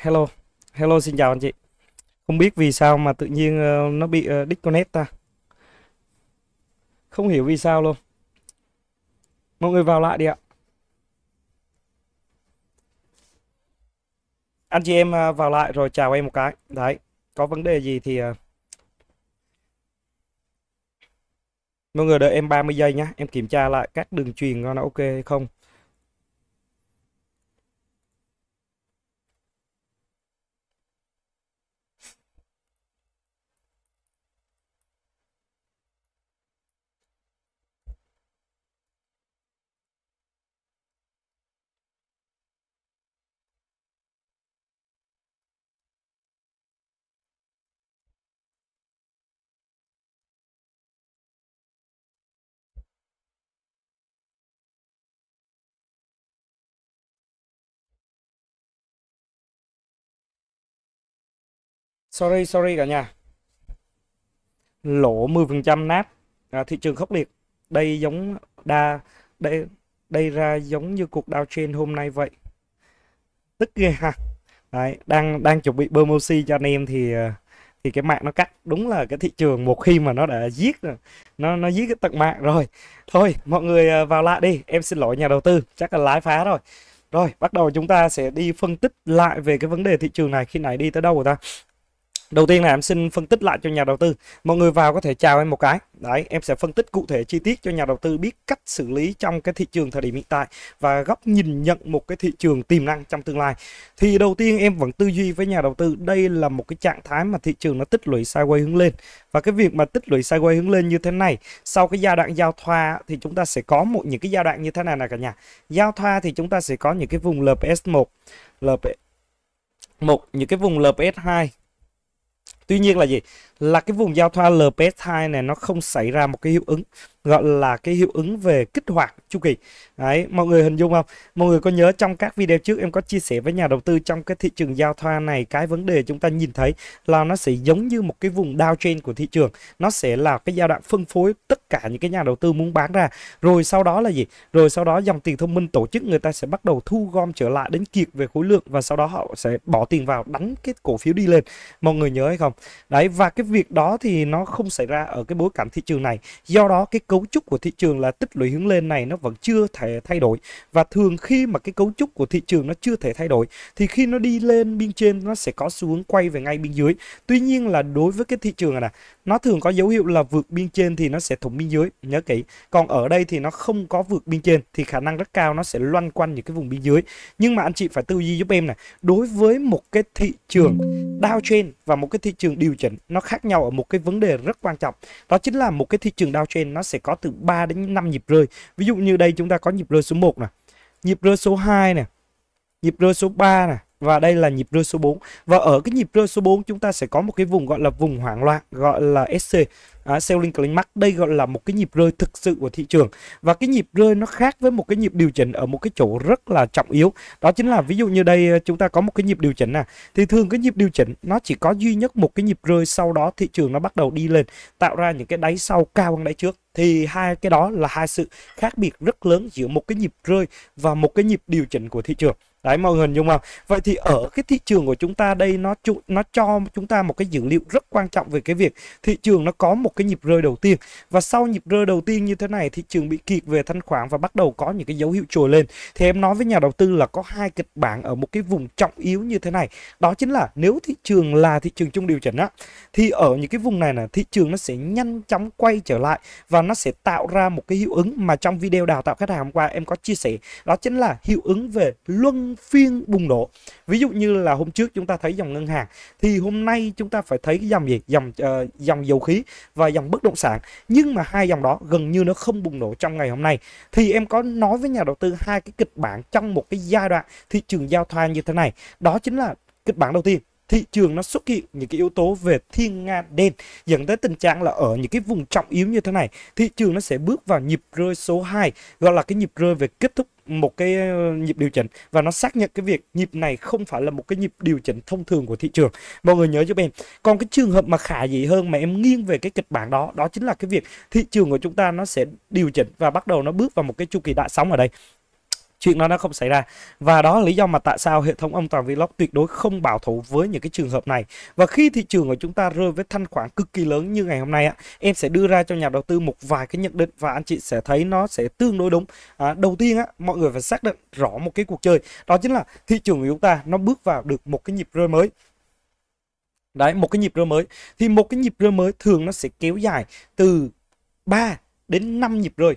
Hello, hello xin chào anh chị. Không biết vì sao mà tự nhiên ờ, nó bị ờ, disconnect ta. Không hiểu vì sao luôn. Mọi người vào lại đi ạ. Anh chị em ờ, vào lại rồi chào em một cái. Đấy, có vấn đề gì thì Mọi người đợi em 30 giây nhé Em kiểm tra lại các đường truyền coi nó ok hay không sorry sorry cả nhà lỗ 10% nát à, thị trường khốc liệt đây giống đa đây đây ra giống như cuộc đao trên hôm nay vậy tức ghê ha Đấy, đang đang chuẩn bị bơm oxy cho anh em thì à, thì cái mạng nó cắt đúng là cái thị trường một khi mà nó đã giết nó nó giết cái tận mạng rồi thôi mọi người à, vào lại đi em xin lỗi nhà đầu tư chắc là lái phá rồi rồi bắt đầu chúng ta sẽ đi phân tích lại về cái vấn đề thị trường này khi nãy đi tới đâu rồi ta Đầu tiên là em xin phân tích lại cho nhà đầu tư. Mọi người vào có thể chào em một cái. Đấy, em sẽ phân tích cụ thể chi tiết cho nhà đầu tư biết cách xử lý trong cái thị trường thời điểm hiện tại và góc nhìn nhận một cái thị trường tiềm năng trong tương lai. Thì đầu tiên em vẫn tư duy với nhà đầu tư đây là một cái trạng thái mà thị trường nó tích lũy sideways hướng lên. Và cái việc mà tích lũy sideways hướng lên như thế này, sau cái giai đoạn giao thoa thì chúng ta sẽ có một những cái giai đoạn như thế này là cả nhà. Giao thoa thì chúng ta sẽ có những cái vùng LPS1, LPS một những cái vùng LPS2 tuy nhiên là gì là cái vùng giao thoa LPS2 này nó không xảy ra một cái hiệu ứng gọi là cái hiệu ứng về kích hoạt chu kỳ. Đấy, mọi người hình dung không? Mọi người có nhớ trong các video trước em có chia sẻ với nhà đầu tư trong cái thị trường giao thoa này cái vấn đề chúng ta nhìn thấy là nó sẽ giống như một cái vùng downtrend của thị trường. Nó sẽ là cái giai đoạn phân phối tất cả những cái nhà đầu tư muốn bán ra. Rồi sau đó là gì? Rồi sau đó dòng tiền thông minh tổ chức người ta sẽ bắt đầu thu gom trở lại đến kiệt về khối lượng và sau đó họ sẽ bỏ tiền vào đánh cái cổ phiếu đi lên. Mọi người nhớ hay không? Đấy và cái việc đó thì nó không xảy ra ở cái bối cảnh thị trường này do đó cái cấu trúc của thị trường là tích lũy hướng lên này nó vẫn chưa thể thay đổi và thường khi mà cái cấu trúc của thị trường nó chưa thể thay đổi thì khi nó đi lên bên trên nó sẽ có xu hướng quay về ngay bên dưới tuy nhiên là đối với cái thị trường này nó thường có dấu hiệu là vượt biên trên thì nó sẽ thủng biên dưới nhớ kỹ còn ở đây thì nó không có vượt biên trên thì khả năng rất cao nó sẽ loanh quanh những cái vùng biên dưới nhưng mà anh chị phải tư duy giúp em này đối với một cái thị trường downtrend và một cái thị trường điều chỉnh nó khác nhau ở một cái vấn đề rất quan trọng đó chính là một cái thị trường downtrend nó sẽ có từ 3 đến 5 nhịp rơi ví dụ như đây chúng ta có nhịp rơi số 1 nè nhịp rơi số 2 nè nhịp rơi số 3 nè và đây là nhịp rơi số 4 và ở cái nhịp rơi số 4 chúng ta sẽ có một cái vùng gọi là vùng hoảng loạn gọi là SC à, selling click mark đây gọi là một cái nhịp rơi thực sự của thị trường và cái nhịp rơi nó khác với một cái nhịp điều chỉnh ở một cái chỗ rất là trọng yếu đó chính là ví dụ như đây à, chúng ta có một cái nhịp điều chỉnh nè thì thường cái nhịp điều chỉnh nó chỉ có duy nhất một cái nhịp rơi sau đó thị trường nó bắt đầu đi lên tạo ra những cái đáy sau cao hơn đáy trước thì hai cái đó là hai sự khác biệt rất lớn giữa một cái nhịp rơi và một cái nhịp điều chỉnh của thị trường đấy mọi người hình dung không vậy thì ở cái thị trường của chúng ta đây nó nó cho chúng ta một cái dữ liệu rất quan trọng về cái việc thị trường nó có một cái nhịp rơi đầu tiên và sau nhịp rơi đầu tiên như thế này thị trường bị kiệt về thanh khoản và bắt đầu có những cái dấu hiệu trồi lên thì em nói với nhà đầu tư là có hai kịch bản ở một cái vùng trọng yếu như thế này đó chính là nếu thị trường là thị trường chung điều chỉnh á thì ở những cái vùng này là thị trường nó sẽ nhanh chóng quay trở lại và nó sẽ tạo ra một cái hiệu ứng mà trong video đào tạo khách hàng hôm qua em có chia sẻ đó chính là hiệu ứng về luân phiên bùng nổ ví dụ như là hôm trước chúng ta thấy dòng ngân hàng thì hôm nay chúng ta phải thấy cái dòng gì dòng uh, dòng dầu khí và dòng bất động sản nhưng mà hai dòng đó gần như nó không bùng nổ trong ngày hôm nay thì em có nói với nhà đầu tư hai cái kịch bản trong một cái giai đoạn thị trường giao thoa như thế này đó chính là kịch bản đầu tiên thị trường nó xuất hiện những cái yếu tố về thiên nga đen dẫn tới tình trạng là ở những cái vùng trọng yếu như thế này thị trường nó sẽ bước vào nhịp rơi số 2 gọi là cái nhịp rơi về kết thúc một cái ờ, nhịp điều chỉnh và nó xác nhận cái việc nhịp này không phải là một cái nhịp điều chỉnh thông thường của thị trường mọi người nhớ giúp em còn cái trường hợp mà khả dĩ hơn mà em nghiêng về cái kịch bản đó đó chính là cái việc thị trường của chúng ta nó sẽ điều chỉnh và bắt đầu nó bước vào một cái chu kỳ đại sóng ở đây chuyện nó nó không xảy ra và đó là lý do mà tại sao hệ thống an toàn vlog tuyệt đối không bảo thủ với những cái trường hợp này và khi thị trường của chúng ta rơi với thanh khoản cực kỳ lớn như ngày hôm nay á em sẽ đưa ra cho nhà đầu tư một vài cái nhận định và anh chị sẽ thấy nó sẽ tương đối đúng à, đầu tiên á mọi người phải xác định rõ một cái cuộc chơi đó chính là thị trường của chúng ta nó bước vào được một cái nhịp rơi mới đấy một cái nhịp rơi mới thì một cái nhịp rơi mới thường nó sẽ kéo dài từ 3 đến 5 nhịp rơi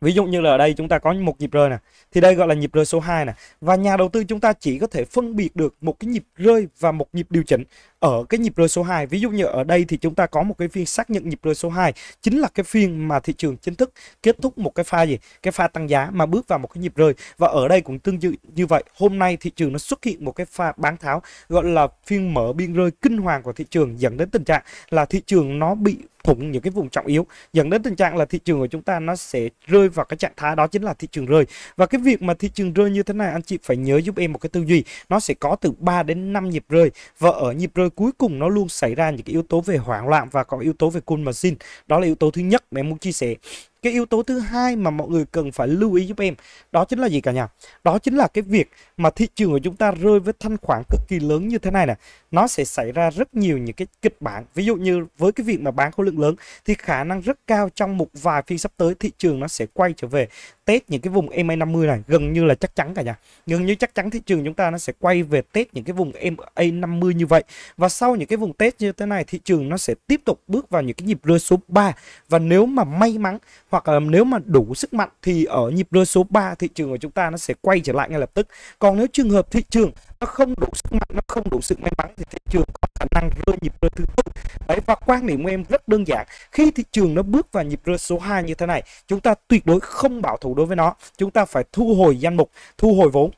Ví dụ như là ở đây chúng ta có một nhịp rơi nè, thì đây gọi là nhịp rơi số 2 nè. Và nhà đầu tư chúng ta chỉ có thể phân biệt được một cái nhịp rơi và một nhịp điều chỉnh ở cái nhịp rơi số 2. Ví dụ như ở đây thì chúng ta có một cái phiên xác nhận nhịp rơi số 2 chính là cái phiên mà thị trường chính thức kết thúc một cái pha gì? Cái pha tăng giá mà bước vào một cái nhịp rơi. Và ở đây cũng tương tự như vậy, hôm nay thị trường nó xuất hiện một cái pha bán tháo gọi là phiên mở biên rơi kinh hoàng của thị trường dẫn đến tình trạng là thị trường nó bị thủng những cái vùng trọng yếu dẫn đến tình trạng là thị trường của chúng ta nó sẽ rơi vào cái trạng thái đó chính là thị trường rơi và cái việc mà thị trường rơi như thế này anh chị phải nhớ giúp em một cái tư duy nó sẽ có từ 3 đến 5 nhịp rơi và ở nhịp rơi cuối cùng nó luôn xảy ra những cái yếu tố về hoảng loạn và có yếu tố về cool machine đó là yếu tố thứ nhất mà em muốn chia sẻ cái yếu tố thứ hai mà mọi người cần phải lưu ý giúp em đó chính là gì cả nhà đó chính là cái việc mà thị trường của chúng ta rơi với thanh khoản cực kỳ lớn như thế này nè nó sẽ xảy ra rất nhiều những cái kịch bản ví dụ như với cái việc mà bán khối lượng lớn thì khả năng rất cao trong một vài phiên sắp tới thị trường nó sẽ quay trở về test những cái vùng MA50 này gần như là chắc chắn cả nhà. Gần như chắc chắn thị trường chúng ta nó sẽ quay về test những cái vùng MA50 như vậy. Và sau những cái vùng test như thế này thị trường nó sẽ tiếp tục bước vào những cái nhịp rơi số 3 và nếu mà may mắn hoặc là nếu mà đủ sức mạnh thì ở nhịp rơi số 3 thị trường của chúng ta nó sẽ quay trở lại ngay lập tức. Còn nếu trường hợp thị trường nó không đủ sức mạnh nó không đủ sự may mắn thì thị trường có khả năng rơi nhịp rơi thứ tư đấy và quan niệm của em rất đơn giản khi thị trường nó bước vào nhịp rơi số 2 như thế này chúng ta tuyệt đối không bảo thủ đối với nó chúng ta phải thu hồi danh mục thu hồi vốn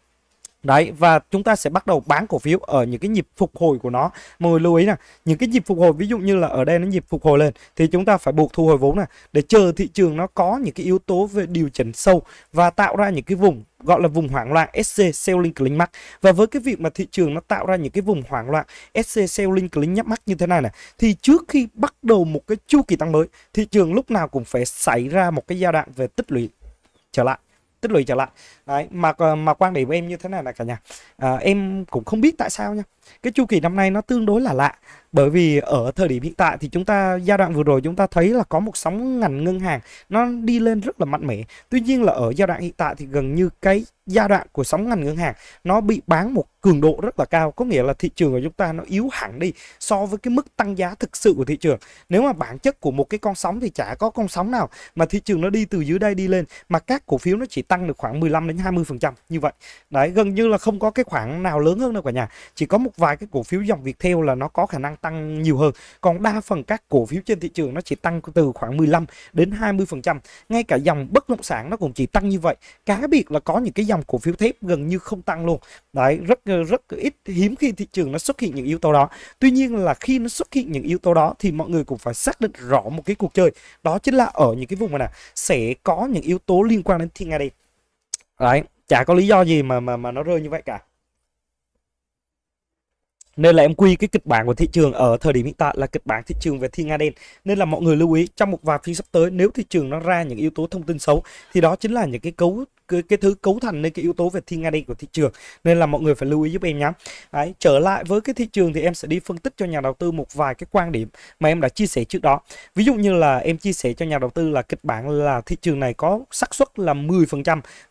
Đấy và chúng ta sẽ bắt đầu bán cổ phiếu ở những cái nhịp phục hồi của nó. Mọi người lưu ý nè, những cái nhịp phục hồi ví dụ như là ở đây nó nhịp phục hồi lên thì chúng ta phải buộc thu hồi vốn nè để chờ thị trường nó có những cái yếu tố về điều chỉnh sâu và tạo ra những cái vùng gọi là vùng hoảng loạn SC selling link mắc và với cái việc mà thị trường nó tạo ra những cái vùng hoảng loạn SC selling link nhấp mắt như thế này này thì trước khi bắt đầu một cái chu kỳ tăng mới thị trường lúc nào cũng phải xảy ra một cái giai đoạn về tích lũy trở lại tích lũy trở lại đấy mà ờ, mà quan điểm của em như thế này là cả nhà à, em cũng không biết tại sao nha cái chu kỳ năm nay nó tương đối là lạ bởi vì ở thời điểm hiện tại thì chúng ta giai đoạn vừa rồi chúng ta thấy là có một sóng ngành ngân hàng nó đi lên rất là mạnh mẽ tuy nhiên là ở giai đoạn hiện tại thì gần như cái giai đoạn của sóng ngành ngân hàng nó bị bán một cường độ rất là cao có nghĩa là thị trường của chúng ta nó yếu hẳn đi so với cái mức tăng giá thực sự của thị trường nếu mà bản chất của một cái con sóng thì chả có con sóng nào mà thị trường nó đi từ dưới đây đi lên mà các cổ phiếu nó chỉ tăng được khoảng 15 đến 20 phần trăm như vậy đấy gần như là không có cái khoảng nào lớn hơn đâu cả nhà chỉ có một vài cái cổ phiếu dòng việt theo là nó có khả năng tăng nhiều hơn còn đa phần các cổ phiếu trên thị trường nó chỉ tăng từ khoảng 15 đến 20 ngay cả dòng bất động sản nó cũng chỉ tăng như vậy cá biệt là có những cái dòng cổ phiếu thép gần như không tăng luôn đấy rất rất ít hiếm khi thị trường nó xuất hiện những yếu tố đó tuy nhiên là khi nó xuất hiện những yếu tố đó thì mọi người cũng phải xác định rõ một cái cuộc chơi đó chính là ở những cái vùng này sẽ có những yếu tố liên quan đến thiên nga đi đấy chả có lý do gì mà mà mà nó rơi như vậy cả nên là em quy cái kịch bản của thị trường ở thời điểm hiện tại là kịch bản thị trường về thiên nga đen nên là mọi người lưu ý trong một vài phiên sắp tới nếu thị trường nó ra những yếu tố thông tin xấu thì đó chính là những cái cấu cái, cái thứ cấu thành nên cái yếu tố về thiên nga đen của thị trường nên là mọi người phải lưu ý giúp em nhé Đấy, trở lại với cái thị trường thì em sẽ đi phân tích cho nhà đầu tư một vài cái quan điểm mà em đã chia sẻ trước đó ví dụ như là em chia sẻ cho nhà đầu tư là kịch bản là thị trường này có xác suất là 10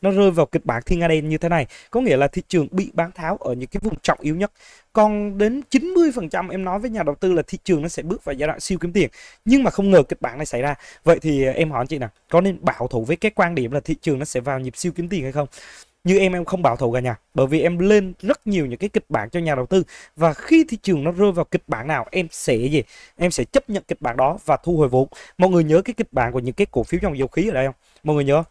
nó rơi vào kịch bản thiên nga đen như thế này có nghĩa là thị trường bị bán tháo ở những cái vùng trọng yếu nhất còn đến 90% em nói với nhà đầu tư là thị trường nó sẽ bước vào giai đoạn siêu kiếm tiền nhưng mà không ngờ kịch bản này xảy ra vậy thì ờ, em hỏi anh chị nào có nên bảo thủ với cái quan điểm là thị trường nó sẽ vào nhịp siêu kiếm tiền hay không như em em không bảo thủ cả nhà bởi vì em lên rất nhiều những cái kịch bản cho nhà đầu tư và khi thị trường nó rơi vào kịch bản nào em sẽ gì em sẽ chấp nhận kịch bản đó và thu hồi vốn mọi người nhớ cái kịch bản của những cái cổ phiếu dòng dầu khí ở đây không mọi người nhớ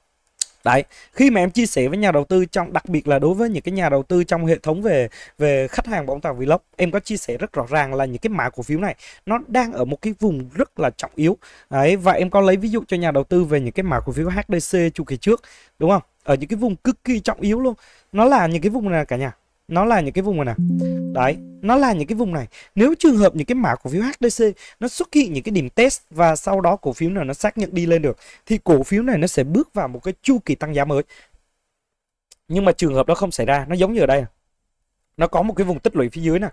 Đấy, khi mà em chia sẻ với nhà đầu tư trong đặc biệt là đối với những cái nhà đầu tư trong hệ thống về về khách hàng bóng tàu vlog, em có chia sẻ rất rõ ràng là những cái mã cổ phiếu này nó đang ở một cái vùng rất là trọng yếu. Đấy, và em có lấy ví dụ cho nhà đầu tư về những cái mã cổ phiếu HDC chu kỳ trước, đúng không? Ở những cái vùng cực kỳ trọng yếu luôn. Nó là những cái vùng nào cả nhà nó là những cái vùng này nè đấy nó là những cái vùng này nếu trường hợp những cái mã cổ phiếu HDC nó xuất hiện những cái điểm test và sau đó cổ phiếu nào nó xác nhận đi lên được thì cổ phiếu này nó sẽ bước vào một cái chu kỳ tăng giá mới nhưng mà trường hợp đó không xảy ra nó giống như ở đây à. nó có một cái vùng tích lũy phía dưới nè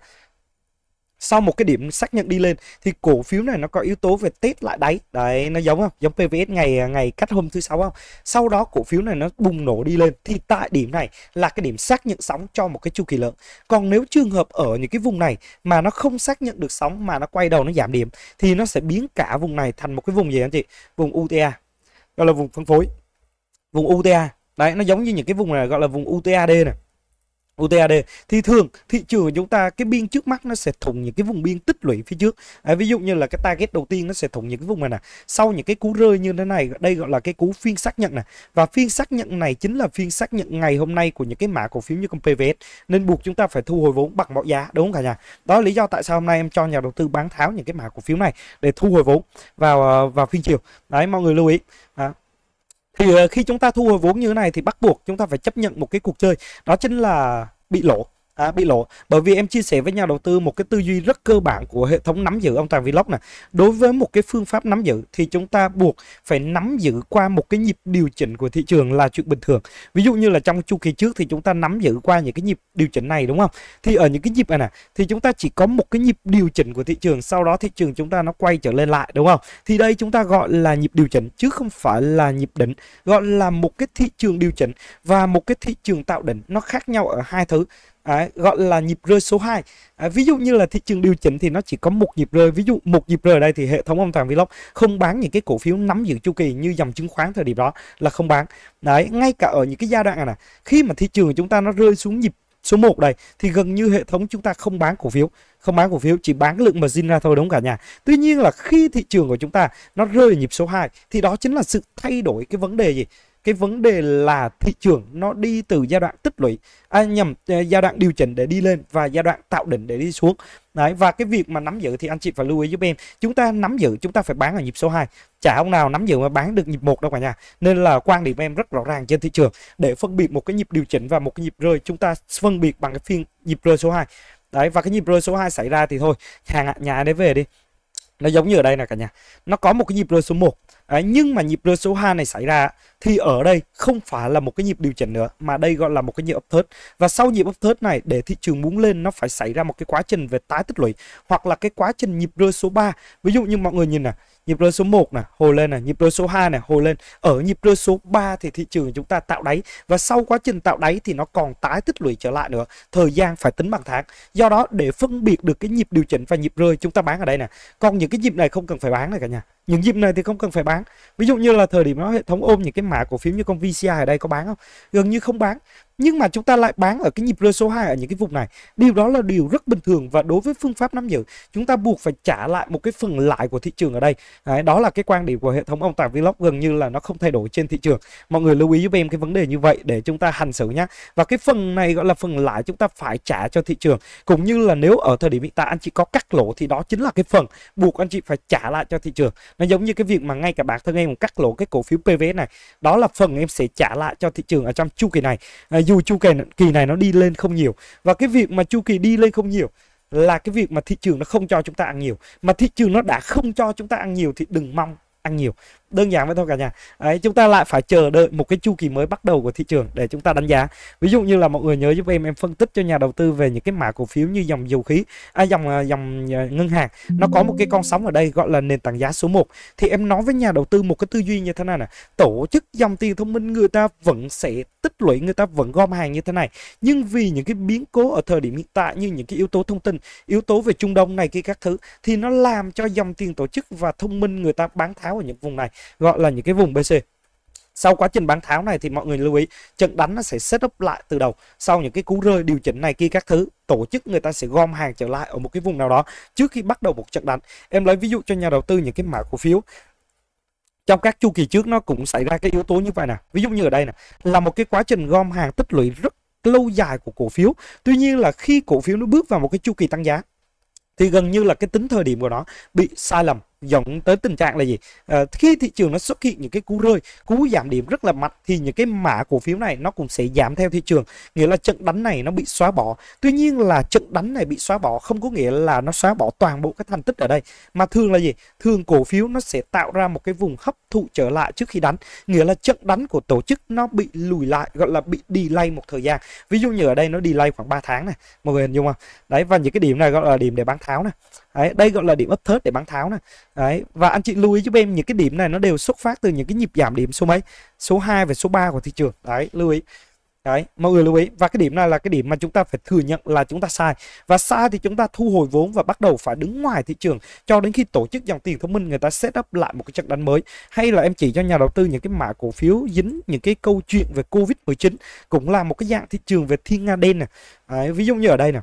sau một cái điểm xác nhận đi lên thì cổ phiếu này nó có yếu tố về test lại đáy đấy nó giống không giống PVS ngày ngày cắt hôm thứ sáu không sau đó cổ phiếu này nó bùng nổ đi lên thì tại điểm này là cái điểm xác nhận sóng cho một cái chu kỳ lớn còn nếu trường hợp ở những cái vùng này mà nó không xác nhận được sóng mà nó quay đầu nó giảm điểm thì nó sẽ biến cả vùng này thành một cái vùng gì anh chị vùng UTA gọi là vùng phân phối vùng UTA đấy nó giống như những cái vùng này gọi là vùng UTAD này UTAD thì thường thị trường của chúng ta cái biên trước mắt nó sẽ thủng những cái vùng biên tích lũy phía trước à, ví dụ như là cái target đầu tiên nó sẽ thủng những cái vùng này nè sau những cái cú rơi như thế này đây gọi là cái cú phiên xác nhận nè và phiên xác nhận này chính là phiên xác nhận ngày hôm nay của những cái mã cổ phiếu như con PVS nên buộc chúng ta phải thu hồi vốn bằng mọi giá đúng không cả nhà đó là lý do tại sao hôm nay em cho nhà đầu tư bán tháo những cái mã cổ phiếu này để thu hồi vốn vào à, vào phiên chiều đấy mọi người lưu ý à, thì ờ, khi chúng ta thu hồi vốn như thế này thì bắt buộc chúng ta phải chấp nhận một cái cuộc chơi đó chính là bị lỗ à, bị lộ bởi vì em chia sẻ với nhà đầu tư một cái tư duy rất cơ bản của hệ thống nắm giữ ông toàn vlog này đối với một cái phương pháp nắm giữ thì chúng ta buộc phải nắm giữ qua một cái nhịp điều chỉnh của thị trường là chuyện bình thường ví dụ như là trong chu kỳ trước thì chúng ta nắm giữ qua những cái nhịp điều chỉnh này đúng không thì ở những cái nhịp này nè thì chúng ta chỉ có một cái nhịp điều chỉnh của thị trường sau đó thị trường chúng ta nó quay trở lên lại đúng không thì đây chúng ta gọi là nhịp điều chỉnh chứ không phải là nhịp đỉnh gọi là một cái thị trường điều chỉnh và một cái thị trường tạo đỉnh nó khác nhau ở hai thứ à, gọi là nhịp rơi số 2 à, ví dụ như là thị trường điều chỉnh thì nó chỉ có một nhịp rơi ví dụ một nhịp rơi ở đây thì hệ thống ông toàn vlog không bán những cái cổ phiếu nắm giữ chu kỳ như dòng chứng khoán thời điểm đó là không bán đấy ngay cả ở những cái giai đoạn này khi mà thị trường của chúng ta nó rơi xuống nhịp số 1 đây thì gần như hệ thống chúng ta không bán cổ phiếu không bán cổ phiếu chỉ bán lượng mà margin ra thôi đúng cả nhà tuy nhiên là khi thị trường của chúng ta nó rơi nhịp số 2 thì đó chính là sự thay đổi cái vấn đề gì cái vấn đề là thị trường nó đi từ giai đoạn tích lũy à, nhầm à, giai đoạn điều chỉnh để đi lên và giai đoạn tạo đỉnh để đi xuống Đấy, và cái việc mà nắm giữ thì anh chị phải lưu ý giúp em chúng ta nắm giữ chúng ta phải bán ở nhịp số 2 chả ông nào nắm giữ mà bán được nhịp một đâu cả nhà nên là quan điểm em rất rõ ràng trên thị trường để phân biệt một cái nhịp điều chỉnh và một cái nhịp rơi chúng ta phân biệt bằng cái phiên nhịp rơi số 2 đấy và cái nhịp rơi số 2 xảy ra thì thôi hàng nhà đấy về đi nó giống như ở đây nè cả nhà nó có một cái nhịp rơi số 1 à, nhưng mà nhịp rơi số 2 này xảy ra thì ở đây không phải là một cái nhịp điều chỉnh nữa mà đây gọi là một cái nhịp uptrend và sau nhịp uptrend này để thị trường muốn lên nó phải xảy ra một cái quá trình về tái tích lũy hoặc là cái quá trình nhịp rơi số 3 ví dụ như mọi người nhìn nè nhịp rơi số 1 này hồi lên này nhịp rơi số 2 này hồi lên ở nhịp rơi số 3 thì thị trường chúng ta tạo đáy và sau quá trình tạo đáy thì nó còn tái tích lũy trở lại nữa thời gian phải tính bằng tháng do đó để phân biệt được cái nhịp điều chỉnh và nhịp rơi chúng ta bán ở đây nè còn những cái nhịp này không cần phải bán này cả nhà những dịp này thì không cần phải bán ví dụ như là thời điểm đó hệ thống ôm những cái mã cổ phiếu như con VCI ở đây có bán không gần như không bán nhưng mà chúng ta lại bán ở cái nhịp rơi số 2 ở những cái vùng này điều đó là điều rất bình thường và đối với phương pháp nắm giữ chúng ta buộc phải trả lại một cái phần lại của thị trường ở đây Đấy, đó là cái quan điểm của hệ thống ông tàng vlog gần như là nó không thay đổi trên thị trường mọi người lưu ý giúp em cái vấn đề như vậy để chúng ta hành xử nhé và cái phần này gọi là phần lại chúng ta phải trả cho thị trường cũng như là nếu ở thời điểm hiện tại anh chị có cắt lỗ thì đó chính là cái phần buộc anh chị phải trả lại cho thị trường nó giống như cái việc mà ngay cả bản thân em cũng cắt lỗ cái cổ phiếu PV này đó là phần em sẽ trả lại cho thị trường ở trong chu kỳ này à, dù chu kỳ kỳ này nó đi lên không nhiều và cái việc mà chu kỳ đi lên không nhiều là cái việc mà thị trường nó không cho chúng ta ăn nhiều mà thị trường nó đã không cho chúng ta ăn nhiều thì đừng mong ăn nhiều đơn giản vậy thôi cả nhà ấy chúng ta lại phải chờ đợi một cái chu kỳ mới bắt đầu của thị trường để chúng ta đánh giá ví dụ như là mọi người nhớ giúp em em phân tích cho nhà đầu tư về những cái mã cổ phiếu như dòng dầu khí à, dòng à, dòng à, ngân hàng nó có một cái con sóng ở đây gọi là nền tảng giá số 1 thì em nói với nhà đầu tư một cái tư duy như thế này nè tổ chức dòng tiền thông minh người ta vẫn sẽ tích lũy người ta vẫn gom hàng như thế này nhưng vì những cái biến cố ở thời điểm hiện tại như những cái yếu tố thông tin yếu tố về trung đông này kia các thứ thì nó làm cho dòng tiền tổ chức và thông minh người ta bán tháo ở những vùng này gọi là những cái vùng BC sau quá trình bán tháo này thì mọi người lưu ý trận đánh nó sẽ setup lại từ đầu sau những cái cú rơi điều chỉnh này kia các thứ tổ chức người ta sẽ gom hàng trở lại ở một cái vùng nào đó trước khi bắt đầu một trận đánh em lấy ví dụ cho nhà đầu tư những cái mã cổ phiếu trong các chu kỳ trước nó cũng xảy ra cái yếu tố như vậy nè ví dụ như ở đây nè là một cái quá trình gom hàng tích lũy rất lâu dài của cổ phiếu tuy nhiên là khi cổ phiếu nó bước vào một cái chu kỳ tăng giá thì gần như là cái tính thời điểm của nó bị sai lầm dẫn tới tình trạng là gì à, khi thị trường nó xuất hiện những cái cú rơi cú giảm điểm rất là mạnh thì những cái mã cổ phiếu này nó cũng sẽ giảm theo thị trường nghĩa là trận đánh này nó bị xóa bỏ tuy nhiên là trận đánh này bị xóa bỏ không có nghĩa là nó xóa bỏ toàn bộ cái thành tích ở đây mà thường là gì thường cổ phiếu nó sẽ tạo ra một cái vùng hấp thụ trở lại trước khi đánh nghĩa là trận đánh của tổ chức nó bị lùi lại gọi là bị delay một thời gian ví dụ như ở đây nó delay khoảng 3 tháng này mọi người hình dung không đấy và những cái điểm này gọi là điểm để bán tháo này đấy đây gọi là điểm ấp thớt để bán tháo này đấy và anh chị lưu ý giúp em những cái điểm này nó đều xuất phát từ những cái nhịp giảm điểm số mấy số 2 và số 3 của thị trường đấy lưu ý đấy mọi người lưu ý và cái điểm này là cái điểm mà chúng ta phải thừa nhận là chúng ta sai và sai thì chúng ta thu hồi vốn và bắt đầu phải đứng ngoài thị trường cho đến khi tổ chức dòng tiền thông minh người ta set up lại một cái trận đánh mới hay là em chỉ cho nhà đầu tư những cái mã cổ phiếu dính những cái câu chuyện về covid 19 cũng là một cái dạng thị trường về thiên nga đen này đấy, ví dụ như ở đây này.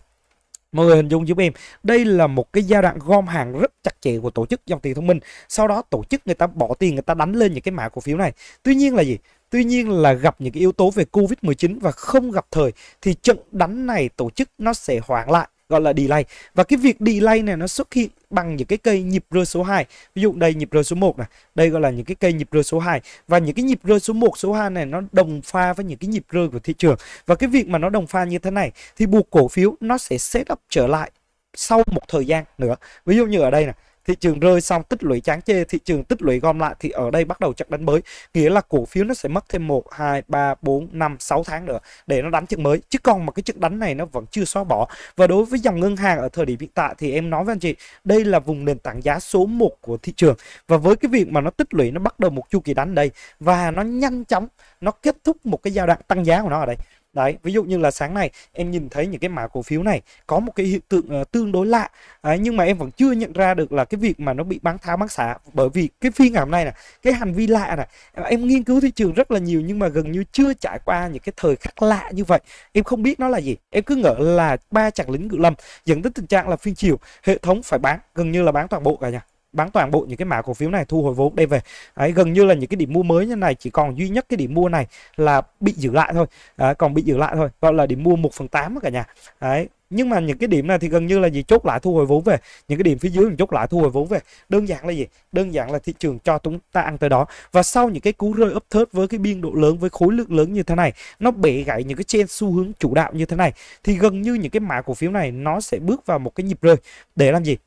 Mọi người hình dung giúp em, đây là một cái giai đoạn gom hàng rất chặt chẽ của tổ chức dòng tiền thông minh. Sau đó tổ chức người ta bỏ tiền người ta đánh lên những cái mã cổ phiếu này. Tuy nhiên là gì? Tuy nhiên là gặp những cái yếu tố về Covid-19 và không gặp thời thì trận đánh này tổ chức nó sẽ hoãn lại gọi là delay và cái việc delay này nó xuất hiện bằng những cái cây nhịp rơi số 2. Ví dụ đây nhịp rơi số 1 này, đây gọi là những cái cây nhịp rơi số 2 và những cái nhịp rơi số 1 số 2 này nó đồng pha với những cái nhịp rơi của thị trường. Và cái việc mà nó đồng pha như thế này thì buộc cổ phiếu nó sẽ set up trở lại sau một thời gian nữa. Ví dụ như ở đây này thị trường rơi xong tích lũy chán chê thị trường tích lũy gom lại thì ở đây bắt đầu chặn đánh mới nghĩa là cổ phiếu nó sẽ mất thêm 1 2 3 4 5 6 tháng nữa để nó đánh chân mới chứ còn mà cái chất đánh này nó vẫn chưa xóa bỏ và đối với dòng ngân hàng ở thời điểm hiện tại thì em nói với anh chị đây là vùng nền tảng giá số 1 của thị trường và với cái việc mà nó tích lũy nó bắt đầu một chu kỳ đánh đây và nó nhanh chóng nó kết thúc một cái giai đoạn tăng giá của nó ở đây Đấy, ví dụ như là sáng nay em nhìn thấy những cái mã cổ phiếu này có một cái hiện tượng uh, tương đối lạ à, nhưng mà em vẫn chưa nhận ra được là cái việc mà nó bị bán tháo bán xả bởi vì cái phiên ngày hôm nay nè, cái hành vi lạ này, em, nghiên cứu thị trường rất là nhiều nhưng mà gần như chưa trải qua những cái thời khắc lạ như vậy. Em không biết nó là gì. Em cứ ngỡ là ba chặng lính ngự lâm dẫn đến tình trạng là phiên chiều hệ thống phải bán gần như là bán toàn bộ cả nhà bán toàn bộ những cái mã cổ phiếu này thu hồi vốn đây về đấy, gần như là những cái điểm mua mới như này chỉ còn duy nhất cái điểm mua này là bị giữ lại thôi đấy, còn bị giữ lại thôi gọi là điểm mua 1 phần tám cả nhà đấy nhưng mà những cái điểm này thì gần như là gì chốt lại thu hồi vốn về những cái điểm phía dưới mình chốt lại thu hồi vốn về đơn giản là gì đơn giản là thị trường cho chúng ta ăn tới đó và sau những cái cú rơi ấp thớt với cái biên độ lớn với khối lượng lớn như thế này nó bể gãy những cái trên xu hướng chủ đạo như thế này thì gần như những cái mã cổ phiếu này nó sẽ bước vào một cái nhịp rơi để làm gì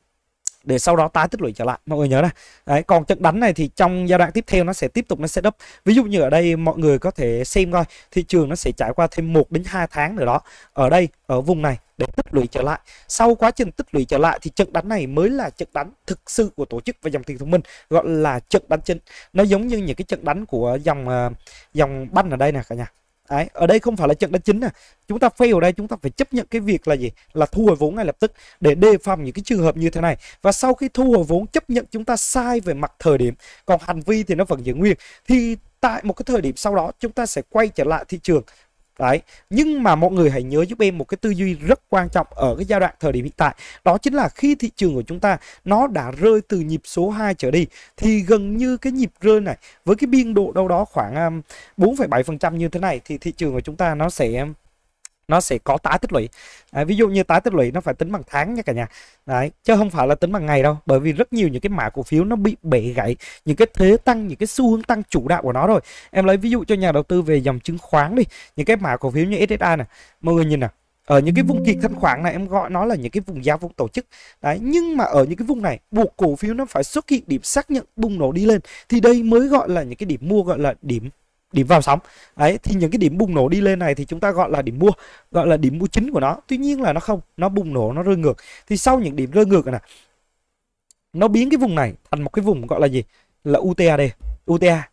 để sau đó tái tích lũy trở lại mọi người nhớ này đấy còn trận đánh này thì trong giai đoạn tiếp theo nó sẽ tiếp tục nó sẽ up ví dụ như ở đây mọi người có thể xem coi thị trường nó sẽ trải qua thêm 1 đến 2 tháng nữa đó ở đây ở vùng này để tích lũy trở lại sau quá trình tích lũy trở lại thì trận đánh này mới là trận đánh thực sự của tổ chức và dòng tiền thông minh gọi là trận đánh chính nó giống như những cái trận đánh của dòng ờ, dòng banh ở đây nè cả nhà Đấy, ở đây không phải là trận đánh chính à. Chúng ta fail ở đây chúng ta phải chấp nhận cái việc là gì? Là thu hồi vốn ngay lập tức để đề phòng những cái trường hợp như thế này. Và sau khi thu hồi vốn chấp nhận chúng ta sai về mặt thời điểm, còn hành vi thì nó vẫn giữ nguyên. Thì tại một cái thời điểm sau đó chúng ta sẽ quay trở lại thị trường Đấy, nhưng mà mọi người hãy nhớ giúp em một cái tư duy rất quan trọng ở cái giai đoạn thời điểm hiện tại. Đó chính là khi thị trường của chúng ta nó đã rơi từ nhịp số 2 trở đi thì gần như cái nhịp rơi này với cái biên độ đâu đó khoảng 4,7% à, như thế này thì thị trường của chúng ta nó sẽ nó sẽ có tái tích lũy à, ví dụ như tái tích lũy nó phải tính bằng tháng nha cả nhà đấy chứ không phải là tính bằng ngày đâu bởi vì rất nhiều những cái mã cổ phiếu nó bị bể gãy những cái thế tăng những cái xu hướng tăng chủ đạo của nó rồi em lấy ví dụ cho nhà đầu tư về dòng chứng khoán đi những cái mã cổ phiếu như SSI này mọi người nhìn nào ở những cái vùng kỳ thanh khoản này em gọi nó là những cái vùng giá vùng tổ chức đấy nhưng mà ở những cái vùng này buộc cổ phiếu nó phải xuất hiện điểm xác nhận bùng nổ đi lên thì đây mới gọi là những cái điểm mua gọi là điểm điểm vào sóng ấy thì những cái điểm bùng nổ đi lên này thì chúng ta gọi là điểm mua gọi là điểm mua chính của nó tuy nhiên là nó không nó bùng nổ nó rơi ngược thì sau những điểm rơi ngược này nó biến cái vùng này thành một cái vùng gọi là gì là UTA đây UTA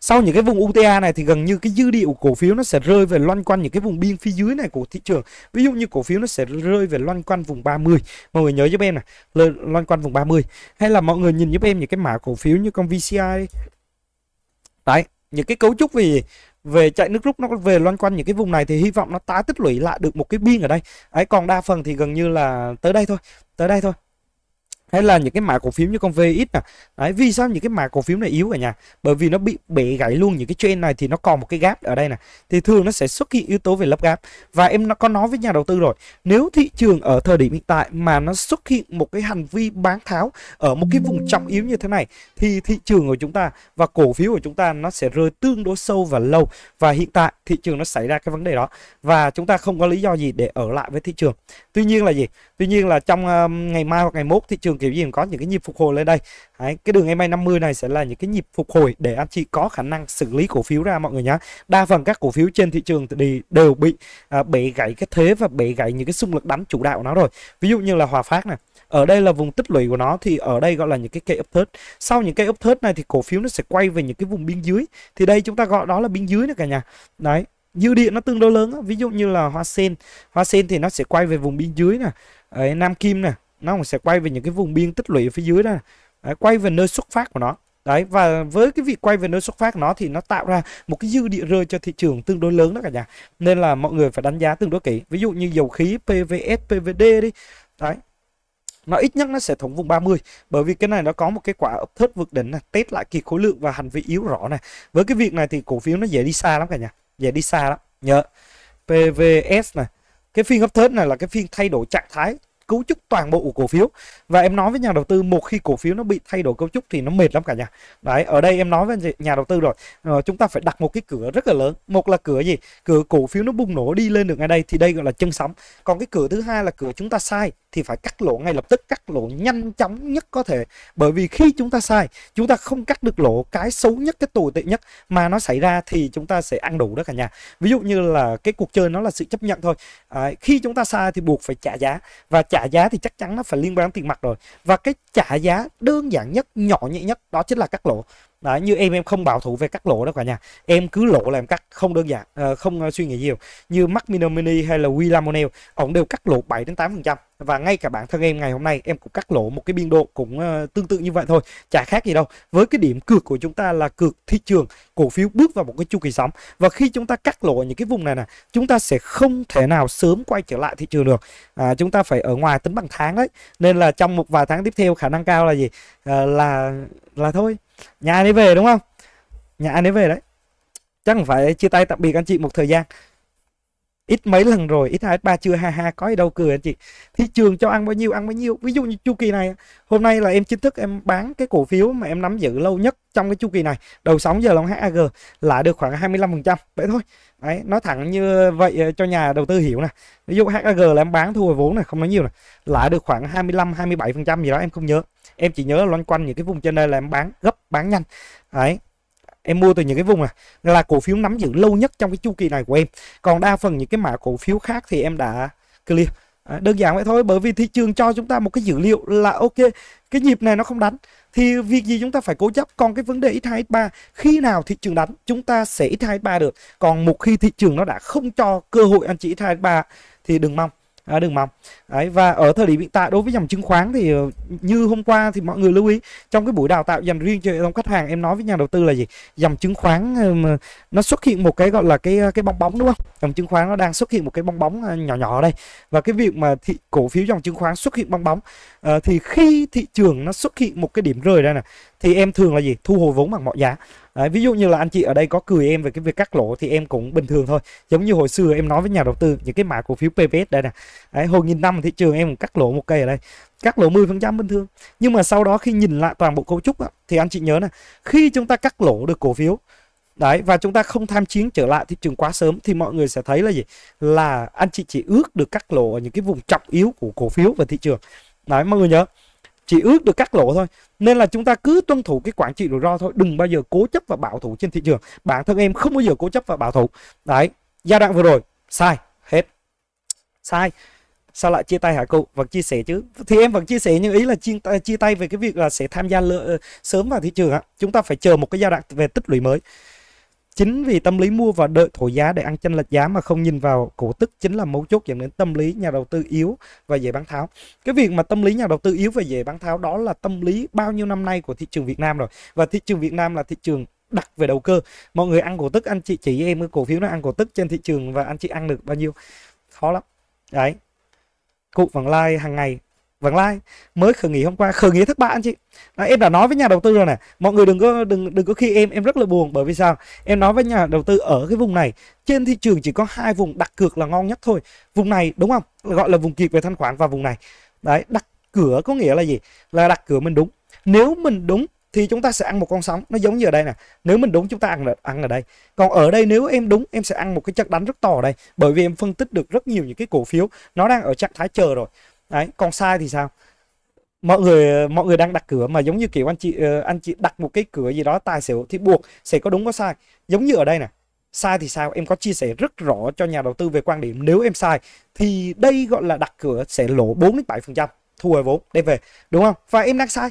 sau những cái vùng UTA này thì gần như cái dư địa của cổ phiếu nó sẽ rơi về loanh quanh những cái vùng biên phía dưới này của thị trường. Ví dụ như cổ phiếu nó sẽ rơi về loanh quanh vùng 30. Mọi người nhớ giúp em này, loanh quanh vùng 30. Hay là mọi người nhìn giúp em những cái mã cổ phiếu như con VCI. Đấy, những cái cấu trúc về về chạy nước rút nó về loanh quanh những cái vùng này thì hy vọng nó tái tích lũy lại được một cái biên ở đây ấy còn đa phần thì gần như là tới đây thôi tới đây thôi hay là những cái mã cổ phiếu như con VX nè đấy vì sao những cái mã cổ phiếu này yếu cả nhà bởi vì nó bị bể gãy luôn những cái trend này thì nó còn một cái gap ở đây nè, thì thường nó sẽ xuất hiện yếu tố về lấp gap và em nó có nói với nhà đầu tư rồi nếu thị trường ở thời điểm hiện tại mà nó xuất hiện một cái hành vi bán tháo ở một cái vùng trọng yếu như thế này thì thị trường của chúng ta và cổ phiếu của chúng ta nó sẽ rơi tương đối sâu và lâu và hiện tại thị trường nó xảy ra cái vấn đề đó và chúng ta không có lý do gì để ở lại với thị trường tuy nhiên là gì tuy nhiên là trong ngày mai hoặc ngày mốt thị trường kiểu gì cũng có những cái nhịp phục hồi lên đây Đấy, cái đường MA 50 này sẽ là những cái nhịp phục hồi để anh chị có khả năng xử lý cổ phiếu ra mọi người nhé đa phần các cổ phiếu trên thị trường thì đều bị à, bể gãy cái thế và bị gãy những cái xung lực đánh chủ đạo nó rồi ví dụ như là Hòa Phát này ở đây là vùng tích lũy của nó thì ở đây gọi là những cái cây ấp thớt. sau những cây ấp thớt này thì cổ phiếu nó sẽ quay về những cái vùng biên dưới thì đây chúng ta gọi đó là biên dưới nữa cả nhà đấy dư địa nó tương đối lớn đó. ví dụ như là hoa sen hoa sen thì nó sẽ quay về vùng biên dưới nè Nam Kim nè nó sẽ quay về những cái vùng biên tích lũy ở phía dưới đó đấy, quay về nơi xuất phát của nó đấy và với cái việc quay về nơi xuất phát của nó thì nó tạo ra một cái dư địa rơi cho thị trường tương đối lớn đó cả nhà nên là mọi người phải đánh giá tương đối kỹ ví dụ như dầu khí PVS PVD đi đấy nó ít nhất nó sẽ thống vùng 30 bởi vì cái này nó có một cái quả ấp thớt vượt đỉnh này test lại kỳ khối lượng và hành vi yếu rõ này với cái việc này thì cổ phiếu nó dễ đi xa lắm cả nhà dễ đi xa lắm nhớ PVS này cái phiên ấp thớt này là cái phiên thay đổi trạng thái cấu trúc toàn bộ của cổ phiếu và em nói với nhà đầu tư một khi cổ phiếu nó bị thay đổi cấu trúc thì nó mệt lắm cả nhà đấy ở đây em nói với nhà đầu tư rồi uh, chúng ta phải đặt một cái cửa rất là lớn một là cửa gì cửa cổ phiếu nó bùng nổ đi lên được ngay đây thì đây gọi là chân sóng còn cái cửa thứ hai là cửa chúng ta sai thì phải cắt lỗ ngay lập tức cắt lỗ nhanh chóng nhất có thể bởi vì khi chúng ta sai chúng ta không cắt được lỗ cái xấu nhất cái tồi tệ nhất mà nó xảy ra thì chúng ta sẽ ăn đủ đó cả nhà ví dụ như là cái cuộc chơi nó là sự chấp nhận thôi à, khi chúng ta sai thì buộc phải trả giá và trả giá thì chắc chắn nó phải liên quan tiền mặt rồi và cái trả giá đơn giản nhất nhỏ nhẹ nhất đó chính là cắt lỗ Đấy, như em em không bảo thủ về cắt lỗ đó cả nhà em cứ lỗ làm cắt không đơn giản uh, không ờ, suy nghĩ nhiều như Mac mini Mini hay là William O'Neil ổng đều cắt lỗ 7 đến 8 phần trăm và ngay cả bản thân em ngày hôm nay em cũng cắt lỗ một cái biên độ cũng ờ, tương tự như vậy thôi chả khác gì đâu với cái điểm cược của chúng ta là cược thị trường cổ phiếu bước vào một cái chu kỳ sóng và khi chúng ta cắt lỗ ở những cái vùng này nè chúng ta sẽ không thể nào sớm quay trở lại thị trường được à, chúng ta phải ở ngoài tính bằng tháng đấy nên là trong một vài tháng tiếp theo khả năng cao là gì à, là là thôi nhà anh ấy về đúng không nhà anh ấy về đấy chắc phải chia tay tạm biệt anh chị một thời gian ít mấy lần rồi ít hai ít ba chưa ha ha có gì đâu cười anh chị thị trường cho ăn bao nhiêu ăn bấy nhiêu ví dụ như chu kỳ này hôm nay là em chính thức em bán cái cổ phiếu mà em nắm giữ lâu nhất trong cái chu kỳ này đầu sóng giờ long HAG là được khoảng 25 phần trăm vậy thôi đấy nói thẳng như vậy ờ, cho nhà đầu tư hiểu nè ví dụ HAG là em bán thu hồi vốn này không nói nhiều này là được khoảng 25 27 phần trăm gì đó em không nhớ em chỉ nhớ loanh quanh những cái vùng trên đây là em bán gấp bán nhanh đấy em mua từ những cái vùng này là cổ phiếu nắm giữ lâu nhất trong cái chu kỳ này của em còn đa phần những cái mã cổ phiếu khác thì em đã clear À, đơn giản vậy thôi bởi vì thị trường cho chúng ta một cái dữ liệu là ok cái nhịp này nó không đánh thì việc gì chúng ta phải cố chấp còn cái vấn đề x2 x3 khi nào thị trường đánh chúng ta sẽ x2 x3 được còn một khi thị trường nó đã không cho cơ hội anh chị x2 x3 thì đừng mong à, đường mỏng đấy và ở thời điểm hiện tại đối với dòng chứng khoán thì ờ, như hôm qua thì mọi người lưu ý trong cái buổi đào tạo dành riêng cho hệ thống khách hàng em nói với nhà đầu tư là gì dòng chứng khoán ờ, nó xuất hiện một cái gọi là cái cái bong bóng đúng không dòng chứng khoán nó đang xuất hiện một cái bong bóng ờ, nhỏ nhỏ đây và cái việc mà thị cổ phiếu dòng chứng khoán xuất hiện bong bóng à, thì khi thị trường nó xuất hiện một cái điểm rời đây nè thì em thường là gì thu hồi vốn bằng mọi giá Đấy, ví dụ như là anh chị ở đây có cười em về cái việc cắt lỗ thì em cũng bình thường thôi. Giống như hồi xưa em nói với nhà đầu tư những cái mã cổ phiếu PVS đây nè. Đấy, hồi nghìn năm thị trường em cũng cắt lỗ một cây ở đây. Cắt lỗ 10% bình thường. Nhưng mà sau đó khi nhìn lại toàn bộ cấu trúc á, thì anh chị nhớ nè, khi chúng ta cắt lỗ được cổ phiếu Đấy và chúng ta không tham chiến trở lại thị trường quá sớm thì mọi người sẽ thấy là gì? Là anh chị chỉ ước được cắt lỗ ở những cái vùng trọng yếu của cổ phiếu và thị trường. Đấy mọi người nhớ chỉ ước được cắt lỗ thôi nên là chúng ta cứ tuân thủ cái quản trị rủi ro thôi đừng bao giờ cố chấp và bảo thủ trên thị trường bản thân em không bao giờ cố chấp và bảo thủ đấy giai đoạn vừa rồi sai hết sai sao lại chia tay hả cụ vẫn chia sẻ chứ thì em vẫn chia sẻ nhưng ý là chia, chia tay về cái việc là sẽ tham gia lỡ, sớm vào thị trường á chúng ta phải chờ một cái giai đoạn về tích lũy mới chính vì tâm lý mua và đợi thổi giá để ăn chênh lệch giá mà không nhìn vào cổ tức chính là mấu chốt dẫn đến tâm lý nhà đầu tư yếu và dễ bán tháo cái việc mà tâm lý nhà đầu tư yếu và dễ bán tháo đó là tâm lý bao nhiêu năm nay của thị trường Việt Nam rồi và thị trường Việt Nam là thị trường đặt về đầu cơ mọi người ăn cổ tức anh chị chỉ em cái cổ phiếu nó ăn cổ tức trên thị trường và anh chị ăn được bao nhiêu khó lắm đấy cụ vàng like hàng ngày Vàng Lai mới khởi nghĩa hôm qua khởi nghĩa thất bại anh chị nói, em đã nói với nhà đầu tư rồi nè mọi người đừng có đừng đừng có khi em em rất là buồn bởi vì sao em nói với nhà đầu tư ở cái vùng này trên thị trường chỉ có hai vùng đặt cược là ngon nhất thôi vùng này đúng không gọi là vùng kiệt về thanh khoản và vùng này đấy đặt cửa có nghĩa là gì là đặt cửa mình đúng nếu mình đúng thì chúng ta sẽ ăn một con sóng nó giống như ở đây nè nếu mình đúng chúng ta ăn ở, ăn ở đây còn ở đây nếu em đúng em sẽ ăn một cái chất đánh rất to ở đây bởi vì em phân tích được rất nhiều những cái cổ phiếu nó đang ở trạng thái chờ rồi đấy còn sai thì sao mọi người mọi người đang đặt cửa mà giống như kiểu anh chị ờ, anh chị đặt một cái cửa gì đó tài xỉu thì buộc sẽ có đúng có sai giống như ở đây nè sai thì sao em có chia sẻ rất rõ cho nhà đầu tư về quan điểm nếu em sai thì đây gọi là đặt cửa sẽ lỗ 4 đến 7 phần trăm thu hồi vốn đem về đúng không và em đang sai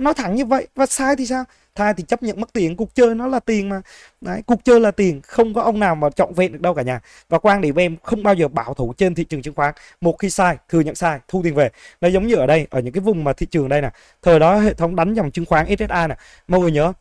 nói thẳng như vậy và sai thì sao sai thì chấp nhận mất tiền cuộc chơi nó là tiền mà đấy cuộc chơi là tiền không có ông nào mà trọng ven được đâu cả nhà và quan điểm em không bao giờ bảo thủ trên thị trường chứng khoán một khi sai thừa nhận sai thu tiền về nó giống như ở đây ở những cái vùng mà thị trường đây nè thời đó hệ thống đánh dòng chứng khoán SSI nè mọi người nhớ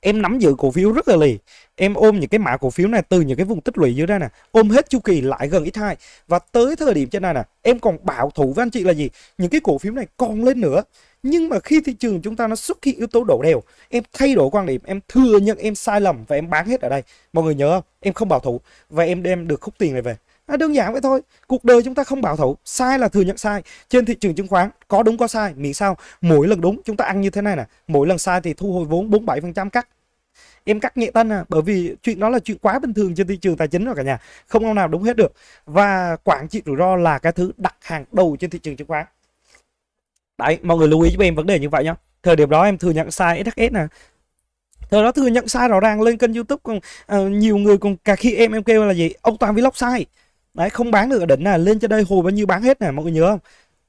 em nắm giữ cổ phiếu rất là lì em ôm những cái mã cổ phiếu này từ những cái vùng tích lũy dưới đây nè ôm hết chu kỳ lại gần x2 và tới thời điểm trên này nè em còn bảo thủ với anh chị là gì những cái cổ phiếu này còn lên nữa nhưng mà khi thị trường chúng ta nó xuất hiện yếu tố đổ đều em thay đổi quan điểm em thừa nhận em sai lầm và em bán hết ở đây mọi người nhớ không em không bảo thủ và em đem được khúc tiền này về À, đơn giản vậy thôi. Cuộc đời chúng ta không bảo thủ, sai là thừa nhận sai. Trên thị trường chứng khoán có đúng có sai, miễn sao mỗi lần đúng chúng ta ăn như thế này nè, mỗi lần sai thì thu hồi vốn 47% cắt. Em cắt nhẹ tân à, bởi vì chuyện đó là chuyện quá bình thường trên thị trường tài chính rồi cả nhà. Không ông nào đúng hết được. Và quản trị rủi ro là cái thứ đặt hàng đầu trên thị trường chứng khoán. Đấy, mọi người lưu ý giúp em vấn đề như vậy nhá. Thời điểm đó em thừa nhận sai SHS nè, thời đó thừa nhận sai rõ ràng lên kênh youtube còn uh, nhiều người còn cả khi em em kêu là gì ông toàn vlog sai đấy không bán được ở đỉnh này lên trên đây hồi bao nhiêu bán hết này mọi người nhớ không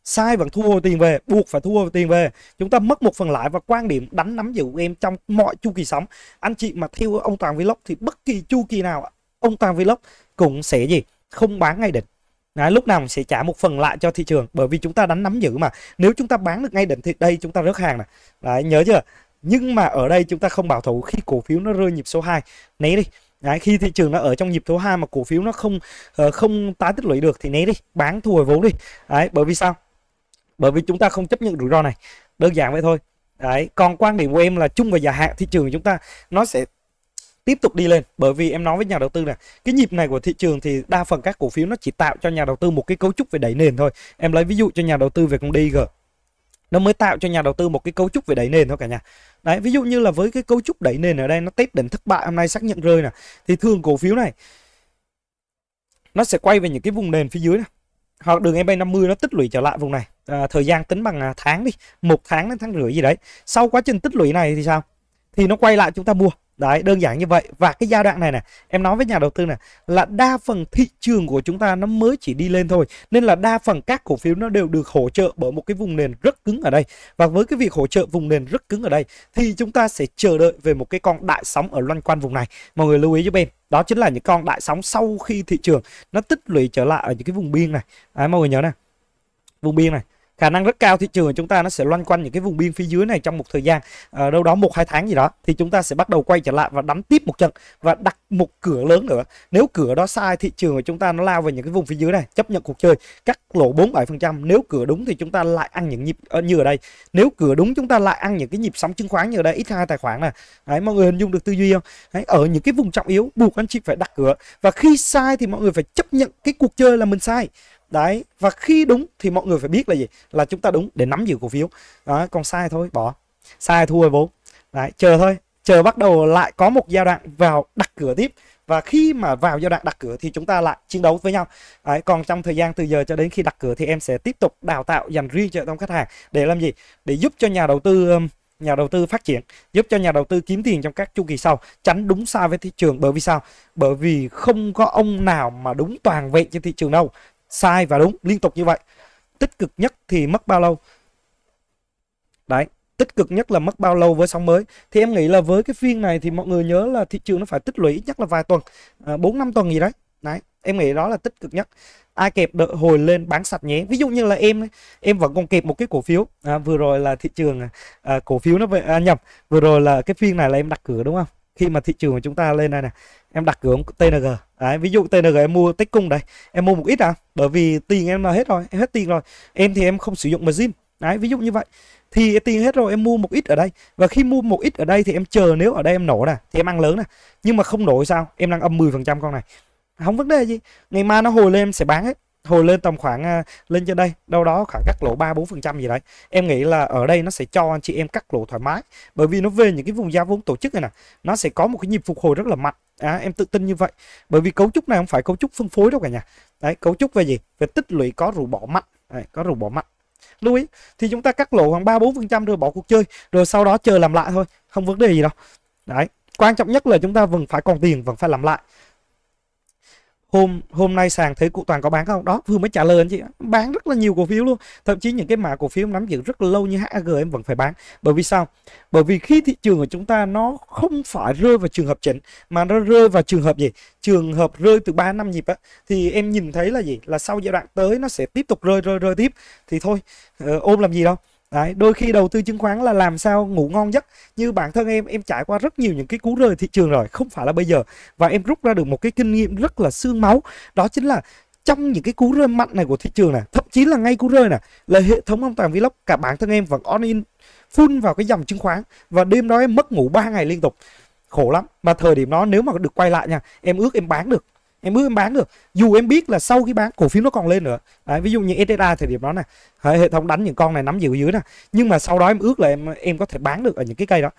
sai vẫn thu hồi tiền về buộc phải thu hồi tiền về chúng ta mất một phần lãi và quan điểm đánh nắm giữ em trong mọi chu kỳ sóng anh chị mà theo ông toàn vlog thì bất kỳ chu kỳ nào ông toàn vlog cũng sẽ gì không bán ngay đỉnh Đấy, lúc nào mình sẽ trả một phần lại cho thị trường bởi vì chúng ta đánh nắm giữ mà nếu chúng ta bán được ngay đỉnh thì đây chúng ta rớt hàng này nhớ chưa nhưng mà ở đây chúng ta không bảo thủ khi cổ phiếu nó rơi nhịp số 2 né đi Đấy, khi thị trường nó ở trong nhịp thứ hai mà cổ phiếu nó không uh, không tái tích lũy được thì né đi bán thu hồi vốn đi đấy bởi vì sao bởi vì chúng ta không chấp nhận rủi ro này đơn giản vậy thôi đấy còn quan điểm của em là chung và dài hạn thị trường chúng ta nó sẽ tiếp tục đi lên bởi vì em nói với nhà đầu tư là cái nhịp này của thị trường thì đa phần các cổ phiếu nó chỉ tạo cho nhà đầu tư một cái cấu trúc về đẩy nền thôi em lấy ví dụ cho nhà đầu tư về con DG nó mới tạo cho nhà đầu tư một cái cấu trúc về đẩy nền thôi cả nhà đấy ví dụ như là với cái cấu trúc đẩy nền ở đây nó test đỉnh thất bại hôm nay xác nhận rơi nè thì thường cổ phiếu này nó sẽ quay về những cái vùng nền phía dưới này hoặc đường e MA50 nó tích lũy trở lại vùng này à, thời gian tính bằng à, tháng đi một tháng đến tháng rưỡi gì đấy sau quá trình tích lũy này thì sao thì nó quay lại chúng ta mua Đấy, đơn giản như vậy. Và cái giai đoạn này nè, em nói với nhà đầu tư nè, là đa phần thị trường của chúng ta nó mới chỉ đi lên thôi. Nên là đa phần các cổ phiếu nó đều được hỗ trợ bởi một cái vùng nền rất cứng ở đây. Và với cái việc hỗ trợ vùng nền rất cứng ở đây, thì chúng ta sẽ chờ đợi về một cái con đại sóng ở loanh quanh vùng này. Mọi người lưu ý giúp em đó chính là những con đại sóng sau khi thị trường nó tích lũy trở lại ở những cái vùng biên này à, mọi người nhớ này vùng biên này khả năng rất cao thị trường của chúng ta nó sẽ loanh quanh những cái vùng biên phía dưới này trong một thời gian à, đâu đó một hai tháng gì đó thì chúng ta sẽ bắt đầu quay trở lại và đánh tiếp một trận và đặt một cửa lớn nữa nếu cửa đó sai thị trường của chúng ta nó lao về những cái vùng phía dưới này chấp nhận cuộc chơi cắt lỗ bốn bảy phần trăm nếu cửa đúng thì chúng ta lại ăn những nhịp ờ, như ở đây nếu cửa đúng chúng ta lại ăn những cái nhịp sóng chứng khoán như ở đây ít hai tài khoản này đấy mọi người hình dung được tư duy không đấy, ở những cái vùng trọng yếu buộc anh chị phải đặt cửa và khi sai thì mọi người phải chấp nhận cái cuộc chơi là mình sai đấy và khi đúng thì mọi người phải biết là gì là chúng ta đúng để nắm giữ cổ phiếu đó, còn sai thôi bỏ sai thua vốn đấy chờ thôi chờ bắt đầu lại có một giai đoạn vào đặt cửa tiếp và khi mà vào giai đoạn đặt cửa thì chúng ta lại chiến đấu với nhau đấy, còn trong thời gian từ giờ cho đến khi đặt cửa thì em sẽ tiếp tục đào tạo dành riêng cho tổng khách hàng để làm gì để giúp cho nhà đầu tư nhà đầu tư phát triển giúp cho nhà đầu tư kiếm tiền trong các chu kỳ sau tránh đúng sai với thị trường bởi vì sao bởi vì không có ông nào mà đúng toàn vẹn trên thị trường đâu sai và đúng liên tục như vậy tích cực nhất thì mất bao lâu đấy tích cực nhất là mất bao lâu với sóng mới thì em nghĩ là với cái phiên này thì mọi người nhớ là thị trường nó phải tích lũy nhất là vài tuần à, bốn năm tuần gì đấy đấy em nghĩ đó là tích cực nhất ai kẹp đợi hồi lên bán sạch nhé ví dụ như là em em vẫn còn kẹp một cái cổ phiếu à, vừa rồi là thị trường à, à, cổ phiếu nó về à, nhầm vừa rồi là cái phiên này là em đặt cửa đúng không khi mà thị trường của chúng ta lên đây nè em đặt hướng TNG đấy ví dụ TNG em mua tích cung đây em mua một ít à bởi vì tiền em là hết rồi em hết tiền rồi em thì em không sử dụng margin đấy ví dụ như vậy thì tiền hết rồi em mua một ít ở đây và khi mua một ít ở đây thì em chờ nếu ở đây em nổ nè thì em ăn lớn nè nhưng mà không nổ sao em đang âm 10 phần trăm con này không vấn đề gì ngày mai nó hồi lên em sẽ bán hết hồi lên tầm khoảng à, lên trên đây đâu đó khoảng cắt lỗ 3 4 phần trăm gì đấy em nghĩ là ở đây nó sẽ cho anh chị em cắt lỗ thoải mái bởi vì nó về những cái vùng giá vốn tổ chức này nè nó sẽ có một cái nhịp phục hồi rất là mạnh À, em tự tin như vậy bởi vì cấu trúc này không phải cấu trúc phân phối đâu cả nhà đấy cấu trúc về gì về tích lũy có rủ bỏ mạnh đấy, có rủ bỏ mạnh lưu ý thì chúng ta cắt lỗ khoảng ba bốn phần trăm rồi bỏ cuộc chơi rồi sau đó chờ làm lại thôi không vấn đề gì đâu đấy quan trọng nhất là chúng ta vẫn phải còn tiền vẫn phải làm lại hôm hôm nay sàn thấy cụ toàn có bán không đó vừa mới trả lời anh chị bán rất là nhiều cổ phiếu luôn thậm chí những cái mã cổ phiếu nắm giữ rất lâu như HAG em vẫn phải bán bởi vì sao bởi vì khi thị trường của chúng ta nó không phải rơi vào trường hợp chỉnh mà nó rơi vào trường hợp gì trường hợp rơi từ 3 năm nhịp á thì em nhìn thấy là gì là sau giai đoạn tới nó sẽ tiếp tục rơi rơi rơi tiếp thì thôi ờ, ôm làm gì đâu Đấy, đôi khi đầu tư chứng khoán là làm sao ngủ ngon nhất như bản thân em em trải qua rất nhiều những cái cú rơi thị trường rồi không phải là bây giờ và em rút ra được một cái kinh nghiệm rất là xương máu đó chính là trong những cái cú rơi mạnh này của thị trường này thậm chí là ngay cú rơi này là hệ thống an toàn vlog cả bản thân em vẫn on in full vào cái dòng chứng khoán và đêm đó em mất ngủ 3 ngày liên tục khổ lắm mà thời điểm đó nếu mà được quay lại nha em ước em bán được em ước em bán được dù em biết là sau khi bán cổ phiếu nó còn lên nữa đấy, ví dụ như SSA thời điểm đó nè hệ thống đánh những con này nắm giữ dưới nè nhưng mà sau đó em ước là em em có thể bán được ở những cái cây đó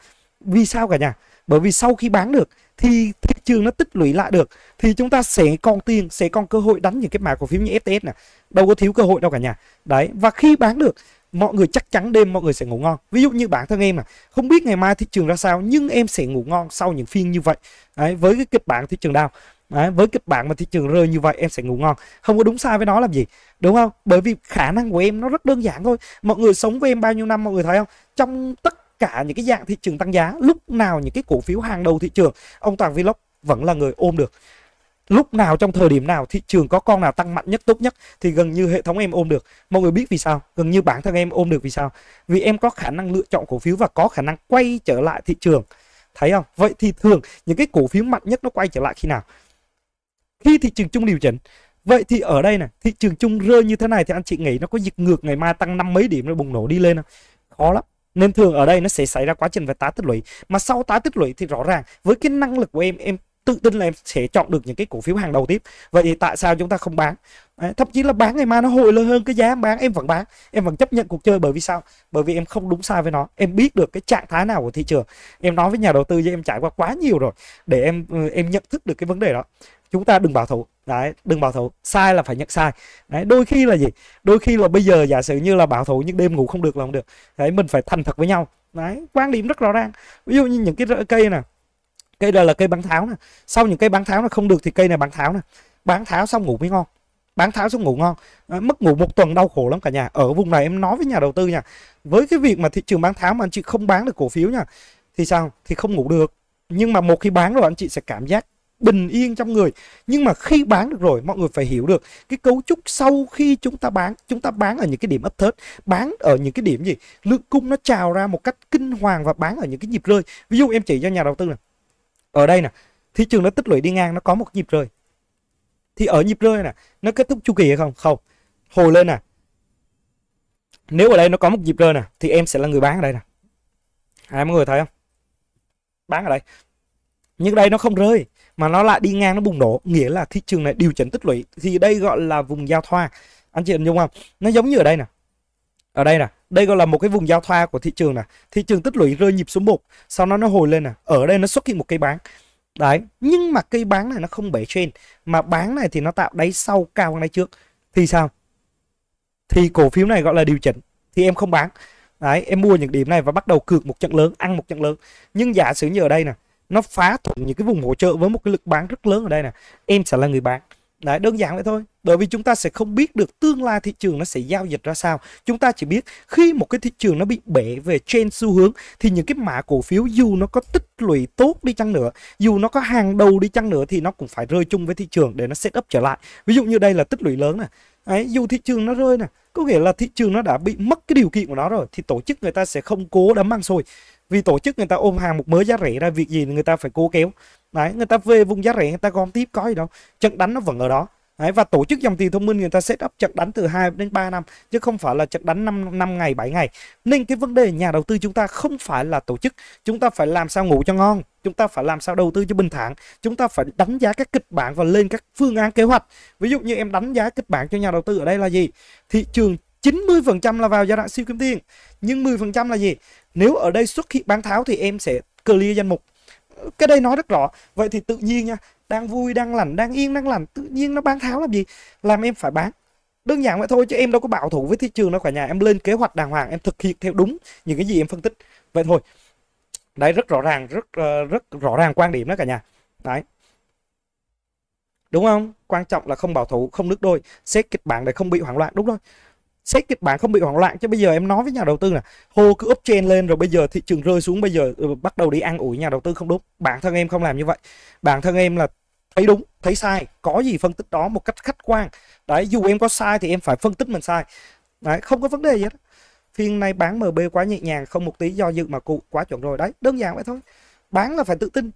vì sao cả nhà bởi vì sau khi bán được thì thị trường nó tích lũy lại được thì chúng ta sẽ còn tiền sẽ còn cơ hội đánh những cái mã cổ phiếu như FTS nè đâu có thiếu cơ hội đâu cả nhà đấy và khi bán được mọi người chắc chắn đêm mọi người sẽ ngủ ngon ví dụ như bản thân em à không biết ngày mai thị trường ra sao nhưng em sẽ ngủ ngon sau những phiên như vậy đấy, với cái kịch bản thị trường đào Đấy, với kịch bản mà thị trường rơi như vậy em sẽ ngủ ngon không có đúng sai với nó làm gì đúng không bởi vì khả năng của em nó rất đơn giản thôi mọi người sống với em bao nhiêu năm mọi người thấy không trong tất cả những cái dạng thị trường tăng giá lúc nào những cái cổ phiếu hàng đầu thị trường ông toàn vlog vẫn là người ôm được lúc nào trong thời điểm nào thị trường có con nào tăng mạnh nhất tốt nhất thì gần như hệ thống em ôm được mọi người biết vì sao gần như bản thân em ôm được vì sao vì em có khả năng lựa chọn cổ phiếu và có khả năng quay trở lại thị trường thấy không vậy thì thường những cái cổ phiếu mạnh nhất nó quay trở lại khi nào khi thị trường chung điều chỉnh vậy thì ở đây này thị trường chung rơi như thế này thì anh chị nghĩ nó có dịch ngược ngày mai tăng năm mấy điểm nó bùng nổ đi lên không khó lắm nên thường ở đây nó sẽ xảy ra quá trình về tái tích lũy mà sau tái tích lũy thì rõ ràng với cái năng lực của em em tự tin là em sẽ chọn được những cái cổ phiếu hàng đầu tiếp vậy thì tại sao chúng ta không bán thậm chí là bán ngày mai nó hồi lên hơn cái giá em bán em vẫn bán em vẫn chấp nhận cuộc chơi bởi vì sao bởi vì em không đúng sai với nó em biết được cái trạng thái nào của thị trường em nói với nhà đầu tư với em trải qua quá nhiều rồi để em ừ, em nhận thức được cái vấn đề đó chúng ta đừng bảo thủ đấy đừng bảo thủ sai là phải nhận sai đấy đôi khi là gì đôi khi là bây giờ giả sử như là bảo thủ nhưng đêm ngủ không được là không được đấy mình phải thành thật với nhau đấy quan điểm rất rõ ràng ví dụ như những cái cây nè cây đây là cây bán tháo nè sau những cây bán tháo nó không được thì cây này bán tháo nè bán tháo xong ngủ mới ngon bán tháo xong ngủ ngon ờ, mất ngủ một tuần đau khổ lắm cả nhà ở vùng này em nói với nhà đầu tư nha với cái việc mà thị trường bán tháo mà anh chị không bán được cổ phiếu nha thì sao thì không ngủ được nhưng mà một khi bán rồi anh chị sẽ cảm giác bình yên trong người nhưng mà khi bán được rồi mọi người phải hiểu được cái cấu trúc sau khi chúng ta bán chúng ta bán ở những cái điểm ấp thớt bán ở những cái điểm gì lượng cung nó trào ra một cách kinh hoàng và bán ở những cái nhịp rơi ví dụ em chỉ cho nhà đầu tư này ở đây nè thị trường nó tích lũy đi ngang nó có một nhịp rơi thì ở nhịp rơi nè nó kết thúc chu kỳ hay không không hồi lên nè nếu ở đây nó có một nhịp rơi nè thì em sẽ là người bán ở đây nè à, mọi người thấy không bán ở đây nhưng đây nó không rơi mà nó lại đi ngang nó bùng nổ nghĩa là thị trường này điều chỉnh tích lũy thì đây gọi là vùng giao thoa anh chị hình dung không nó giống như ở đây nè ở đây nè đây gọi là một cái vùng giao thoa của thị trường nè thị trường tích lũy rơi nhịp số 1 sau đó nó hồi lên nè ở đây nó xuất hiện một cây bán đấy nhưng mà cây bán này nó không bể trên mà bán này thì nó tạo đáy sau cao hơn đáy trước thì sao thì cổ phiếu này gọi là điều chỉnh thì em không bán đấy em mua những điểm này và bắt đầu cược một trận lớn ăn một trận lớn nhưng giả sử như ở đây nè nó phá thủng những cái vùng hỗ trợ với một cái lực bán rất lớn ở đây nè em sẽ là người bán Đấy, đơn giản vậy thôi. Bởi vì chúng ta sẽ không biết được tương lai thị trường nó sẽ giao dịch ra sao. Chúng ta chỉ biết khi một cái thị trường nó bị bể về trên xu hướng thì những cái mã cổ phiếu dù nó có tích lũy tốt đi chăng nữa, dù nó có hàng đầu đi chăng nữa thì nó cũng phải rơi chung với thị trường để nó set up trở lại. Ví dụ như đây là tích lũy lớn này. Đấy, dù thị trường nó rơi nè, có nghĩa là thị trường nó đã bị mất cái điều kiện của nó rồi thì tổ chức người ta sẽ không cố đấm ăn xôi vì tổ chức người ta ôm hàng một mớ giá rẻ ra việc gì người ta phải cố kéo đấy người ta về vùng giá rẻ người ta gom tiếp có gì đâu trận đánh nó vẫn ở đó Đấy, và tổ chức dòng tiền thông minh người ta set up trận đánh từ 2 đến 3 năm chứ không phải là trận đánh 5, 5 ngày 7 ngày nên cái vấn đề nhà đầu tư chúng ta không phải là tổ chức chúng ta phải làm sao ngủ cho ngon chúng ta phải làm sao đầu tư cho bình thản chúng ta phải đánh giá các kịch bản và lên các phương án kế hoạch ví dụ như em đánh giá kịch bản cho nhà đầu tư ở đây là gì thị trường 90% là vào giai đoạn siêu kiếm tiền nhưng 10% là gì nếu ở đây xuất hiện bán tháo thì em sẽ clear danh mục cái đây nói rất rõ vậy thì tự nhiên nha đang vui đang lành đang yên đang lành tự nhiên nó bán tháo làm gì làm em phải bán đơn giản vậy thôi chứ em đâu có bảo thủ với thị trường đâu cả nhà em lên kế hoạch đàng hoàng em thực hiện theo đúng những cái gì em phân tích vậy thôi đấy rất rõ ràng rất ờ, rất rõ ràng quan điểm đó cả nhà đấy đúng không quan trọng là không bảo thủ không nước đôi xét kịch bản để không bị hoảng loạn đúng rồi xét kịch bản không bị hoảng loạn chứ bây giờ em nói với nhà đầu tư là hô cứ up trên lên rồi bây giờ thị trường rơi xuống bây giờ ừ, bắt đầu đi ăn ủi nhà đầu tư không đúng bản thân em không làm như vậy bản thân em là thấy đúng thấy sai có gì phân tích đó một cách khách quan đấy dù em có sai thì em phải phân tích mình sai đấy không có vấn đề gì hết phiên nay bán mb quá nhẹ nhàng không một tí do dự mà cụ quá chuẩn rồi đấy đơn giản vậy thôi bán là phải tự tin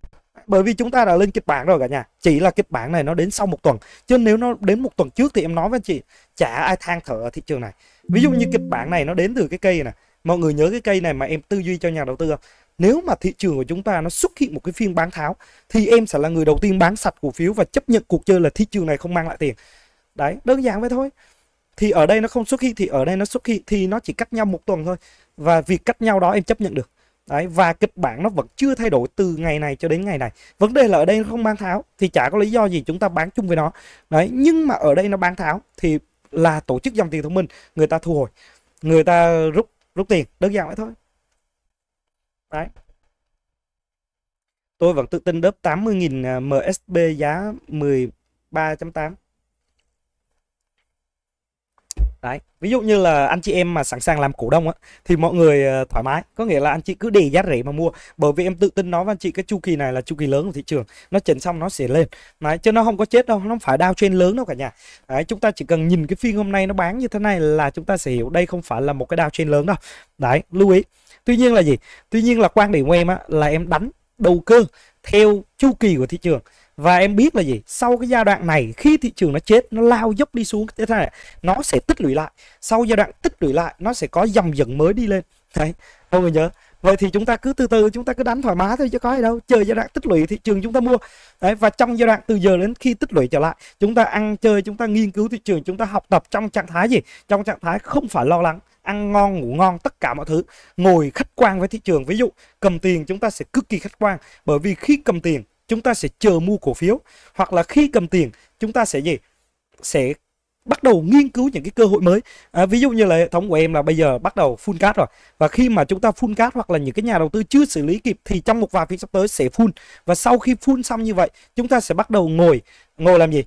bởi vì chúng ta đã lên kịch bản rồi cả nhà chỉ là kịch bản này nó đến sau một tuần chứ nếu nó đến một tuần trước thì em nói với anh chị chả ai than thở ở thị trường này ví dụ như kịch bản này nó đến từ cái cây này mọi người nhớ cái cây này mà em tư duy cho nhà đầu tư không nếu mà thị trường của chúng ta nó xuất hiện một cái phiên bán tháo thì em sẽ là người đầu tiên bán sạch cổ phiếu và chấp nhận cuộc chơi là thị trường này không mang lại tiền đấy đơn giản vậy thôi thì ở đây nó không xuất hiện thì ở đây nó xuất hiện thì nó chỉ cách nhau một tuần thôi và việc cách nhau đó em chấp nhận được Đấy, và kịch bản nó vẫn chưa thay đổi từ ngày này cho đến ngày này vấn đề là ở đây nó không bán tháo thì chả có lý do gì chúng ta bán chung với nó đấy nhưng mà ở đây nó bán tháo thì là tổ chức dòng tiền thông minh người ta thu hồi người ta rút rút tiền đơn giản vậy thôi đấy tôi vẫn tự tin đớp 80.000 MSB à, giá 13.8 đấy ví dụ như là anh chị em mà sẵn sàng làm cổ đông á thì mọi người ờ, thoải mái có nghĩa là anh chị cứ để giá rẻ mà mua bởi vì em tự tin nói với anh chị cái chu kỳ này là chu kỳ lớn của thị trường nó chỉnh xong nó sẽ lên đấy chứ nó không có chết đâu nó không phải đao trên lớn đâu cả nhà đấy chúng ta chỉ cần nhìn cái phiên hôm nay nó bán như thế này là chúng ta sẽ hiểu đây không phải là một cái đao trên lớn đâu đấy lưu ý tuy nhiên là gì tuy nhiên là quan điểm của em á là em đánh đầu cơ theo chu kỳ của thị trường và em biết là gì sau cái giai đoạn này khi thị trường nó chết nó lao dốc đi xuống thế này nó sẽ tích lũy lại sau giai đoạn tích lũy lại nó sẽ có dòng dần mới đi lên đấy mọi người nhớ vậy thì chúng ta cứ từ từ chúng ta cứ đánh thoải mái thôi chứ có gì đâu chờ giai đoạn tích lũy thị trường chúng ta mua đấy và trong giai đoạn từ giờ đến khi tích lũy trở lại chúng ta ăn chơi chúng ta nghiên cứu thị trường chúng ta học tập trong trạng thái gì trong trạng thái không phải lo lắng ăn ngon ngủ ngon tất cả mọi thứ ngồi khách quan với thị trường ví dụ cầm tiền chúng ta sẽ cực kỳ khách quan bởi vì khi cầm tiền chúng ta sẽ chờ mua cổ phiếu hoặc là khi cầm tiền chúng ta sẽ gì sẽ bắt đầu nghiên cứu những cái cơ hội mới à, ví dụ như là hệ thống của em là bây giờ bắt đầu full cát rồi và khi mà chúng ta full cát hoặc là những cái nhà đầu tư chưa xử lý kịp thì trong một vài phiên sắp tới sẽ full và sau khi full xong như vậy chúng ta sẽ bắt đầu ngồi ngồi làm gì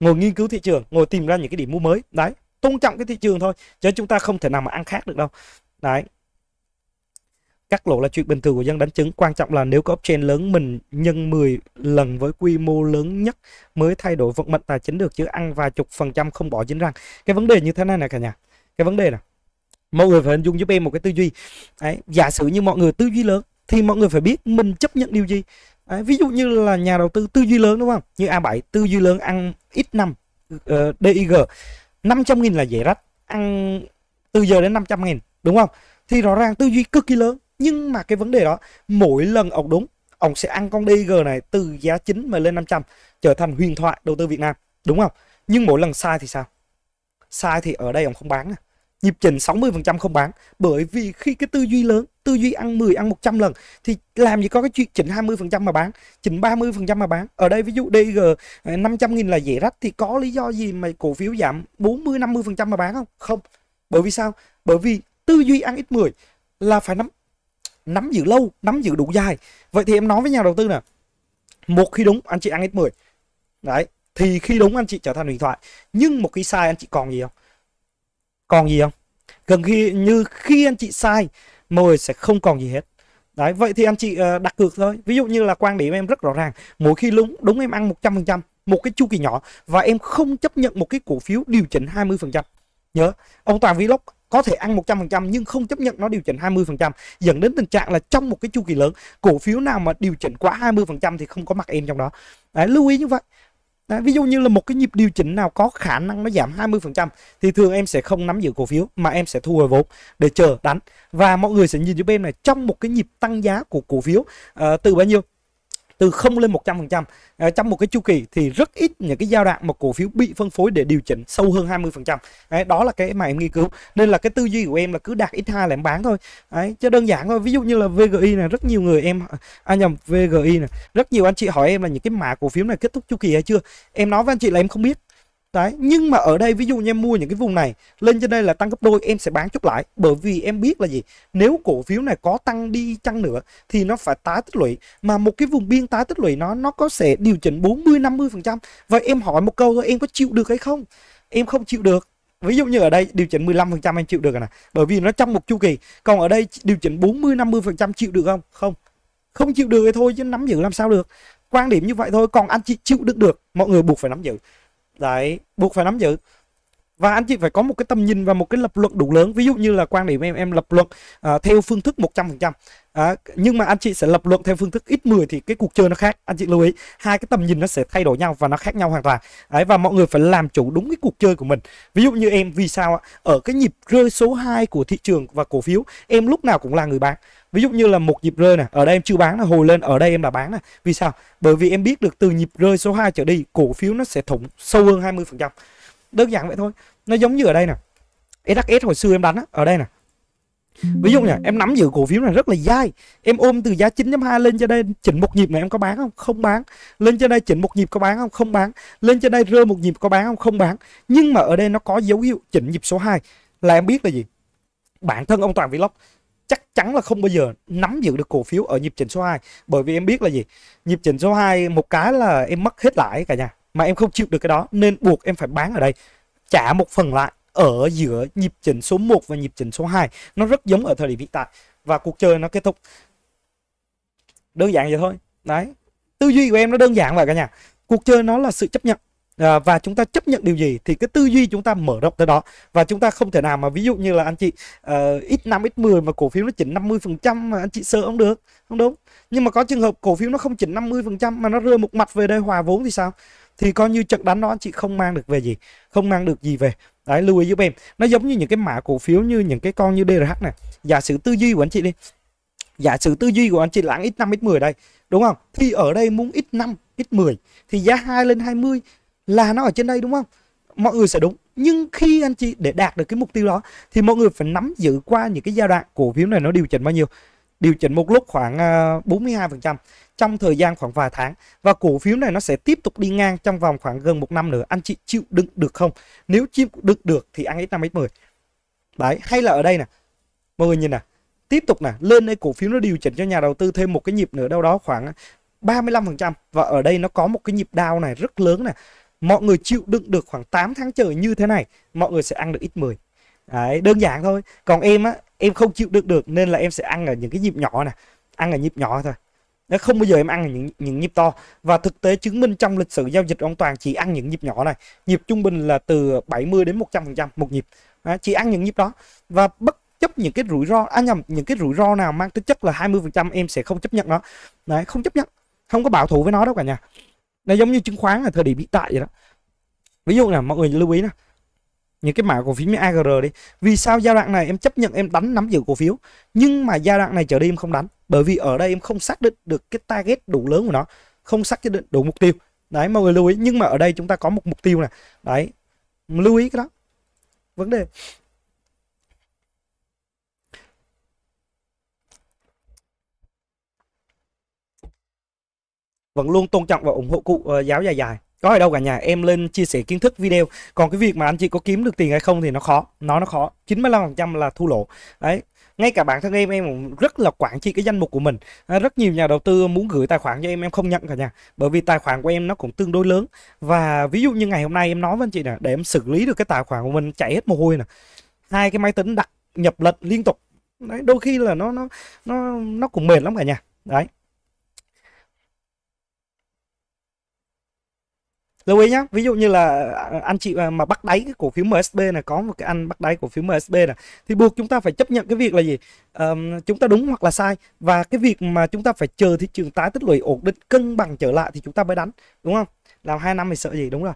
ngồi nghiên cứu thị trường ngồi tìm ra những cái điểm mua mới đấy tôn trọng cái thị trường thôi chứ chúng ta không thể nào mà ăn khác được đâu đấy các lỗ là chuyện bình thường của dân đánh chứng quan trọng là nếu có option lớn mình nhân 10 lần với quy mô lớn nhất mới thay đổi vận mệnh tài chính được chứ ăn vài chục phần trăm không bỏ chính răng cái vấn đề như thế này nè cả nhà cái vấn đề là mọi người phải hình dung giúp em một cái tư duy Đấy, giả sử như mọi người tư duy lớn thì mọi người phải biết mình chấp nhận điều gì Đấy, ví dụ như là nhà đầu tư tư duy lớn đúng không như A7 tư duy lớn ăn ít năm uh, DIG 500 nghìn là dễ rách ăn từ giờ đến 500 nghìn đúng không thì rõ ràng tư duy cực kỳ lớn nhưng mà cái vấn đề đó mỗi lần ông đúng ông sẽ ăn con DG này từ giá chính mà lên 500 trở thành huyền thoại đầu tư Việt Nam đúng không nhưng mỗi lần sai thì sao sai thì ở đây ông không bán à nhịp trình 60% không bán bởi vì khi cái tư duy lớn tư duy ăn 10 ăn 100 lần thì làm gì có cái chuyện chỉnh 20% mà bán chỉnh 30% mà bán ở đây ví dụ DG 500.000 à, là dễ rách thì có lý do gì mà cổ phiếu giảm 40 50% mà bán không không bởi vì sao bởi vì tư duy ăn ít 10 là phải nắm nắm giữ lâu nắm giữ đủ dài vậy thì em nói với nhà đầu tư nè một khi đúng anh chị ăn hết 10 đấy thì khi đúng anh chị trở thành huyền thoại nhưng một khi sai anh chị còn gì không còn gì không gần khi như khi anh chị sai mồi sẽ không còn gì hết đấy vậy thì anh chị ờ, đặt cược thôi ví dụ như là quan điểm em rất rõ ràng mỗi khi đúng đúng em ăn 100% một cái chu kỳ nhỏ và em không chấp nhận một cái cổ phiếu điều chỉnh 20% nhớ ông toàn vlog có thể ăn 100% nhưng không chấp nhận nó điều chỉnh 20% dẫn đến tình trạng là trong một cái chu kỳ lớn cổ phiếu nào mà điều chỉnh quá 20% thì không có mặt em trong đó Đấy, lưu ý như vậy Đấy, ví dụ như là một cái nhịp điều chỉnh nào có khả năng nó giảm 20% thì thường em sẽ không nắm giữ cổ phiếu mà em sẽ thu hồi vốn để chờ đánh và mọi người sẽ nhìn giúp em này trong một cái nhịp tăng giá của cổ phiếu uh, từ bao nhiêu từ không lên 100% à, trong một cái chu kỳ thì rất ít những cái giai đoạn mà cổ phiếu bị phân phối để điều chỉnh sâu hơn 20% đấy, đó là cái mà em nghiên cứu nên là cái tư duy của em là cứ đạt ít 2 là em bán thôi đấy, cho đơn giản thôi ví dụ như là VGI này rất nhiều người em à nhầm VGI này rất nhiều anh chị hỏi em là những cái mã cổ phiếu này kết thúc chu kỳ hay chưa em nói với anh chị là em không biết Đấy, nhưng mà ở đây ví dụ như em mua những cái vùng này lên trên đây là tăng gấp đôi em sẽ bán chút lại bởi vì em biết là gì nếu cổ phiếu này có tăng đi chăng nữa thì nó phải tái tích lũy mà một cái vùng biên tái tích lũy nó nó có sẽ điều chỉnh 40 50 phần trăm vậy em hỏi một câu thôi em có chịu được hay không em không chịu được ví dụ như ở đây điều chỉnh 15 phần trăm em chịu được rồi nè bởi vì nó trong một chu kỳ còn ở đây điều chỉnh 40 50 phần trăm chịu được không không không chịu được thì thôi chứ nắm giữ làm sao được quan điểm như vậy thôi còn anh chị chịu đựng được mọi người buộc phải nắm giữ Đấy, buộc phải nắm giữ và anh chị phải có một cái tầm nhìn và một cái lập luận đủ lớn ví dụ như là quan điểm em em lập luận uh, theo phương thức 100% À, nhưng mà anh chị sẽ lập luận theo phương thức ít 10 thì cái cuộc chơi nó khác anh chị lưu ý hai cái tầm nhìn nó sẽ thay đổi nhau và nó khác nhau hoàn toàn đấy và mọi người phải làm chủ đúng cái cuộc chơi của mình ví dụ như em vì sao ở cái nhịp rơi số 2 của thị trường và cổ phiếu em lúc nào cũng là người bán ví dụ như là một nhịp rơi này ở đây em chưa bán là hồi lên ở đây em đã bán này vì sao bởi vì em biết được từ nhịp rơi số 2 trở đi cổ phiếu nó sẽ thủng sâu hơn 20 phần trăm đơn giản vậy thôi nó giống như ở đây nè SHS hồi xưa em đánh á, ở đây nè ví dụ nhỉ em nắm giữ cổ phiếu này rất là dai em ôm từ giá 9.2 lên trên đây chỉnh một nhịp này em có bán không không bán lên trên đây chỉnh một nhịp có bán không không bán lên trên đây rơi một nhịp có bán không không bán nhưng mà ở đây nó có dấu hiệu chỉnh nhịp số 2 là em biết là gì bản thân ông toàn vlog chắc chắn là không bao giờ nắm giữ được cổ phiếu ở nhịp chỉnh số 2 bởi vì em biết là gì nhịp chỉnh số 2 một cái là em mất hết lãi cả nhà mà em không chịu được cái đó nên buộc em phải bán ở đây trả một phần lại ở giữa nhịp chỉnh số 1 và nhịp chỉnh số 2 nó rất giống ở thời điểm hiện tại và cuộc chơi nó kết thúc đơn giản vậy thôi đấy tư duy của em nó đơn giản vậy cả nhà cuộc chơi nó là sự chấp nhận à, và chúng ta chấp nhận điều gì thì cái tư duy chúng ta mở rộng tới đó và chúng ta không thể nào mà ví dụ như là anh chị ờ, ít năm ít x10 mà cổ phiếu nó chỉnh 50 phần trăm mà anh chị sợ không được không đúng nhưng mà có trường hợp cổ phiếu nó không chỉnh 50 phần trăm mà nó rơi một mặt về đây hòa vốn thì sao thì coi như trận đánh đó anh chị không mang được về gì không mang được gì về đấy lưu ý giúp em nó giống như những cái mã cổ phiếu như những cái con như DRH này giả sử tư duy của anh chị đi giả sử tư duy của anh chị lãng x5 x10 đây đúng không thì ở đây muốn x5 x10 thì giá 2 lên 20 là nó ở trên đây đúng không mọi người sẽ đúng nhưng khi anh chị để đạt được cái mục tiêu đó thì mọi người phải nắm giữ qua những cái giai đoạn cổ phiếu này nó điều chỉnh bao nhiêu điều chỉnh một lúc khoảng 42% ờ, trong thời gian khoảng vài tháng và cổ phiếu này nó sẽ tiếp tục đi ngang trong vòng khoảng gần một năm nữa anh chị chịu đựng được không nếu chịu đựng được thì ăn ít năm ít 10 đấy hay là ở đây nè mọi người nhìn nè tiếp tục nè lên đây cổ phiếu nó điều chỉnh cho nhà đầu tư thêm một cái nhịp nữa đâu đó khoảng 35% và ở đây nó có một cái nhịp đau này rất lớn nè mọi người chịu đựng được khoảng 8 tháng trời như thế này mọi người sẽ ăn được ít 10 Đấy, đơn giản thôi còn em á em không chịu đựng được nên là em sẽ ăn ở những cái nhịp nhỏ nè ăn ở nhịp nhỏ thôi nó không bao giờ em ăn ở những những nhịp to và thực tế chứng minh trong lịch sử giao dịch ông toàn chỉ ăn những nhịp nhỏ này nhịp trung bình là từ 70 đến 100 phần trăm một nhịp à, chỉ ăn những nhịp đó và bất chấp những cái rủi ro à nhầm những cái rủi ro nào mang tính chất là 20 phần trăm em sẽ không chấp nhận nó đấy không chấp nhận không có bảo thủ với nó đâu cả nhà nó giống như chứng khoán ở thời điểm hiện tại vậy đó ví dụ là mọi người lưu ý nè những cái mã cổ phiếu như AGR đi vì sao giai đoạn này em chấp nhận em đánh nắm giữ cổ phiếu nhưng mà giai đoạn này trở đi em không đánh bởi vì ở đây em không xác định được cái target đủ lớn của nó không xác định đủ mục tiêu đấy mọi người lưu ý nhưng mà ở đây chúng ta có một mục tiêu này đấy lưu ý cái đó vấn đề vẫn luôn tôn trọng và ủng hộ cụ uh, giáo dài dài có ở đâu cả nhà em lên chia sẻ kiến thức video còn cái việc mà anh chị có kiếm được tiền hay không thì nó khó nó nó khó 95% là thu lỗ đấy ngay cả bản thân em em cũng rất là quản trị cái danh mục của mình rất nhiều nhà đầu tư muốn gửi tài khoản cho em em không nhận cả nhà bởi vì tài khoản của em nó cũng tương đối lớn và ví dụ như ngày hôm nay em nói với anh chị nè để em xử lý được cái tài khoản của mình chạy hết mồ hôi nè hai cái máy tính đặt nhập lệnh liên tục đấy đôi khi là nó nó nó nó cũng mệt lắm cả nhà đấy lưu ý nhé ví dụ như là à, à, anh chị à, mà bắt đáy cái cổ phiếu MSB này có một cái anh bắt đáy cổ phiếu MSB này thì buộc chúng ta phải chấp nhận cái việc là gì um, chúng ta đúng hoặc là sai và cái việc mà chúng ta phải chờ thị trường tái tích lũy ổn định cân bằng trở lại thì chúng ta mới đánh đúng không làm hai năm thì sợ gì đúng rồi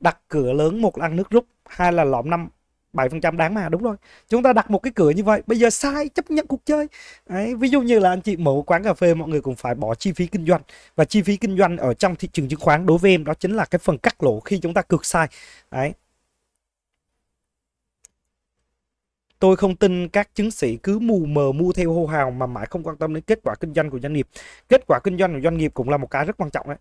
đặt cửa lớn một là ăn nước rút hai là lõm năm 7% đáng mà đúng rồi chúng ta đặt một cái cửa như vậy bây giờ sai chấp nhận cuộc chơi Đấy, ví dụ như là anh chị mở quán cà phê mọi người cũng phải bỏ chi phí kinh doanh và chi phí kinh doanh ở trong thị trường chứng khoán đối với em đó chính là cái phần cắt lỗ khi chúng ta cực sai Đấy. Tôi không tin các chứng sĩ cứ mù mờ mua theo hô hào mà mãi không quan tâm đến kết quả kinh doanh của doanh nghiệp. Kết quả kinh doanh của doanh nghiệp cũng là một cái rất quan trọng đấy.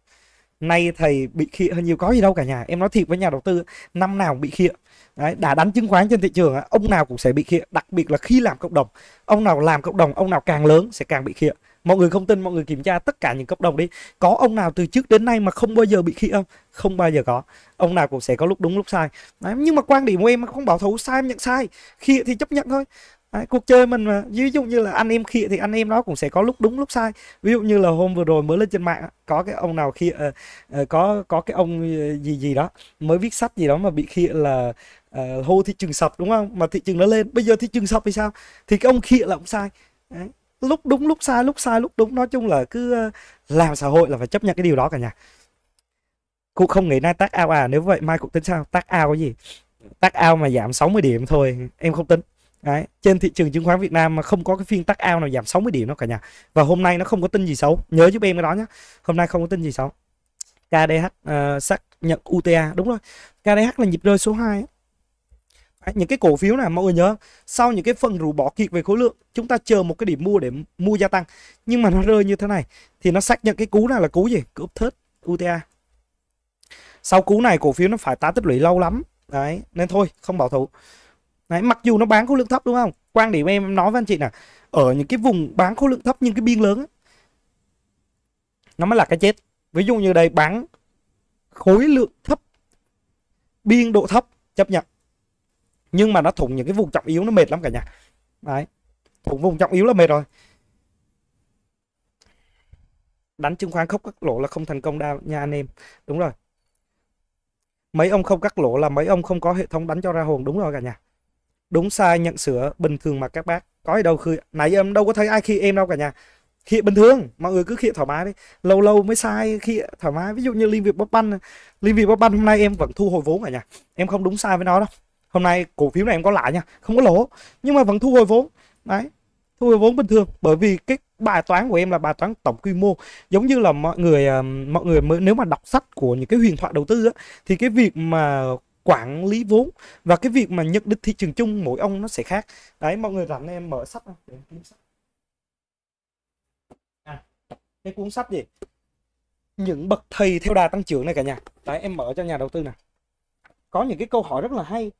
Nay thầy bị khịa hơn nhiều có gì đâu cả nhà. Em nói thiệt với nhà đầu tư, năm nào cũng bị khịa. Đấy, đã đánh chứng khoán trên thị trường ông nào cũng sẽ bị khịa đặc biệt là khi làm cộng đồng ông nào làm cộng đồng ông nào càng lớn sẽ càng bị khịa mọi người không tin mọi người kiểm tra tất cả những cộng đồng đi có ông nào từ trước đến nay mà không bao giờ bị khịa không không bao giờ có ông nào cũng sẽ có lúc đúng lúc sai Đấy, nhưng mà quan điểm của em không bảo thủ sai em nhận sai khịa thì chấp nhận thôi Đấy, cuộc chơi mình mà ví dụ như là anh em khịa thì anh em nó cũng sẽ có lúc đúng lúc sai ví dụ như là hôm vừa rồi mới lên trên mạng có cái ông nào khịa ờ, ờ, có có cái ông gì gì đó mới viết sách gì đó mà bị khịa là uh, hô thị trường sập đúng không mà thị trường nó lên bây giờ thị trường sập thì sao thì cái ông khịa là ông sai Đấy. lúc đúng lúc sai lúc sai lúc đúng nói chung là cứ ờ, làm xã hội là phải chấp nhận cái điều đó cả nhà cụ không nghĩ nay tác ao à nếu vậy mai cụ tính sao tác ao cái gì tác ao mà giảm 60 điểm thôi em không tính Đấy, trên thị trường chứng khoán Việt Nam mà không có cái phiên tắc ao nào giảm 60 điểm đâu cả nhà. Và hôm nay nó không có tin gì xấu, nhớ giúp em cái đó nhé. Hôm nay không có tin gì xấu. KDH uh, ờ, xác nhận UTA đúng rồi. KDH là nhịp rơi số 2 Đấy, những cái cổ phiếu này mọi người nhớ sau những cái phần rủ bỏ kiệt về khối lượng chúng ta chờ một cái điểm mua để mua gia tăng nhưng mà nó rơi như thế này thì nó xác nhận cái cú này là cú gì cú thớt UTA sau cú này cổ phiếu nó phải tá tích lũy lâu lắm đấy nên thôi không bảo thủ đấy mặc dù nó bán khối lượng thấp đúng không quan điểm em nói với anh chị nè ở những cái vùng bán khối lượng thấp nhưng cái biên lớn ấy, nó mới là cái chết ví dụ như đây bán khối lượng thấp biên độ thấp chấp nhận nhưng mà nó thủng những cái vùng trọng yếu nó mệt lắm cả nhà đấy thủng vùng trọng yếu là mệt rồi đánh chứng khoán khóc cắt lỗ là không thành công đâu nha anh em đúng rồi mấy ông không cắt lỗ là mấy ông không có hệ thống đánh cho ra hồn đúng rồi cả nhà đúng sai nhận sửa bình thường mà các bác có gì đâu khi nãy em đâu có thấy ai khi em đâu cả nhà khịa bình thường mọi người cứ khịa thoải mái đi lâu lâu mới sai khịa thoải mái ví dụ như liên việt bóp banh liên việt bóp banh hôm nay em vẫn thu hồi vốn cả nhà em không đúng sai với nó đâu hôm nay cổ phiếu này em có lãi nha không có lỗ nhưng mà vẫn thu hồi vốn đấy thu hồi vốn bình thường bởi vì cái bài toán của em là bài toán tổng quy mô giống như là mọi người à, mọi người nếu mà đọc sách của những cái huyền thoại đầu tư á, thì cái việc mà quản lý vốn và cái việc mà nhận định thị trường chung mỗi ông nó sẽ khác đấy mọi người rảnh em mở sách để em kiếm sách à, cái cuốn sách gì những bậc thầy theo đà tăng trưởng này cả nhà đấy em mở cho nhà đầu tư nè có những cái câu hỏi rất là hay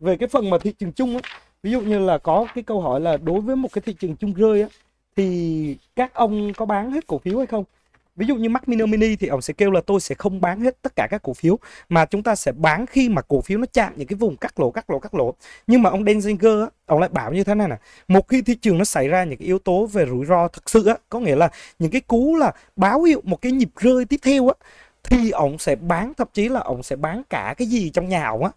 về cái phần mà thị trường chung ấy, ví dụ như là có cái câu hỏi là đối với một cái thị trường chung rơi á thì các ông có bán hết cổ phiếu hay không ví dụ như Mac Mini Mini thì ông sẽ kêu là tôi sẽ không bán hết tất cả các cổ phiếu mà chúng ta sẽ bán khi mà cổ phiếu nó chạm những cái vùng cắt lỗ cắt lỗ cắt lỗ nhưng mà ông Denzinger á, ông lại bảo như thế này nè một khi thị trường nó xảy ra những cái yếu tố về rủi ro thực sự á, có nghĩa là những cái cú là báo hiệu một cái nhịp rơi tiếp theo á thì ông sẽ bán thậm chí là ông sẽ bán cả cái gì trong nhà ông á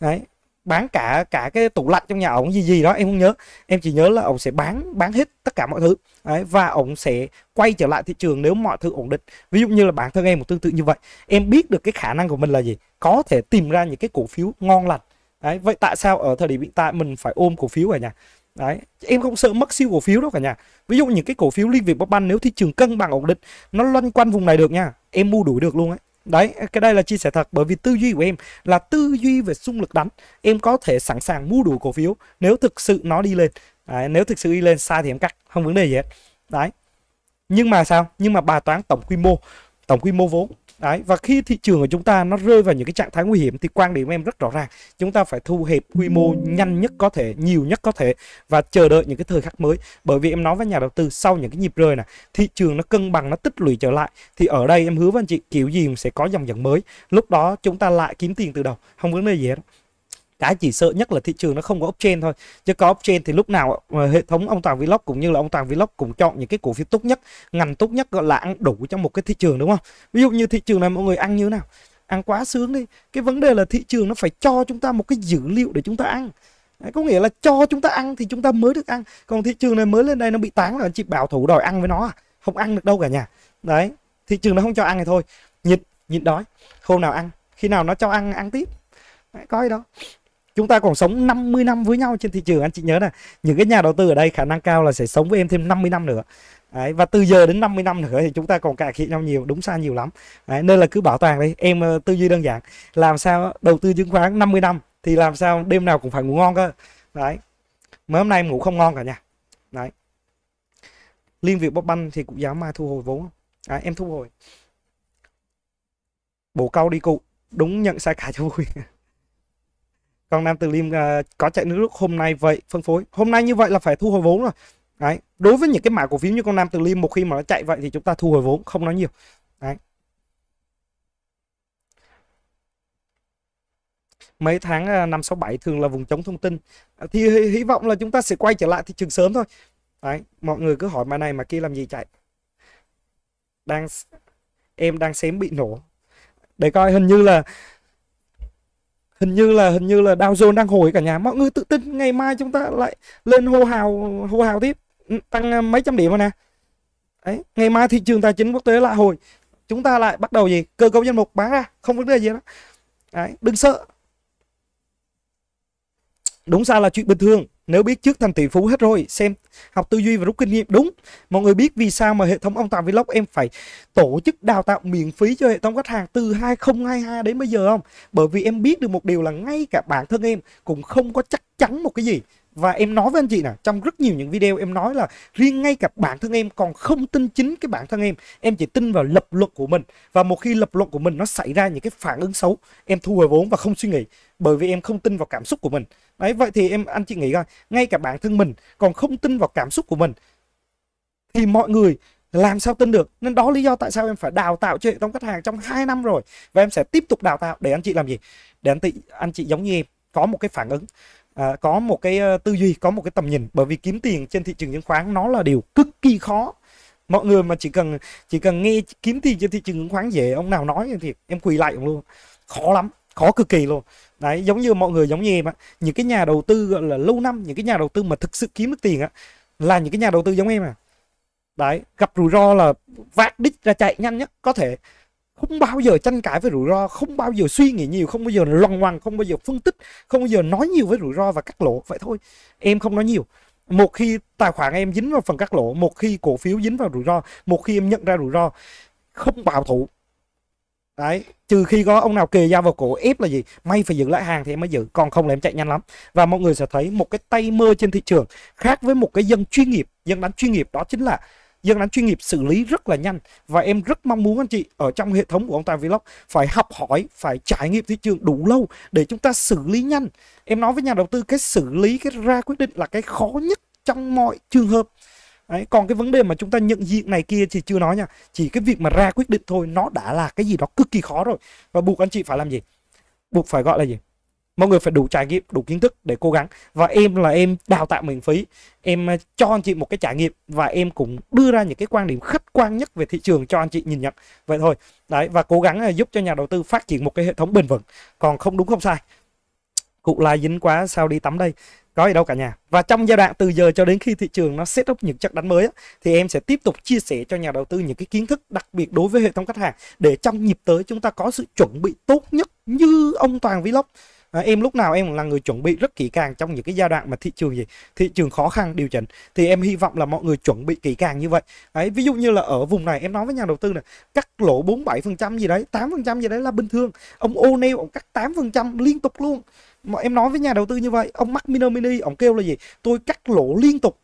đấy bán cả cả cái tủ lạnh trong nhà ổng gì gì đó em không nhớ em chỉ nhớ là ổng sẽ bán bán hết tất cả mọi thứ Đấy, và ổng sẽ quay trở lại thị trường nếu mọi thứ ổn định ví dụ như là bản thân em một tương tự như vậy em biết được cái khả năng của mình là gì có thể tìm ra những cái cổ phiếu ngon lành Đấy, vậy tại sao ở thời điểm hiện tại mình phải ôm cổ phiếu cả nhà Đấy, em không sợ mất siêu cổ phiếu đâu cả nhà. Ví dụ những cái cổ phiếu liên Việt Bank nếu thị trường cân bằng ổn định, nó loanh quanh vùng này được nha, em mua đủ được luôn ấy. Đấy, cái đây là chia sẻ thật bởi vì tư duy của em là tư duy về xung lực đánh. Em có thể sẵn sàng mua đủ cổ phiếu nếu thực sự nó đi lên. Đấy, nếu thực sự đi lên sai thì em cắt, không vấn đề gì hết. Đấy. Nhưng mà sao? Nhưng mà bài toán tổng quy mô, tổng quy mô vốn Đấy, và khi thị trường của chúng ta nó rơi vào những cái trạng thái nguy hiểm thì quan điểm em rất rõ ràng chúng ta phải thu hẹp quy mô nhanh nhất có thể nhiều nhất có thể và chờ đợi những cái thời khắc mới bởi vì em nói với nhà đầu tư sau những cái nhịp rơi này thị trường nó cân bằng nó tích lũy trở lại thì ở đây em hứa với anh chị kiểu gì cũng sẽ có dòng dẫn mới lúc đó chúng ta lại kiếm tiền từ đầu không vấn đề gì hết cái chỉ sợ nhất là thị trường nó không có uptrend thôi chứ có uptrend thì lúc nào ờ, hệ thống ông Toàn Vlog cũng như là ông Toàn Vlog cũng chọn những cái cổ phiếu tốt nhất ngành tốt nhất gọi là ăn đủ trong một cái thị trường đúng không ví dụ như thị trường này mọi người ăn như thế nào ăn quá sướng đi cái vấn đề là thị trường nó phải cho chúng ta một cái dữ liệu để chúng ta ăn Đấy, có nghĩa là cho chúng ta ăn thì chúng ta mới được ăn còn thị trường này mới lên đây nó bị tán là chị bảo thủ đòi ăn với nó à không ăn được đâu cả nhà đấy thị trường nó không cho ăn thì thôi nhịn nhịn đói hôm nào ăn khi nào nó cho ăn ăn tiếp đấy, coi đó chúng ta còn sống 50 năm với nhau trên thị trường anh chị nhớ là những cái nhà đầu tư ở đây khả năng cao là sẽ sống với em thêm 50 năm nữa Đấy, và từ giờ đến 50 năm nữa thì chúng ta còn cải thiện nhau nhiều đúng sai nhiều lắm Đấy, nên là cứ bảo toàn đi em ờ, tư duy đơn giản làm sao đầu tư chứng khoán 50 năm thì làm sao đêm nào cũng phải ngủ ngon cơ đấy mới hôm nay em ngủ không ngon cả nhà đấy liên việc bóp banh thì cũng dám mai thu hồi vốn à, em thu hồi bổ câu đi cụ đúng nhận sai cả cho vui Còn Nam Từ Liêm uh, có chạy nước rút hôm nay vậy phân phối. Hôm nay như vậy là phải thu hồi vốn rồi. Đấy. Đối với những cái mã cổ phiếu như con Nam Từ Liêm một khi mà nó chạy vậy thì chúng ta thu hồi vốn không nói nhiều. Đấy. mấy tháng 5, 6, 7 thường là vùng chống thông tin à, thì hy, hy vọng là chúng ta sẽ quay trở lại thị trường sớm thôi Đấy, mọi người cứ hỏi mà này mà kia làm gì chạy đang em đang xém bị nổ để coi hình như là hình như là hình như là Dow Jones đang hồi cả nhà mọi người tự tin ngày mai chúng ta lại lên hô hào hô hào tiếp ừ, tăng à, mấy trăm điểm rồi nè Đấy, ngày mai thị trường tài chính quốc tế lại hồi chúng ta lại bắt đầu gì cơ cấu danh mục bán ra không vấn đề gì đó Đấy, đừng sợ đúng ra là chuyện bình thường nếu biết trước thành tỷ phú hết rồi, xem học tư duy và rút kinh nghiệm đúng. Mọi người biết vì sao mà hệ thống ông tạo Vlog em phải tổ chức đào tạo miễn phí cho hệ thống khách hàng từ 2022 đến bây giờ không? Bởi vì em biết được một điều là ngay cả bản thân em cũng không có chắc chắn một cái gì và em nói với anh chị nè trong rất nhiều những video em nói là riêng ngay cả bản thân em còn không tin chính cái bản thân em em chỉ tin vào lập luận của mình và một khi lập luận của mình nó xảy ra những cái phản ứng xấu em thu hồi vốn và không suy nghĩ bởi vì em không tin vào cảm xúc của mình đấy vậy thì em anh chị nghĩ coi ngay cả bản thân mình còn không tin vào cảm xúc của mình thì mọi người làm sao tin được nên đó lý do tại sao em phải đào tạo cho hệ thống khách hàng trong 2 năm rồi và em sẽ tiếp tục đào tạo để anh chị làm gì để anh chị anh chị giống như em có một cái phản ứng à, có một cái ờ, tư duy có một cái tầm nhìn bởi vì kiếm tiền trên thị trường chứng khoán nó là điều cực kỳ khó mọi người mà chỉ cần chỉ cần nghe kiếm tiền trên thị trường chứng khoán dễ ông nào nói thì em quỳ lại luôn khó lắm khó cực kỳ luôn đấy giống như mọi người giống như em á những cái nhà đầu tư gọi là lâu năm những cái nhà đầu tư mà thực sự kiếm được tiền á là những cái nhà đầu tư giống em à đấy gặp rủi ro là vác đít ra chạy nhanh nhất có thể không bao giờ tranh cãi với rủi ro không bao giờ suy nghĩ nhiều không bao giờ loằng ngoằng không bao giờ phân tích không bao giờ nói nhiều với rủi ro và cắt lỗ vậy thôi em không nói nhiều một khi tài khoản em dính vào phần cắt lỗ một khi cổ phiếu dính vào rủi ro một khi em nhận ra rủi ro không bảo thủ đấy trừ khi có ông nào kề dao vào cổ ép là gì may phải giữ lại hàng thì em mới giữ còn không là em chạy nhanh lắm và mọi người sẽ thấy một cái tay mơ trên thị trường khác với một cái dân chuyên nghiệp dân đánh chuyên nghiệp đó chính là dân án chuyên nghiệp xử lý rất là nhanh và em rất mong muốn anh chị ở trong hệ thống của ông Tài Vlog phải học hỏi phải trải nghiệm thị trường đủ lâu để chúng ta xử lý nhanh em nói với nhà đầu tư cái xử lý cái ra quyết định là cái khó nhất trong mọi trường hợp Đấy, còn cái vấn đề mà chúng ta nhận diện này kia thì chưa nói nha chỉ cái việc mà ra quyết định thôi nó đã là cái gì đó cực kỳ khó rồi và buộc anh chị phải làm gì buộc phải gọi là gì mọi người phải đủ trải nghiệm đủ kiến thức để cố gắng và em là em đào tạo miễn phí em à, cho anh chị một cái trải nghiệm và em cũng đưa ra những cái quan điểm khách quan nhất về thị trường cho anh chị nhìn nhận vậy thôi đấy và cố gắng à, giúp cho nhà đầu tư phát triển một cái hệ thống bền vững còn không đúng không sai cụ lai dính quá sao đi tắm đây có gì đâu cả nhà và trong giai đoạn từ giờ cho đến khi thị trường nó set up những chất đánh mới thì em sẽ tiếp tục chia sẻ cho nhà đầu tư những cái kiến thức đặc biệt đối với hệ thống khách hàng để trong nhịp tới chúng ta có sự chuẩn bị tốt nhất như ông Toàn Vlog à, em lúc nào em là người chuẩn bị rất kỹ càng trong những cái giai đoạn mà thị trường gì thị trường khó khăn điều chỉnh thì em hy vọng là mọi người chuẩn bị kỹ càng như vậy đấy ví dụ như là ở vùng này em nói với nhà đầu tư này cắt lỗ 47 phần trăm gì đấy 8 phần trăm gì đấy là bình thường ông O'Neil ông cắt 8 phần trăm liên tục luôn mà em nói với nhà đầu tư như vậy ông Mac Mini Mini ông kêu là gì tôi cắt lỗ liên tục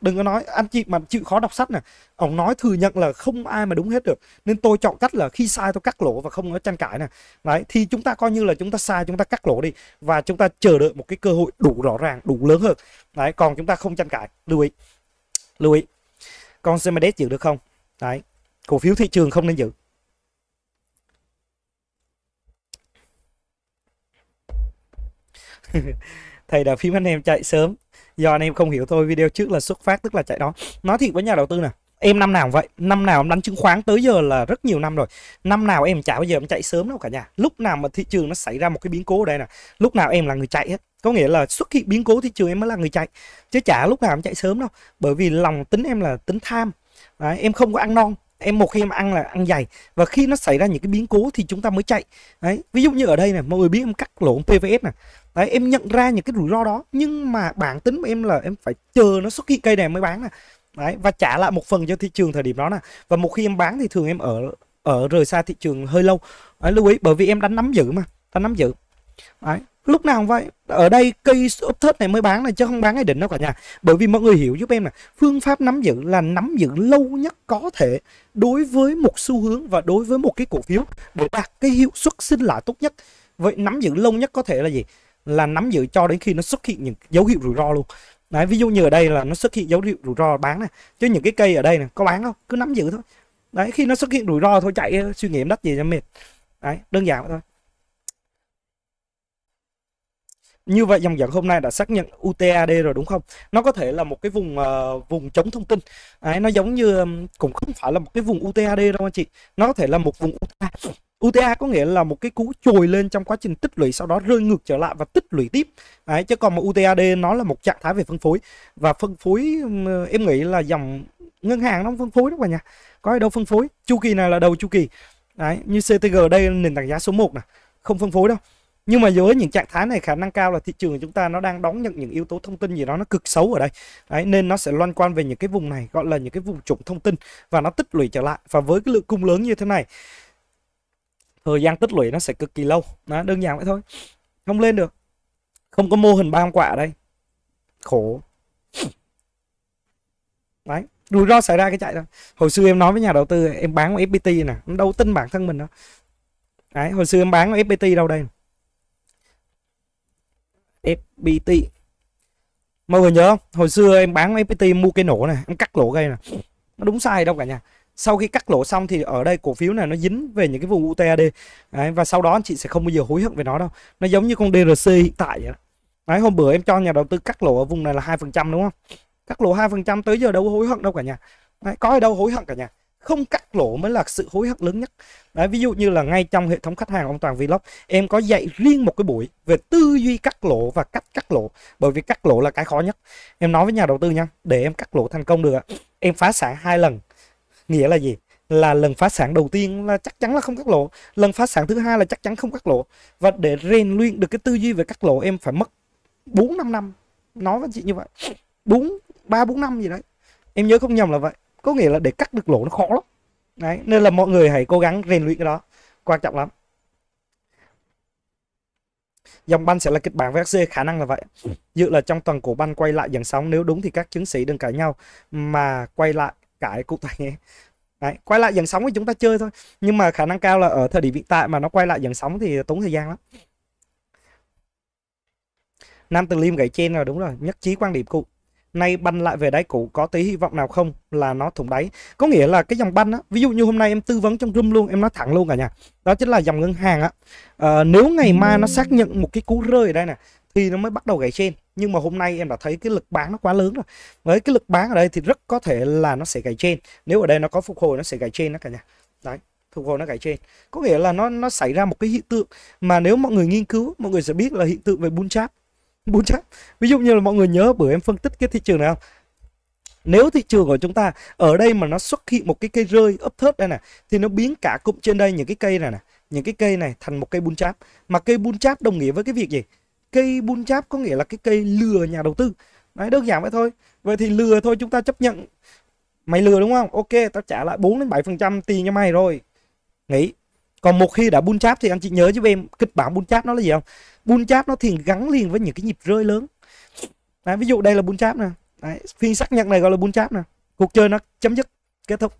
đừng có nói anh chị mà chịu khó đọc sách nè ông nói thừa nhận là không ai mà đúng hết được nên tôi chọn cách là khi sai tôi cắt lỗ và không có tranh cãi nè đấy thì chúng ta coi như là chúng ta sai chúng ta cắt lỗ đi và chúng ta chờ đợi một cái cơ hội đủ rõ ràng đủ lớn hơn đấy còn chúng ta không tranh cãi lưu ý lưu ý con Semedes giữ được không đấy cổ phiếu thị trường không nên giữ thầy đã phim anh em chạy sớm do anh em không hiểu thôi video trước là xuất phát tức là chạy đó nói thiệt với nhà đầu tư nè em năm nào cũng vậy năm nào em đánh chứng khoán tới giờ là rất nhiều năm rồi năm nào em chả bao giờ em chạy sớm đâu cả nhà lúc nào mà thị trường nó xảy ra một cái biến cố ở đây nè lúc nào em là người chạy hết có nghĩa là xuất hiện biến cố thị trường em mới là người chạy chứ chả lúc nào em chạy sớm đâu bởi vì lòng tính em là tính tham Đấy, em không có ăn non em một khi em ăn là ăn dày và khi nó xảy ra những cái biến cố thì chúng ta mới chạy đấy ví dụ như ở đây này mọi người biết em cắt lỗ PVS này đấy em nhận ra những cái rủi ro đó nhưng mà bản tính của em là em phải chờ nó xuất hiện cây này mới bán nè đấy và trả lại một phần cho thị trường thời điểm đó nè và một khi em bán thì thường em ở ở rời xa thị trường hơi lâu đấy, lưu ý bởi vì em đánh nắm giữ mà đánh nắm giữ đấy lúc nào cũng vậy ở đây cây ốp thớt này mới bán này chứ không bán ngay đỉnh đâu cả nhà bởi vì mọi người hiểu giúp em là phương pháp nắm giữ là nắm giữ lâu nhất có thể đối với một xu hướng và đối với một cái cổ phiếu để đạt cái hiệu suất sinh lãi tốt nhất vậy nắm giữ lâu nhất có thể là gì là nắm giữ cho đến khi nó xuất hiện những dấu hiệu rủi ro luôn đấy ví dụ như ở đây là nó xuất hiện dấu hiệu rủi ro bán này chứ những cái cây ở đây này có bán không cứ nắm giữ thôi đấy khi nó xuất hiện rủi ro thôi chạy ờ, suy nghĩ đất gì cho mệt đấy đơn giản thôi như vậy dòng dẫn hôm nay đã xác nhận UTAD rồi đúng không? Nó có thể là một cái vùng uh, vùng chống thông tin. Đấy, nó giống như cũng không phải là một cái vùng UTAD đâu anh chị. Nó có thể là một vùng UTA. UTA có nghĩa là một cái cú trồi lên trong quá trình tích lũy sau đó rơi ngược trở lại và tích lũy tiếp đấy chứ còn mà UTAD nó là một trạng thái về phân phối và phân phối em nghĩ là dòng ngân hàng nó không phân phối đâu cả nhà có ai đâu phân phối chu kỳ này là đầu chu kỳ đấy như CTG đây nền tảng giá số 1 nè không phân phối đâu nhưng mà với những trạng thái này khả năng cao là thị trường của chúng ta nó đang đón nhận những yếu tố thông tin gì đó nó cực xấu ở đây Đấy, nên nó sẽ loan quan về những cái vùng này gọi là những cái vùng trũng thông tin và nó tích lũy trở lại và với cái lượng cung lớn như thế này thời gian tích lũy nó sẽ cực kỳ lâu đó, đơn giản vậy thôi không lên được không có mô hình ba quả ở đây khổ đấy rủi ro xảy ra cái chạy thôi hồi xưa em nói với nhà đầu tư em bán vào fpt nè em đâu tin bản thân mình đâu đấy hồi xưa em bán vào fpt đâu đây fpt mọi người nhớ không hồi xưa em bán fpt mua cái nổ này em cắt lỗ cây này, nó đúng sai đâu cả nhà sau khi cắt lỗ xong thì ở đây cổ phiếu này nó dính về những cái vùng UTAD đấy, và sau đó anh chị sẽ không bao giờ hối hận về nó đâu nó giống như con DRC hiện tại vậy đấy hôm bữa em cho nhà đầu tư cắt lỗ ở vùng này là hai phần trăm đúng không cắt lỗ hai phần trăm tới giờ đâu có hối hận đâu cả nhà đấy, có ở đâu hối hận cả nhà không cắt lỗ mới là sự hối hận lớn nhất đấy ví dụ như là ngay trong hệ thống khách hàng ông toàn vlog em có dạy riêng một cái buổi về tư duy cắt lỗ và cách cắt lỗ bởi vì cắt lỗ là cái khó nhất em nói với nhà đầu tư nha để em cắt lỗ thành công được em phá sản hai lần nghĩa là gì là lần phá sản đầu tiên là chắc chắn là không cắt lỗ lần phá sản thứ hai là chắc chắn không cắt lỗ và để rèn luyện được cái tư duy về cắt lỗ em phải mất 4 năm năm nói với chị như vậy 4 3 4 năm gì đấy em nhớ không nhầm là vậy có nghĩa là để cắt được lỗ nó khó lắm đấy nên là mọi người hãy cố gắng rèn luyện cái đó quan trọng lắm dòng banh sẽ là kịch bản với HC khả năng là vậy dự là trong tuần cổ banh quay lại dần sóng nếu đúng thì các chứng sĩ đừng cãi nhau mà quay lại cái cục này ấy. Đấy, quay lại dần sóng thì chúng ta chơi thôi nhưng mà khả năng cao là ở thời điểm hiện tại mà nó quay lại dần sóng thì tốn thời gian lắm Nam Từ Liêm gãy trên rồi đúng rồi nhất trí quan điểm cụ nay banh lại về đáy cũ có tí hy vọng nào không là nó thủng đáy có nghĩa là cái dòng banh á ví dụ như hôm nay em tư vấn trong room luôn em nói thẳng luôn cả nhà đó chính là dòng ngân hàng á à, nếu ngày ừ. mai nó xác nhận một cái cú rơi ở đây nè thì nó mới bắt đầu gãy trên nhưng mà hôm nay em đã thấy cái lực bán nó quá lớn rồi với cái lực bán ở đây thì rất có thể là nó sẽ gãy trên nếu ở đây nó có phục hồi nó sẽ gãy trên đó cả nhà đấy phục hồi nó gãy trên có nghĩa là nó nó xảy ra một cái hiện tượng mà nếu mọi người nghiên cứu mọi người sẽ biết là hiện tượng về bull trap bull trap ví dụ như là mọi người nhớ bữa em phân tích cái thị trường này không nếu thị trường của chúng ta ở đây mà nó xuất hiện một cái cây rơi ấp thớt đây nè thì nó biến cả cụm trên đây những cái cây này nè những cái cây này thành một cây bull trap mà cây bull trap đồng nghĩa với cái việc gì cây bun cháp có nghĩa là cái cây lừa nhà đầu tư đấy đơn giản vậy thôi vậy thì lừa thôi chúng ta chấp nhận mày lừa đúng không ok tao trả lại 4 đến 7 phần trăm tiền cho mày rồi nghĩ còn một khi đã bun cháp thì anh chị nhớ giúp em kịch bản bun cháp nó là gì không bun cháp nó thì gắn liền với những cái nhịp rơi lớn đấy, ví dụ đây là bun cháp nè đấy, phiên xác nhận này gọi là bun cháp nè cuộc chơi nó chấm dứt kết thúc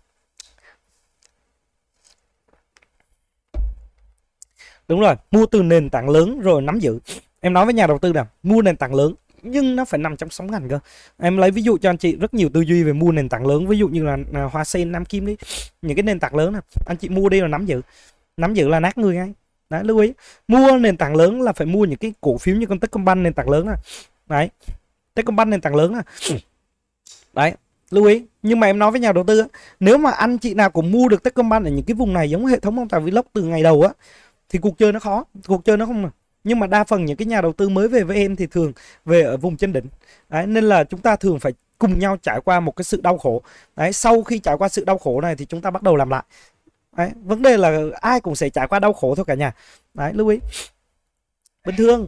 đúng rồi mua từ nền tảng lớn rồi nắm giữ em nói với nhà đầu tư là mua nền tảng lớn nhưng nó phải nằm trong sóng ngành cơ em lấy ví dụ cho anh chị rất nhiều tư duy về mua nền tảng lớn ví dụ như là, là hoa sen nam kim đi những cái nền tảng lớn này anh chị mua đi là nắm giữ nắm giữ là nát người ngay đấy lưu ý mua nền tảng lớn là phải mua những cái cổ phiếu như con Techcombank nền tảng lớn này đấy Techcombank nền tảng lớn này đấy lưu ý nhưng mà em nói với nhà đầu tư nếu mà anh chị nào cũng mua được Techcombank ở những cái vùng này giống hệ thống ông tài vlog từ ngày đầu á thì cuộc chơi nó khó cuộc chơi nó không nhưng mà đa phần những cái nhà đầu tư mới về với em thì thường về ở vùng chân đỉnh đấy, nên là chúng ta thường phải cùng nhau trải qua một cái sự đau khổ đấy sau khi trải qua sự đau khổ này thì chúng ta bắt đầu làm lại đấy, vấn đề là ai cũng sẽ trải qua đau khổ thôi cả nhà đấy lưu ý bình thường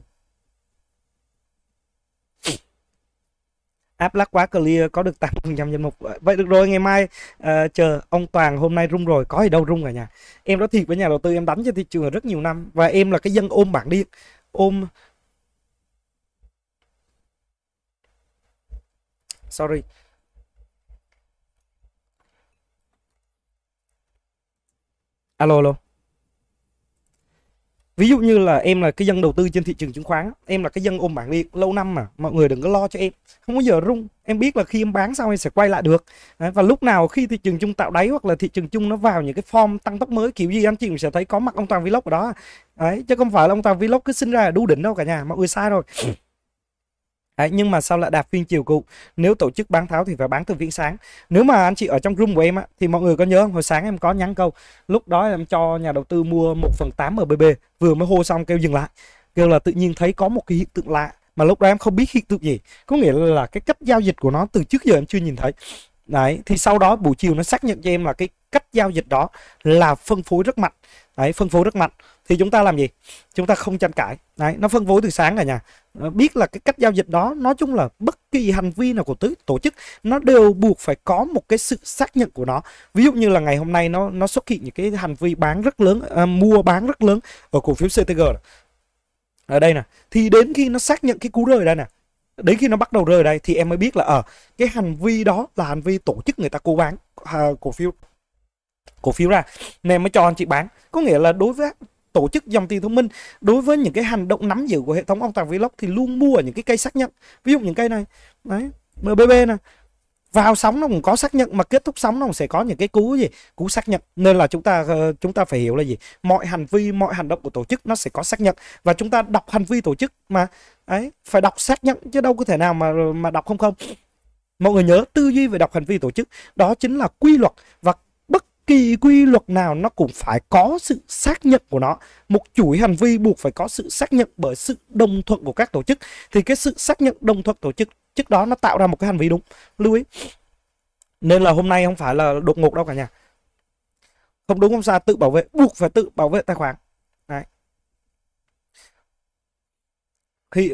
áp lắc quá clear có được 8% danh mục vậy được rồi ngày mai uh, chờ ông Toàn hôm nay rung rồi có gì đâu rung cả nhà em nói thiệt với nhà đầu tư em đánh trên thị trường rất nhiều năm và em là cái dân ôm bản điên ôm sorry alo alo ví dụ như là em là cái dân đầu tư trên thị trường chứng khoán em là cái dân ôm bản việc lâu năm mà mọi người đừng có lo cho em không bao giờ rung em biết là khi em bán xong em sẽ quay lại được Đấy, và lúc nào khi thị trường chung tạo đáy hoặc là thị trường chung nó vào những cái form tăng tốc mới kiểu gì anh chị cũng sẽ thấy có mặt ông toàn vlog ở đó Đấy, chứ không phải là ông toàn vlog cứ sinh ra là đu đỉnh đâu cả nhà mọi người sai rồi Đấy, nhưng mà sao lại đạp phiên chiều cụ nếu tổ chức bán tháo thì phải bán từ viễn sáng nếu mà anh chị ở trong room của em á, thì mọi người có nhớ không hồi sáng em có nhắn câu lúc đó em cho nhà đầu tư mua 1 phần 8 MBB vừa mới hô xong kêu dừng lại kêu là tự nhiên thấy có một cái hiện tượng lạ mà lúc đó em không biết hiện tượng gì có nghĩa là cái cách giao dịch của nó từ trước giờ em chưa nhìn thấy đấy thì sau đó buổi chiều nó xác nhận cho em là cái cách giao dịch đó là phân phối rất mạnh đấy phân phối rất mạnh thì chúng ta làm gì chúng ta không tranh cãi đấy nó phân phối từ sáng cả nhà Ờ, biết là cái cách giao dịch đó nói chung là bất kỳ hành vi nào của tứ tổ chức nó đều buộc phải có một cái sự xác nhận của nó ví dụ như là ngày hôm nay nó nó xuất hiện những cái hành vi bán rất lớn à, mua bán rất lớn ở cổ phiếu CTG này. ở đây nè thì đến khi nó xác nhận cái cú rơi đây nè đến khi nó bắt đầu rơi đây thì em mới biết là ở ờ, à, cái hành vi đó là hành vi tổ chức người ta cố bán à, cổ phiếu cổ phiếu ra nên mới cho anh chị bán có nghĩa là đối với tổ chức dòng tiền thông minh đối với những cái hành động nắm giữ của hệ thống ông tàng vlog thì luôn mua ở những cái cây xác nhận ví dụ những cây này đấy mbb này vào sóng nó cũng có xác nhận mà kết thúc sóng nó cũng sẽ có những cái cú gì cú xác nhận nên là chúng ta ờ, chúng ta phải hiểu là gì mọi hành vi mọi hành động của tổ chức nó sẽ có xác nhận và chúng ta đọc hành vi tổ chức mà ấy phải đọc xác nhận chứ đâu có thể nào mà mà đọc không không mọi người nhớ tư duy về đọc hành vi tổ chức đó chính là quy luật và kỳ quy luật nào nó cũng phải có sự xác nhận của nó một chuỗi hành vi buộc phải có sự xác nhận bởi sự đồng thuận của các tổ chức thì cái sự xác nhận đồng thuận tổ chức trước đó nó tạo ra một cái hành vi đúng lưu ý nên là hôm nay không phải là đột ngột đâu cả nhà không đúng không xa tự bảo vệ buộc phải tự bảo vệ tài khoản Đấy. khi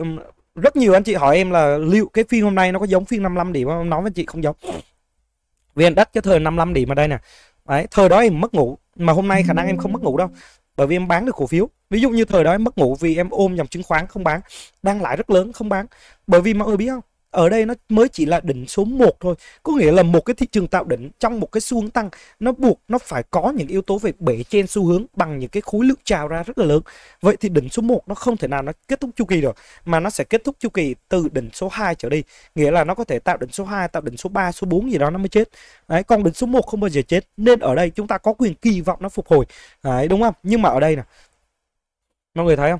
rất nhiều anh chị hỏi em là liệu cái phiên hôm nay nó có giống phiên 55 điểm không? Nói với chị không giống. VN đất cái thời 55 điểm ở đây nè đấy thời đó em mất ngủ mà hôm nay khả năng em không mất ngủ đâu bởi vì em bán được cổ phiếu ví dụ như thời đó em mất ngủ vì em ôm dòng chứng khoán không bán đang lãi rất lớn không bán bởi vì mọi người biết không ở đây nó mới chỉ là đỉnh số 1 thôi có nghĩa là một cái thị trường tạo đỉnh trong một cái xu hướng tăng nó buộc nó phải có những yếu tố về bể trên xu hướng bằng những cái khối lượng trào ra rất là lớn vậy thì đỉnh số 1 nó không thể nào nó kết thúc chu kỳ được mà nó sẽ kết thúc chu kỳ từ đỉnh số 2 trở đi nghĩa là nó có thể tạo đỉnh số 2 tạo đỉnh số 3 số 4 gì đó nó mới chết đấy còn đỉnh số 1 không bao giờ chết nên ở đây chúng ta có quyền kỳ vọng nó phục hồi đấy đúng không nhưng mà ở đây nè mọi người thấy không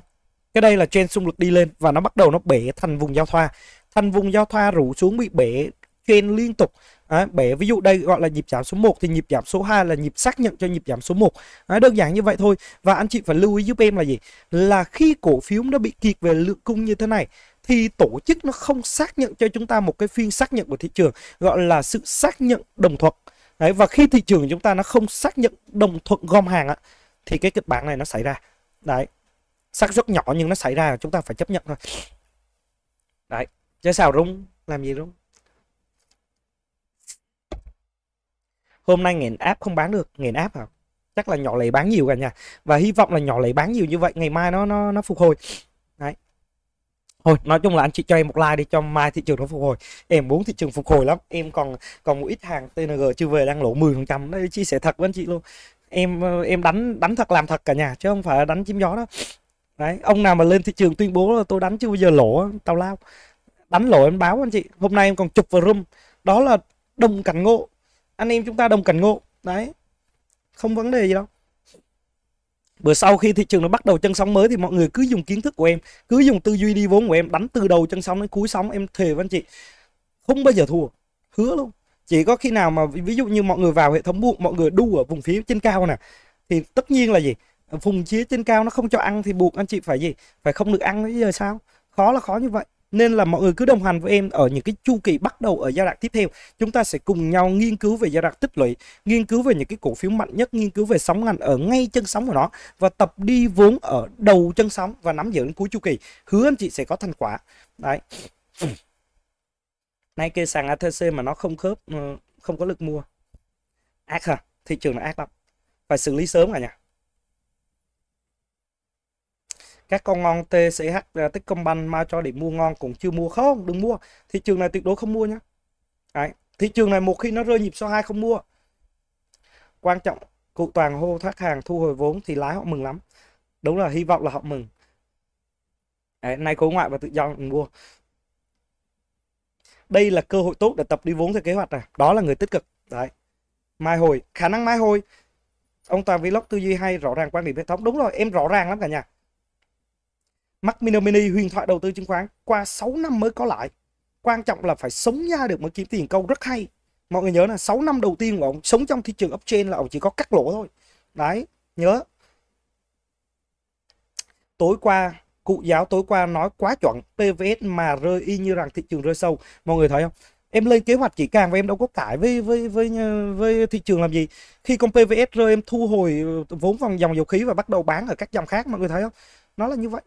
cái đây là trên xung lực đi lên và nó bắt đầu nó bể thành vùng giao thoa thành vùng giao thoa rủ xuống bị bể trên liên tục À, bẻ ví dụ đây gọi là nhịp giảm số 1 thì nhịp giảm số 2 là nhịp xác nhận cho nhịp giảm số 1 à, đơn giản như vậy thôi và anh chị phải lưu ý giúp em là gì là khi cổ phiếu nó bị kiệt về lượng cung như thế này thì tổ chức nó không xác nhận cho chúng ta một cái phiên xác nhận của thị trường gọi là sự xác nhận đồng thuận Đấy, và khi thị trường chúng ta nó không xác nhận đồng thuận gom hàng á, thì cái kịch bản này nó xảy ra đấy xác suất nhỏ nhưng nó xảy ra chúng ta phải chấp nhận thôi đấy chơi xào rung làm gì rung hôm nay nghìn app không bán được nghìn app hả chắc là nhỏ lẻ bán nhiều cả nhà và hy vọng là nhỏ lẻ bán nhiều như vậy ngày mai nó nó nó phục hồi đấy thôi nói chung là anh chị cho em một like đi cho mai thị trường nó phục hồi em muốn thị trường phục hồi lắm em còn còn một ít hàng tng chưa về đang lỗ 10 phần trăm đấy chia sẻ thật với anh chị luôn em ờ, em đánh đánh thật làm thật cả nhà chứ không phải đánh chim gió đó đấy ông nào mà lên thị trường tuyên bố là tôi đánh chưa bao giờ lỗ tào lao đánh lỗi em báo anh chị hôm nay em còn chụp vào room đó là đồng cảnh ngộ anh em chúng ta đồng cảnh ngộ đấy không vấn đề gì đâu bữa sau khi thị trường nó bắt đầu chân sóng mới thì mọi người cứ dùng kiến thức của em cứ dùng tư duy đi vốn của em đánh từ đầu chân sóng đến cuối sóng em thề với anh chị không bao giờ thua hứa luôn chỉ có khi nào mà ví dụ như mọi người vào hệ thống buôn mọi người đu ở vùng phía trên cao nè thì tất nhiên là gì vùng phía trên cao nó không cho ăn thì buộc anh chị phải gì phải không được ăn bây giờ sao khó là khó như vậy nên là mọi người cứ đồng hành với em ở những cái chu kỳ bắt đầu ở giai đoạn tiếp theo chúng ta sẽ cùng nhau nghiên cứu về giai đoạn tích lũy nghiên cứu về những cái cổ phiếu mạnh nhất nghiên cứu về sóng ngành ở ngay chân sóng của nó và tập đi vốn ở đầu chân sóng và nắm giữ đến cuối chu kỳ hứa anh chị sẽ có thành quả đấy nay kê sàn ATC mà nó không khớp ờ, không có lực mua ác hả thị trường nó ác lắm phải xử lý sớm cả nhà các con ngon TCH à, tích công banh mà cho để mua ngon cũng chưa mua không đừng mua thị trường này tuyệt đối không mua nhá Đấy. thị trường này một khi nó rơi nhịp số 2 không mua quan trọng cụ toàn hô thoát hàng thu hồi vốn thì lái họ mừng lắm đúng là hy vọng là họ mừng Đấy, nay cố ngoại và tự do mình mua đây là cơ hội tốt để tập đi vốn theo kế hoạch này đó là người tích cực đấy mai hồi khả năng mai hồi ông toàn vlog tư duy hay rõ ràng quan điểm hệ thống đúng rồi em rõ ràng lắm cả nhà Mac Mini Mini huyền thoại đầu tư chứng khoán qua 6 năm mới có lại. Quan trọng là phải sống ra được mới kiếm tiền câu rất hay. Mọi người nhớ là 6 năm đầu tiên của ông sống trong thị trường uptrend là ông chỉ có cắt lỗ thôi. Đấy, nhớ. Tối qua, cụ giáo tối qua nói quá chuẩn PVS mà rơi y như rằng thị trường rơi sâu. Mọi người thấy không? Em lên kế hoạch chỉ càng và em đâu có cãi với với với ờ, với thị trường làm gì. Khi con PVS rơi em thu hồi vốn vòng dòng dầu khí và bắt đầu bán ở các dòng khác mọi người thấy không? Nó là như vậy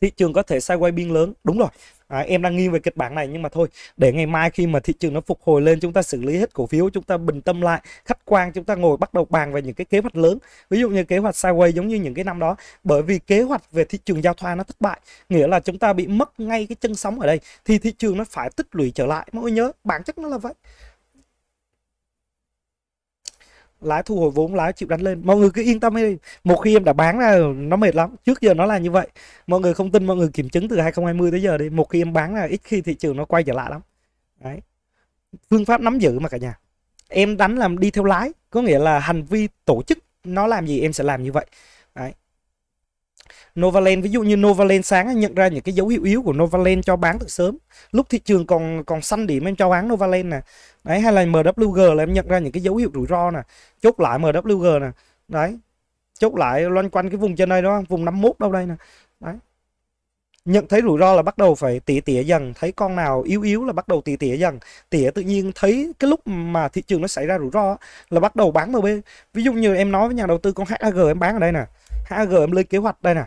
thị trường có thể sideways biên lớn đúng rồi à, em đang nghiêng về kịch bản này nhưng mà thôi để ngày mai khi mà thị trường nó phục hồi lên chúng ta xử lý hết cổ phiếu chúng ta bình tâm lại khách quan chúng ta ngồi bắt đầu bàn về những cái kế hoạch lớn ví dụ như kế hoạch sideways giống như những cái năm đó bởi vì kế hoạch về thị trường giao thoa nó thất bại nghĩa là chúng ta bị mất ngay cái chân sóng ở đây thì thị trường nó phải tích lũy trở lại mọi người nhớ bản chất nó là vậy lãi thu hồi vốn lãi chịu đánh lên mọi người cứ yên tâm đi một khi em đã bán ra nó mệt lắm trước giờ nó là như vậy mọi người không tin mọi người kiểm chứng từ 2020 tới giờ đi một khi em bán là ít khi thị trường nó quay trở lại lắm đấy phương pháp nắm giữ mà cả nhà em đánh làm đi theo lái có nghĩa là hành vi tổ chức nó làm gì em sẽ làm như vậy Novaland ví dụ như Novaland sáng nhận ra những cái dấu hiệu yếu của Novaland cho bán từ sớm lúc thị trường còn còn xanh điểm em cho bán Novaland nè đấy hay là MWG là em nhận ra những cái dấu hiệu rủi ro nè chốt lại MWG nè đấy chốt lại loanh quanh cái vùng trên đây đó vùng 51 đâu đây nè đấy nhận thấy rủi ro là bắt đầu phải tỉa tỉa dần thấy con nào yếu yếu là bắt đầu tỉa tỉa dần tỉa tự nhiên thấy cái lúc mà thị trường nó xảy ra rủi ro là bắt đầu bán MB ví dụ như em nói với nhà đầu tư con HAG em bán ở đây nè HAG em lên kế hoạch đây nè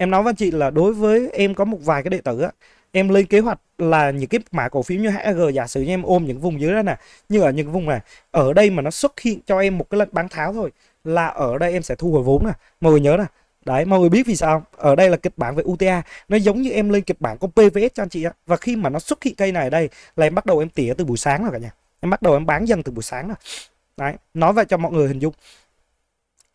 em nói với anh chị là đối với em có một vài cái đệ tử á em lên kế hoạch là những cái mã cổ phiếu như HG giả sử như em ôm những vùng dưới đó nè như ở những vùng này ở đây mà nó xuất hiện cho em một cái lệnh bán tháo thôi là ở đây em sẽ thu hồi vốn nè mọi người nhớ nè đấy mọi người biết vì sao ở đây là kịch bản về UTA nó giống như em lên kịch bản của PVS cho anh chị á và khi mà nó xuất hiện cây này ở đây là em bắt đầu em tỉa từ buổi sáng rồi cả nhà em bắt đầu em bán dần từ buổi sáng rồi đấy nói vậy cho mọi người hình dung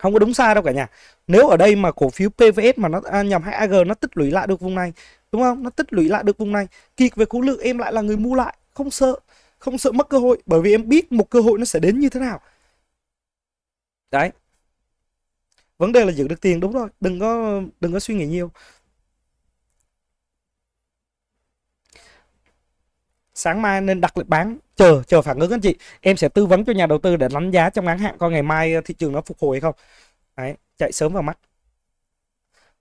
không có đúng sai đâu cả nhà nếu ở đây mà cổ phiếu PVS mà nó à, nhầm AG nó tích lũy lại được vùng này đúng không nó tích lũy lại được vùng này kỳ về khối lượng em lại là người mua lại không sợ không sợ mất cơ hội bởi vì em biết một cơ hội nó sẽ đến như thế nào đấy vấn đề là giữ được tiền đúng rồi đừng có đừng có suy nghĩ nhiều sáng mai nên đặt lịch bán chờ chờ phản ứng anh chị em sẽ tư vấn cho nhà đầu tư để đánh giá trong ngắn hạn coi ngày mai ờ, thị trường nó phục hồi hay không Đấy, chạy sớm vào mắt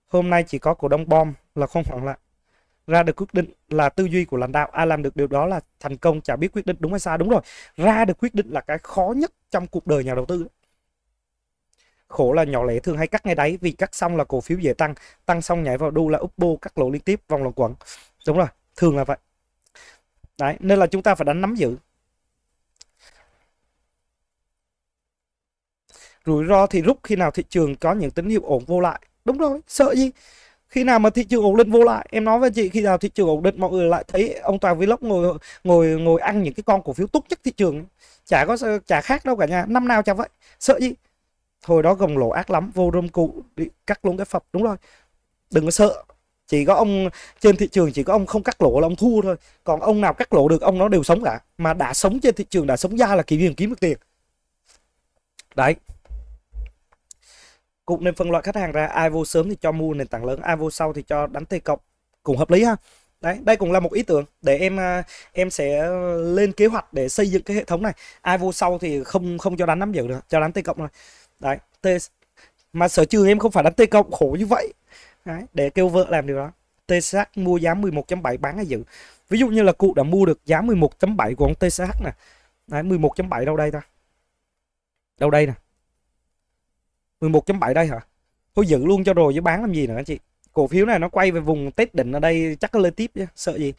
hôm nay chỉ có cổ đông bom là không hoảng lại ra được quyết định là tư duy của lãnh đạo ai à, làm được điều đó là thành công chả biết quyết định đúng hay sai đúng rồi ra được quyết định là cái khó nhất trong cuộc đời nhà đầu tư khổ là nhỏ lẻ thường hay cắt ngay đáy vì cắt xong là cổ phiếu dễ tăng tăng xong nhảy vào đu là upbo cắt lỗ liên tiếp vòng luẩn quẩn đúng rồi thường là vậy Đấy, nên là chúng ta phải đánh nắm giữ. Rủi ro thì rút khi nào thị trường có những tín hiệu ổn vô lại. Đúng rồi, sợ gì? Khi nào mà thị trường ổn định vô lại, em nói với chị khi nào thị trường ổn định mọi người lại thấy ông Toàn Vlog ngồi ngồi ngồi ăn những cái con cổ phiếu tốt nhất thị trường. Chả có chả khác đâu cả nhà, năm nào chả vậy. Sợ gì? Hồi đó gồng lỗ ác lắm, vô rôm cụ đi cắt luôn cái phập đúng rồi. Đừng có sợ, chỉ có ông trên thị trường chỉ có ông không cắt lỗ là ông thua thôi còn ông nào cắt lỗ được ông nó đều sống cả mà đã sống trên thị trường đã sống ra là kỳ viên kiếm được tiền đấy cũng nên phân loại khách hàng ra ai vô sớm thì cho mua nền tảng lớn ai vô sau thì cho đánh tê cộng cũng hợp lý ha đấy đây cũng là một ý tưởng để em à, em sẽ lên kế hoạch để xây dựng cái hệ thống này ai vô sau thì không không cho đánh nắm giữ nữa cho đánh tê cộng rồi đấy t mà sở trường em không phải đánh tê cộng khổ như vậy Đấy, để kêu vợ làm điều đó TSH mua giá 11.7 bán hay dự. ví dụ như là cụ đã mua được giá 11.7 của ông TSH nè Đấy, 11.7 đâu đây ta đâu đây nè 11.7 đây hả thôi giữ luôn cho rồi chứ bán làm gì nữa anh chị cổ phiếu này nó quay về vùng test đỉnh ở đây chắc nó lên tiếp chứ sợ gì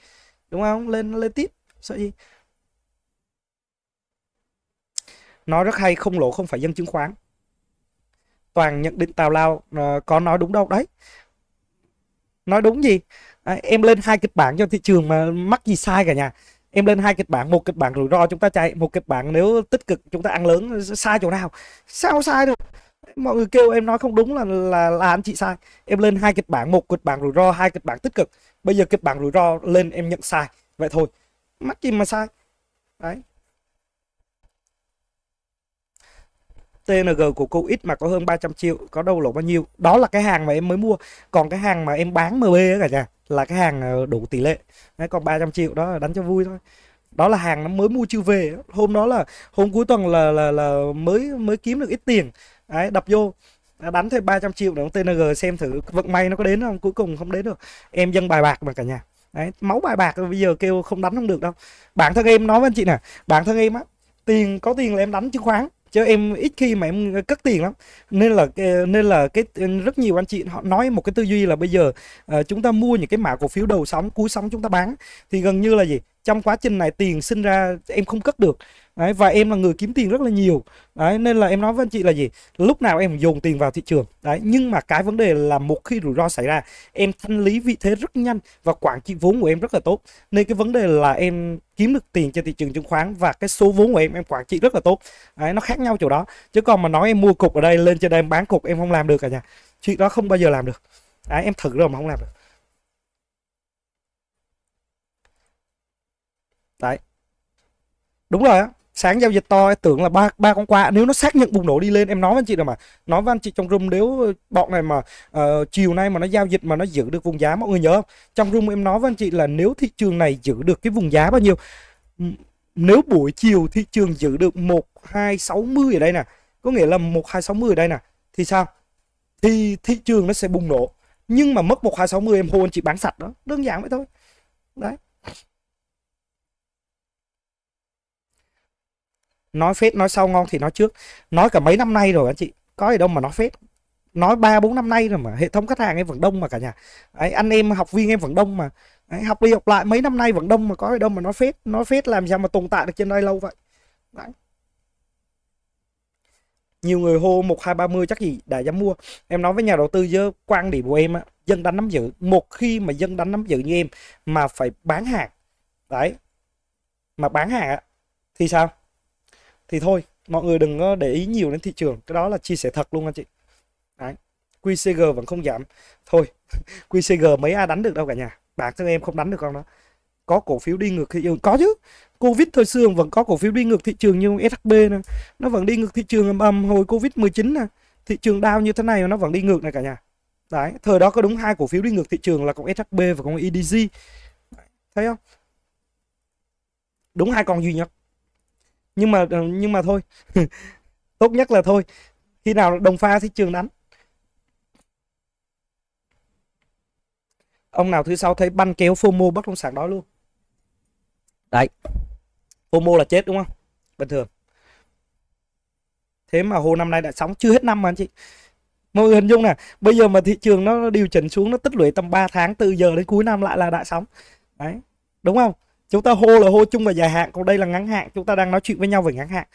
đúng không lên lên tiếp sợ gì nói rất hay không lộ không phải dân chứng khoán toàn nhận định tào lao ờ, có nói đúng đâu đấy nói đúng gì à, em lên hai kịch bản cho thị trường mà mắc gì sai cả nhà em lên hai kịch bản một kịch bản rủi ro chúng ta chạy một kịch bản nếu tích cực chúng ta ăn lớn sai chỗ nào sao sai được mọi người kêu em nói không đúng là là là anh chị sai em lên hai kịch bản một kịch bản rủi ro hai kịch bản tích cực bây giờ kịch bản rủi ro lên em nhận sai vậy thôi mắc gì mà sai đấy TNG của cô ít mà có hơn 300 triệu có đâu lỗ bao nhiêu đó là cái hàng mà em mới mua còn cái hàng mà em bán MB ấy cả nhà là cái hàng ờ, đủ tỷ lệ Đấy, còn 300 triệu đó đánh cho vui thôi đó là hàng nó mới mua chưa về hôm đó là hôm cuối tuần là là là mới mới kiếm được ít tiền Đấy, đập vô đánh thêm 300 triệu để ông TNG xem thử vận may nó có đến không cuối cùng không đến được em dân bài bạc mà cả nhà Đấy, máu bài bạc bây giờ kêu không đánh không được đâu bản thân em nói với anh chị nè bản thân em á tiền có tiền là em đánh chứng khoán chứ em ít khi mà em cất tiền lắm nên là ờ, nên là cái ờ, rất nhiều anh chị họ nói một cái tư duy là bây giờ ờ, chúng ta mua những cái mã cổ phiếu đầu sóng cuối sóng chúng ta bán thì gần như là gì trong quá trình này tiền sinh ra em không cất được đấy và em là người kiếm tiền rất là nhiều đấy nên là em nói với anh chị là gì lúc nào em dồn tiền vào thị trường đấy nhưng mà cái vấn đề là một khi rủi ro xảy ra em thanh lý vị thế rất nhanh và quản trị vốn của em rất là tốt nên cái vấn đề là em kiếm được tiền trên thị trường chứng khoán và cái số vốn của em em quản trị rất là tốt đấy nó khác nhau chỗ đó chứ còn mà nói em mua cục ở đây lên trên đây em bán cục em không làm được cả nhà chuyện đó không bao giờ làm được đấy em thử rồi mà không làm được đấy đúng rồi á sáng giao dịch to em tưởng là ba ba con qua nếu nó xác nhận bùng nổ đi lên em nói với anh chị rồi mà nói với anh chị trong room nếu bọn này mà uh, chiều nay mà nó giao dịch mà nó giữ được vùng giá mọi người nhớ không trong room em nói với anh chị là nếu thị trường này giữ được cái vùng giá bao nhiêu nếu buổi chiều thị trường giữ được một hai sáu mươi ở đây nè có nghĩa là một hai sáu mươi ở đây nè thì sao thì thị trường nó sẽ bùng nổ nhưng mà mất một hai sáu mươi em hô anh chị bán sạch đó đơn giản vậy thôi đấy nói phết nói sau ngon thì nói trước nói cả mấy năm nay rồi anh chị có gì đâu mà nói phết nói ba bốn năm nay rồi mà hệ thống khách hàng em vẫn đông mà cả nhà ấy anh em học viên em vẫn đông mà ấy, học đi học lại mấy năm nay vẫn đông mà có gì đâu mà nói phết nói phết làm sao mà tồn tại được trên đây lâu vậy Đấy. nhiều người hô một hai ba mươi chắc gì đã dám mua em nói với nhà đầu tư với quan điểm của em á dân đánh nắm giữ một khi mà dân đánh nắm giữ như em mà phải bán hàng đấy mà bán hàng thì sao thì thôi mọi người đừng có để ý nhiều đến thị trường cái đó là chia sẻ thật luôn anh chị Đấy. QCG vẫn không giảm thôi QCG mấy ai đánh được đâu cả nhà bản thân em không đánh được con đó có cổ phiếu đi ngược thị trường có chứ covid thời xưa vẫn có cổ phiếu đi ngược thị trường như SHB nè nó vẫn đi ngược thị trường ầm ầm hồi covid 19 nè thị trường đau như thế này mà nó vẫn đi ngược này cả nhà đấy thời đó có đúng hai cổ phiếu đi ngược thị trường là con SHB và con EDG thấy không đúng hai con duy nhất nhưng mà ờ, nhưng mà thôi tốt nhất là thôi khi nào đồng pha thì trường đánh ông nào thứ sau thấy ban kéo FOMO bất động sản đó luôn đấy FOMO là chết đúng không bình thường thế mà hồ năm nay đã sóng chưa hết năm mà anh chị mọi người hình dung nè bây giờ mà thị trường nó điều chỉnh xuống nó tích lũy tầm 3 tháng từ giờ đến cuối năm lại là đại sóng đấy đúng không chúng ta hô là hô chung là dài hạn còn đây là ngắn hạn chúng ta đang nói chuyện với nhau về ngắn hạn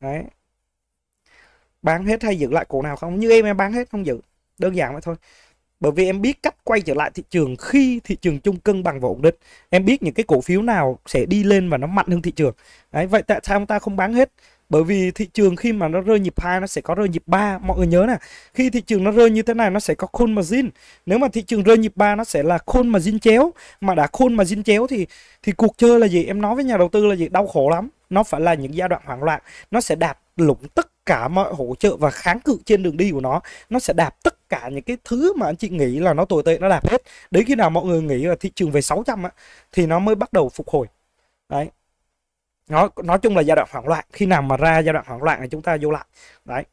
đấy bán hết hay giữ lại cổ nào không như em em bán hết không giữ đơn giản vậy thôi bởi vì em biết cách quay trở lại thị trường khi thị trường chung cân bằng và ổn định em biết những cái cổ phiếu nào sẽ đi lên và nó mạnh hơn thị trường đấy vậy tại sao chúng ta không bán hết bởi vì thị trường khi mà nó rơi nhịp hai nó sẽ có rơi nhịp 3 mọi người nhớ nè khi thị trường nó rơi như thế này nó sẽ có khôn mà zin nếu mà thị trường rơi nhịp 3 nó sẽ là khôn mà zin chéo mà đã khôn mà zin chéo thì thì cuộc chơi là gì em nói với nhà đầu tư là gì đau khổ lắm nó phải là những giai đoạn hoảng loạn nó sẽ đạp lũng tất cả mọi hỗ trợ và kháng cự trên đường đi của nó nó sẽ đạp tất cả những cái thứ mà anh chị nghĩ là nó tồi tệ nó đạp hết đến khi nào mọi người nghĩ là thị trường về 600 á thì nó mới bắt đầu phục hồi đấy nó nói chung là giai đoạn hoảng loạn khi nào mà ra giai đoạn hoảng loạn thì chúng ta vô lại đấy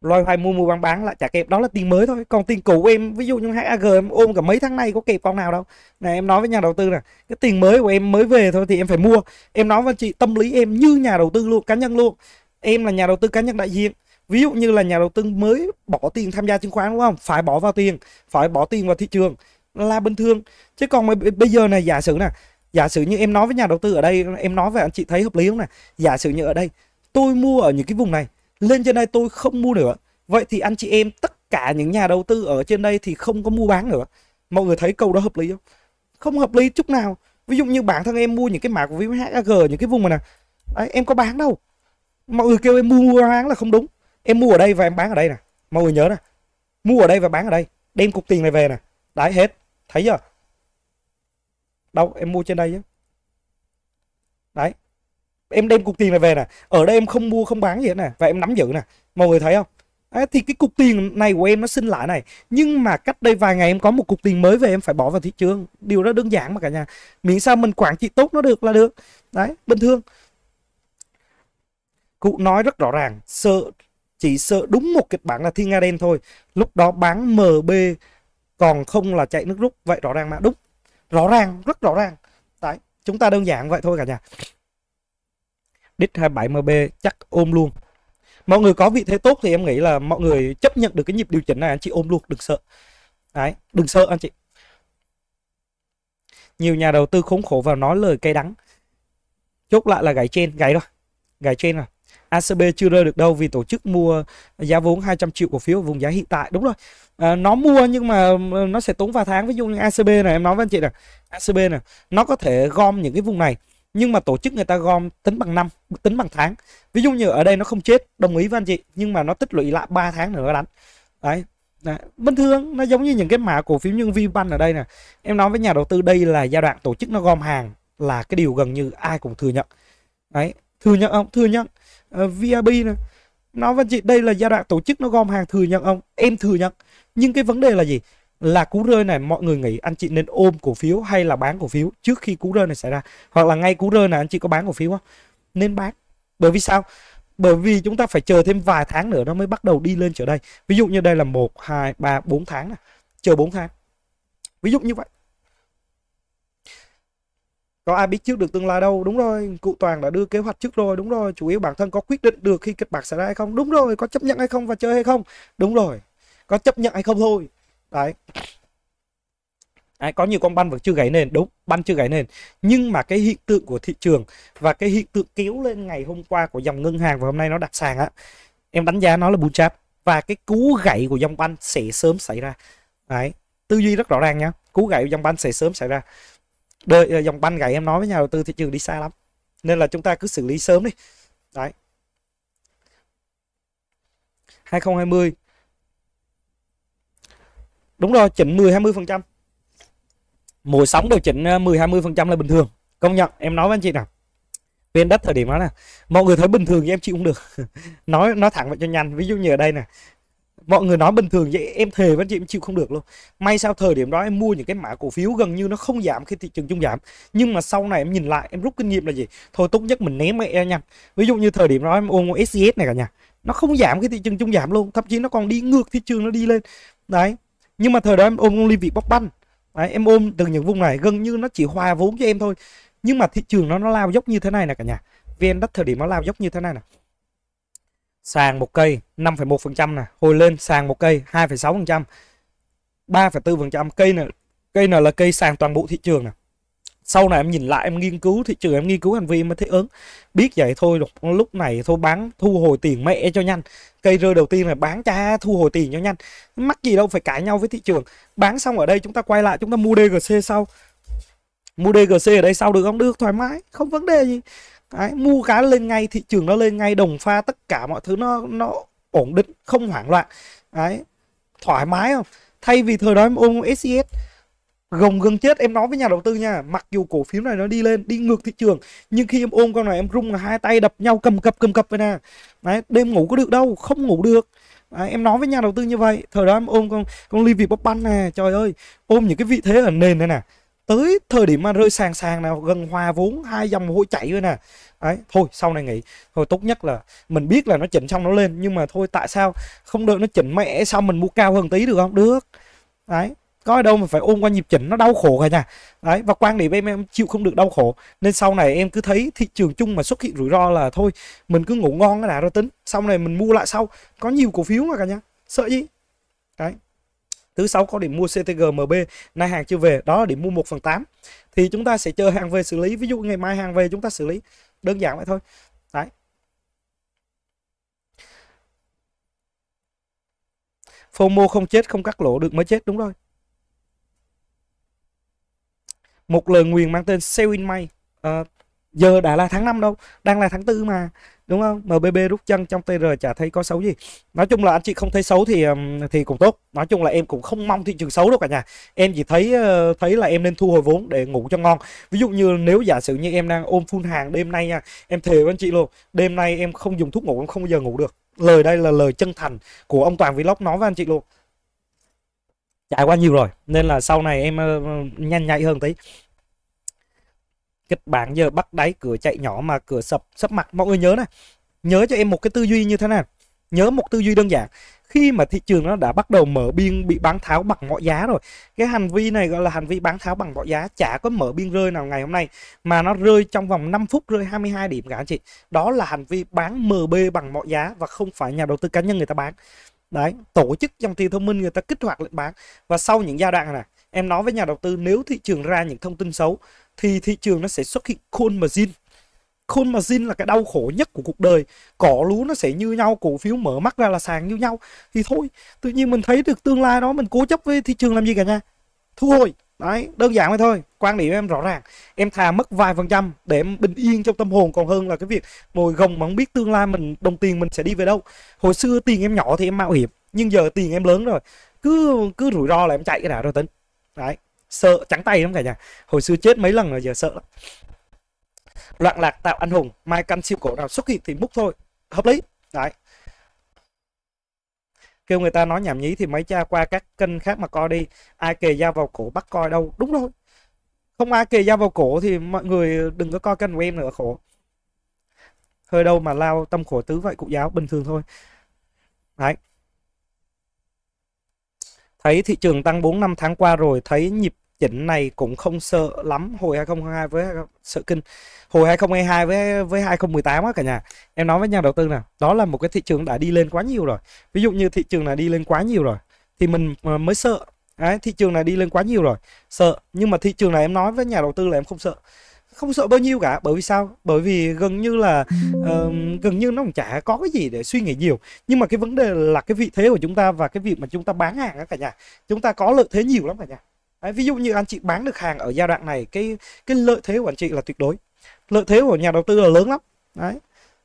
loay hoay mua mua bán bán lại chả kẹp đó là tiền mới thôi còn tiền cũ em ví dụ như hãng AG em ôm cả mấy tháng nay có kẹp con nào đâu này em nói với nhà đầu tư nè cái tiền mới của em mới về thôi thì em phải mua em nói với chị tâm lý em như nhà đầu tư luôn cá nhân luôn em là nhà đầu tư cá nhân đại diện ví dụ như là nhà đầu tư mới bỏ tiền tham gia chứng khoán đúng không phải bỏ vào tiền phải bỏ tiền vào thị trường là bình thường chứ còn bây giờ này giả sử nè giả sử như em nói với nhà đầu tư ở đây em nói về anh chị thấy hợp lý không nè giả sử như ở đây tôi mua ở những cái vùng này lên trên đây tôi không mua nữa vậy thì anh chị em tất cả những nhà đầu tư ở trên đây thì không có mua bán nữa mọi người thấy câu đó hợp lý không không hợp lý chút nào ví dụ như bản thân em mua những cái mã của VHG những cái vùng này nè đấy, em có bán đâu mọi người kêu em mua, mua bán là không đúng em mua ở đây và em bán ở đây nè mọi người nhớ nè mua ở đây và bán ở đây đem cục tiền này về nè đấy hết thấy chưa đâu em mua trên đây chứ đấy em đem cục tiền này về nè ở đây em không mua không bán gì hết nè và em nắm giữ nè mọi người thấy không À, thì cái cục tiền này của em nó sinh lại này nhưng mà cách đây vài ngày em có một cục tiền mới về em phải bỏ vào thị trường điều đó đơn giản mà cả nhà miễn sao mình quản trị tốt nó được là được đấy bình thường cụ nói rất rõ ràng sợ chỉ sợ đúng một kịch bản là thiên nga đen thôi lúc đó bán mb còn không là chạy nước rút vậy rõ ràng mà đúng rõ ràng rất rõ ràng đấy chúng ta đơn giản vậy thôi cả nhà đích 27mb chắc ôm luôn mọi người có vị thế tốt thì em nghĩ là mọi người chấp nhận được cái nhịp điều chỉnh này anh chị ôm luôn đừng sợ đấy đừng sợ anh chị nhiều nhà đầu tư khốn khổ vào nói lời cay đắng chốt lại là gãy trên gãy rồi gãy trên rồi ACB chưa rơi được đâu vì tổ chức mua giá vốn 200 triệu cổ phiếu ở vùng giá hiện tại đúng rồi à, nó mua nhưng mà nó sẽ tốn vài tháng ví dụ như ACB này em nói với anh chị nè ACB này nó có thể gom những cái vùng này nhưng mà tổ chức người ta gom tính bằng năm tính bằng tháng ví dụ như ở đây nó không chết đồng ý với anh chị nhưng mà nó tích lũy lại 3 tháng nữa đánh đấy Đấy. bình thường nó giống như những cái mã cổ phiếu nhân viên banh ở đây nè em nói với nhà đầu tư đây là giai đoạn tổ chức nó gom hàng là cái điều gần như ai cũng thừa nhận đấy thừa nhận không thừa nhận uh, ờ, vip nè nói với chị đây là giai đoạn tổ chức nó gom hàng thừa nhận không em thừa nhận nhưng cái vấn đề là gì là cú rơi này mọi người nghĩ anh chị nên ôm cổ phiếu hay là bán cổ phiếu trước khi cú rơi này xảy ra hoặc là ngay cú rơi này anh chị có bán cổ phiếu không nên bán bởi vì sao bởi vì chúng ta phải chờ thêm vài tháng nữa nó mới bắt đầu đi lên trở đây ví dụ như đây là một hai ba bốn tháng này. chờ 4 tháng ví dụ như vậy có ai biết trước được tương lai đâu đúng rồi cụ toàn đã đưa kế hoạch trước rồi đúng rồi chủ yếu bản thân có quyết định được khi kịch bạc xảy ra hay không đúng rồi có chấp nhận hay không và chơi hay không đúng rồi có chấp nhận hay không thôi đấy Đấy, có nhiều con banh vẫn chưa gãy nền đúng banh chưa gãy nền nhưng mà cái hiện tượng của thị trường và cái hiện tượng kéo lên ngày hôm qua của dòng ngân hàng và hôm nay nó đặt sàn á em đánh giá nó là bull trap và cái cú gãy của dòng banh sẽ sớm xảy ra đấy tư duy rất rõ ràng nhá cú gãy của dòng banh sẽ sớm xảy ra đợi ờ, dòng banh gãy em nói với nhà đầu tư thị trường đi xa lắm nên là chúng ta cứ xử lý sớm đi đấy 2020 đúng rồi chỉnh 10 20 phần trăm mùa sóng điều chỉnh 10 ờ, 20 phần trăm là bình thường công nhận em nói với anh chị nào bên đất thời điểm đó nè mọi người thấy bình thường thì em chịu không được nói nói thẳng vậy cho nhanh ví dụ như ở đây nè mọi người nói bình thường vậy em thề với anh chị em chịu không được luôn may sao thời điểm đó em mua những cái mã cổ phiếu gần như nó không giảm khi thị trường chung giảm nhưng mà sau này em nhìn lại em rút kinh nghiệm là gì thôi tốt nhất mình ném mẹ e nha ví dụ như thời điểm đó em ôm SCS này cả nhà nó không giảm cái thị trường chung giảm luôn thậm chí nó còn đi ngược thị trường nó đi lên đấy nhưng mà thời đó em ôm con ly vị bóc banh Đấy, em ôm từ những vùng này gần như nó chỉ hòa vốn cho em thôi nhưng mà thị trường nó nó lao dốc như thế này nè cả nhà vn đất thời điểm nó lao dốc như thế này nè sàn một cây 5,1% nè hồi lên sàn một cây 2,6% 3,4% cây nè cây này là cây sàn toàn bộ thị trường nè sau này em nhìn lại em nghiên cứu thị trường em nghiên cứu hành vi em mới thấy ứng biết vậy thôi lúc này thôi bán thu hồi tiền mẹ cho nhanh cây rơi đầu tiên là bán cha thu hồi tiền cho nhanh mắc gì đâu phải cãi nhau với thị trường bán xong ở đây chúng ta quay lại chúng ta mua DGC sau mua DGC ở đây sau được không được thoải mái không vấn đề gì Đấy, mua cá lên ngay thị trường nó lên ngay đồng pha tất cả mọi thứ nó nó ổn định không hoảng loạn Đấy, thoải mái không thay vì thời đó em ôm SES gồng gần chết em nói với nhà đầu tư nha mặc dù cổ phiếu này nó đi lên đi ngược thị trường nhưng khi em ôm con này em rung hai tay đập nhau cầm cập cầm cập vậy nè Đấy, đêm ngủ có được đâu không ngủ được Đấy, em nói với nhà đầu tư như vậy thời đó em ôm con con ly vị bóp nè trời ơi ôm những cái vị thế ở nền này nè tới thời điểm mà rơi sàn sàn nào gần hòa vốn hai dòng hôi chảy rồi nè đấy thôi sau này nghỉ thôi tốt nhất là mình biết là nó chỉnh xong nó lên nhưng mà thôi tại sao không đợi nó chỉnh mẹ xong mình mua cao hơn tí được không được đấy có đâu mà phải ôm qua nhịp chỉnh nó đau khổ cả nhà đấy và quan điểm em em chịu không được đau khổ nên sau này em cứ thấy thị trường chung mà xuất hiện rủi ro là thôi mình cứ ngủ ngon cái nào rồi tính sau này mình mua lại sau có nhiều cổ phiếu mà cả nhà sợ gì đấy thứ sáu có điểm mua CTG MB nay hàng chưa về đó là điểm mua 1 phần 8 thì chúng ta sẽ chờ hàng về xử lý ví dụ ngày mai hàng về chúng ta xử lý đơn giản vậy thôi đấy FOMO không chết không cắt lỗ được mới chết đúng rồi một lời nguyền mang tên Sell in May à, ờ, giờ đã là tháng 5 đâu đang là tháng tư mà đúng không MBB rút chân trong TR chả thấy có xấu gì nói chung là anh chị không thấy xấu thì thì cũng tốt nói chung là em cũng không mong thị trường xấu đâu cả nhà em chỉ thấy ờ, thấy là em nên thu hồi vốn để ngủ cho ngon ví dụ như nếu giả sử như em đang ôm phun hàng đêm nay nha em thề với anh chị luôn đêm nay em không dùng thuốc ngủ em không bao giờ ngủ được lời đây là lời chân thành của ông Toàn Vlog nói với anh chị luôn trải qua nhiều rồi nên là sau này em ờ, ờ, nhanh nhạy hơn tí kịch bản giờ bắt đáy cửa chạy nhỏ mà cửa sập sắp mặt mọi người nhớ này nhớ cho em một cái tư duy như thế nào nhớ một tư duy đơn giản khi mà thị trường nó đã bắt đầu mở biên bị bán tháo bằng mọi giá rồi cái hành vi này gọi là hành vi bán tháo bằng mọi giá chả có mở biên rơi nào ngày hôm nay mà nó rơi trong vòng 5 phút rơi 22 điểm cả anh chị đó là hành vi bán MB bằng mọi giá và không phải nhà đầu tư cá nhân người ta bán đấy tổ chức trong thị thông minh người ta kích hoạt lệnh bán và sau những giai đoạn này em nói với nhà đầu tư nếu thị trường ra những thông tin xấu thì thị trường nó sẽ xuất hiện khôn margin khôn margin là cái đau khổ nhất của cuộc đời cỏ lúa nó sẽ như nhau cổ phiếu mở mắt ra là sàn như nhau thì thôi tự nhiên mình thấy được tương lai đó mình cố chấp với thị trường làm gì cả nha thu hồi Đấy, đơn giản vậy thôi. Quan điểm em rõ ràng. Em thà mất vài phần trăm để em bình yên trong tâm hồn còn hơn là cái việc ngồi gồng mà không biết tương lai mình đồng tiền mình sẽ đi về đâu. Hồi xưa tiền em nhỏ thì em mạo hiểm, nhưng giờ tiền em lớn rồi. Cứ cứ rủi ro là em chạy cái đã rồi tính. Đấy, sợ trắng tay lắm cả nhà. Hồi xưa chết mấy lần rồi giờ sợ lắm. Loạn lạc tạo anh hùng, mai căn siêu cổ nào xuất hiện thì múc thôi. Hợp lý. Đấy kêu người ta nói nhảm nhí thì mấy cha qua các kênh khác mà coi đi ai kề dao vào cổ bắt coi đâu đúng rồi không ai kề dao vào cổ thì mọi người đừng có coi kênh của em nữa khổ hơi đâu mà lao tâm khổ tứ vậy cụ giáo bình thường thôi đấy thấy thị trường tăng 4 năm tháng qua rồi thấy nhịp chỉnh này cũng không sợ lắm hồi 2022 với sợ kinh hồi 2022 với với 2018 á cả nhà em nói với nhà đầu tư nào đó là một cái thị trường đã đi lên quá nhiều rồi ví dụ như thị trường là đi lên quá nhiều rồi thì mình ờ, mới sợ Đấy, thị trường này đi lên quá nhiều rồi sợ nhưng mà thị trường này em nói với nhà đầu tư là em không sợ không sợ bao nhiêu cả bởi vì sao bởi vì gần như là uh, gần như nó cũng chả có cái gì để suy nghĩ nhiều nhưng mà cái vấn đề là cái vị thế của chúng ta và cái việc mà chúng ta bán hàng á cả nhà chúng ta có lợi thế nhiều lắm cả nhà Đấy, ví dụ như anh chị bán được hàng ở giai đoạn này cái cái lợi thế của anh chị là tuyệt đối lợi thế của nhà đầu tư là lớn lắm đấy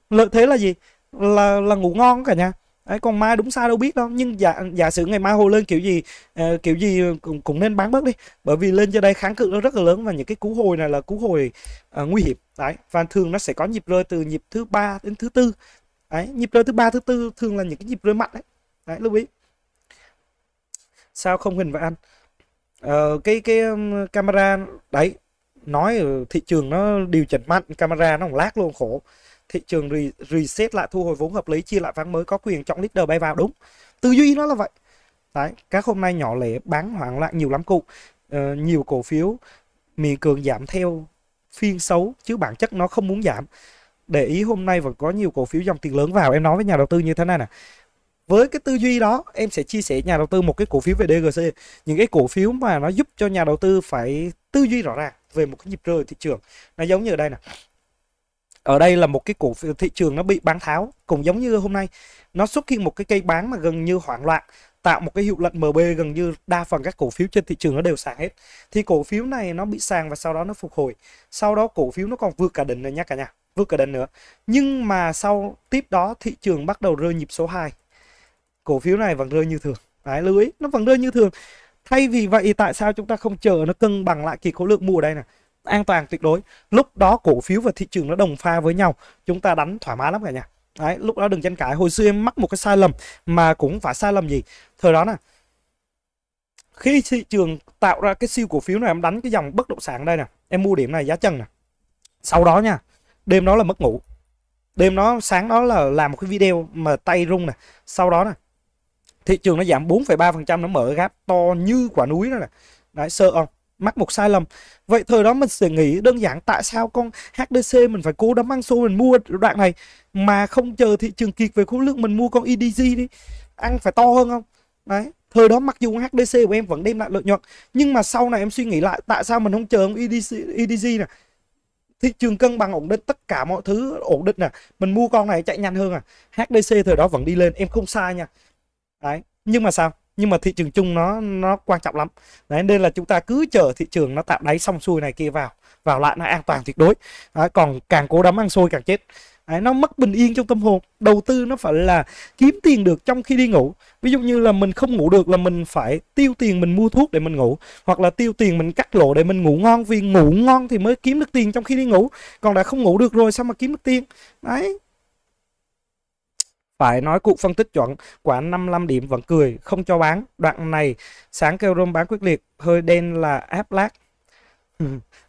lợi thế là gì là là ngủ ngon cả nhà đấy còn mai đúng sai đâu biết đâu nhưng giả giả sử ngày mai hồi lên kiểu gì uh, kiểu gì cũng, cũng nên bán bớt đi bởi vì lên cho đây kháng cự nó rất là lớn và những cái cú hồi này là cú hồi uh, nguy hiểm đấy và thường nó sẽ có nhịp rơi từ nhịp thứ ba đến thứ tư đấy nhịp rơi thứ ba thứ tư thường là những cái nhịp rơi mạnh đấy đấy lưu ý sao không hình vậy anh uh, cái cái um, camera đấy nói thị trường nó điều chỉnh mạnh camera nó còn lát luôn khổ thị trường reset lại thu hồi vốn hợp lý chia lại ván mới có quyền chọn leader bay vào đúng tư duy nó là vậy đấy các hôm nay nhỏ lẻ bán hoảng loạn nhiều lắm cụ uh, nhiều cổ phiếu miền cường giảm theo phiên xấu chứ bản chất nó không muốn giảm để ý hôm nay vẫn có nhiều cổ phiếu dòng tiền lớn vào em nói với nhà đầu tư như thế này nè với cái tư duy đó em sẽ chia sẻ nhà đầu tư một cái cổ phiếu về DGC những cái cổ phiếu mà nó giúp cho nhà đầu tư phải tư duy rõ ràng về một cái nhịp rơi thị trường nó giống như ở đây nè ở đây là một cái cổ phiếu thị trường nó bị bán tháo cũng giống như hôm nay nó xuất hiện một cái cây bán mà gần như hoảng loạn tạo một cái hiệu lệnh MB gần như đa phần các cổ phiếu trên thị trường nó đều sàn hết thì cổ phiếu này nó bị sàn và sau đó nó phục hồi sau đó cổ phiếu nó còn vượt cả đỉnh nữa nha cả nhà vượt cả đỉnh nữa nhưng mà sau tiếp đó thị trường bắt đầu rơi nhịp số 2 cổ phiếu này vẫn rơi như thường đấy lưu ý nó vẫn rơi như thường thay vì vậy tại sao chúng ta không chờ nó cân bằng lại kỳ khối lượng mua đây nè an toàn tuyệt đối lúc đó cổ phiếu và thị trường nó đồng pha với nhau chúng ta đánh thoải mái lắm cả nhà đấy lúc đó đừng tranh cãi hồi xưa em mắc một cái sai lầm mà cũng phải sai lầm gì thời đó nè khi thị trường tạo ra cái siêu cổ phiếu này em đánh cái dòng bất động sản đây nè em mua điểm này giá trần nè sau đó nha đêm đó là mất ngủ đêm đó sáng đó là làm một cái video mà tay rung nè sau đó nè thị trường nó giảm 4,3% nó mở gap to như quả núi đó nè đấy sợ không mắc một sai lầm vậy thời đó mình sẽ nghĩ đơn giản tại sao con HDC mình phải cố đấm ăn xô mình mua đoạn này mà không chờ thị trường kiệt về khối lượng mình mua con EDG đi ăn phải to hơn không đấy thời đó mặc dù con HDC của em vẫn đem lại lợi nhuận nhưng mà sau này em suy nghĩ lại tại sao mình không chờ con EDG, e EDG nè thị trường cân bằng ổn định tất cả mọi thứ ổn định nè mình mua con này chạy nhanh hơn à HDC thời đó vẫn đi lên em không sai nha đấy nhưng mà sao nhưng mà thị trường chung nó nó quan trọng lắm đấy nên là chúng ta cứ chờ thị trường nó tạo đáy xong xuôi này kia vào vào lại nó an toàn tuyệt đối đấy, còn càng cố đấm ăn xôi càng chết Đấy, nó mất bình yên trong tâm hồn đầu tư nó phải là kiếm tiền được trong khi đi ngủ ví dụ như là mình không ngủ được là mình phải tiêu tiền mình mua thuốc để mình ngủ hoặc là tiêu tiền mình cắt lộ để mình ngủ ngon vì ngủ ngon thì mới kiếm được tiền trong khi đi ngủ còn đã không ngủ được rồi sao mà kiếm được tiền đấy phải nói cụ phân tích chuẩn, quả 55 điểm vẫn cười, không cho bán. Đoạn này, sáng kêu rôm bán quyết liệt, hơi đen là áp lát.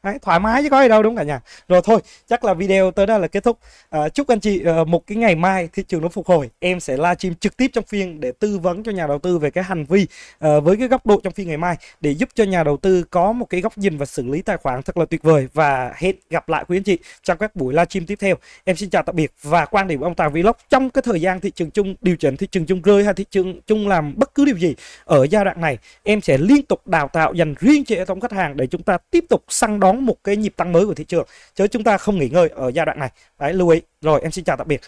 Đấy, thoải mái chứ có gì đâu đúng cả nhà rồi thôi chắc là video tới đây là kết thúc à, chúc anh chị à, một cái ngày mai thị trường nó phục hồi em sẽ livestream trực tiếp trong phiên để tư vấn cho nhà đầu tư về cái hành vi à, với cái góc độ trong phiên ngày mai để giúp cho nhà đầu tư có một cái góc nhìn và xử lý tài khoản thật là tuyệt vời và hẹn gặp lại quý anh chị trong các buổi livestream tiếp theo em xin chào tạm biệt và quan điểm của ông Tàng Vlog trong cái thời gian thị trường chung điều chỉnh thị trường chung rơi hay thị trường chung làm bất cứ điều gì ở giai đoạn này em sẽ liên tục đào tạo dành riêng cho hệ thống khách hàng để chúng ta tiếp tục săn đón đón một cái nhịp tăng mới của thị trường chứ chúng ta không nghỉ ngơi ở giai đoạn này đấy lưu ý rồi em xin chào tạm biệt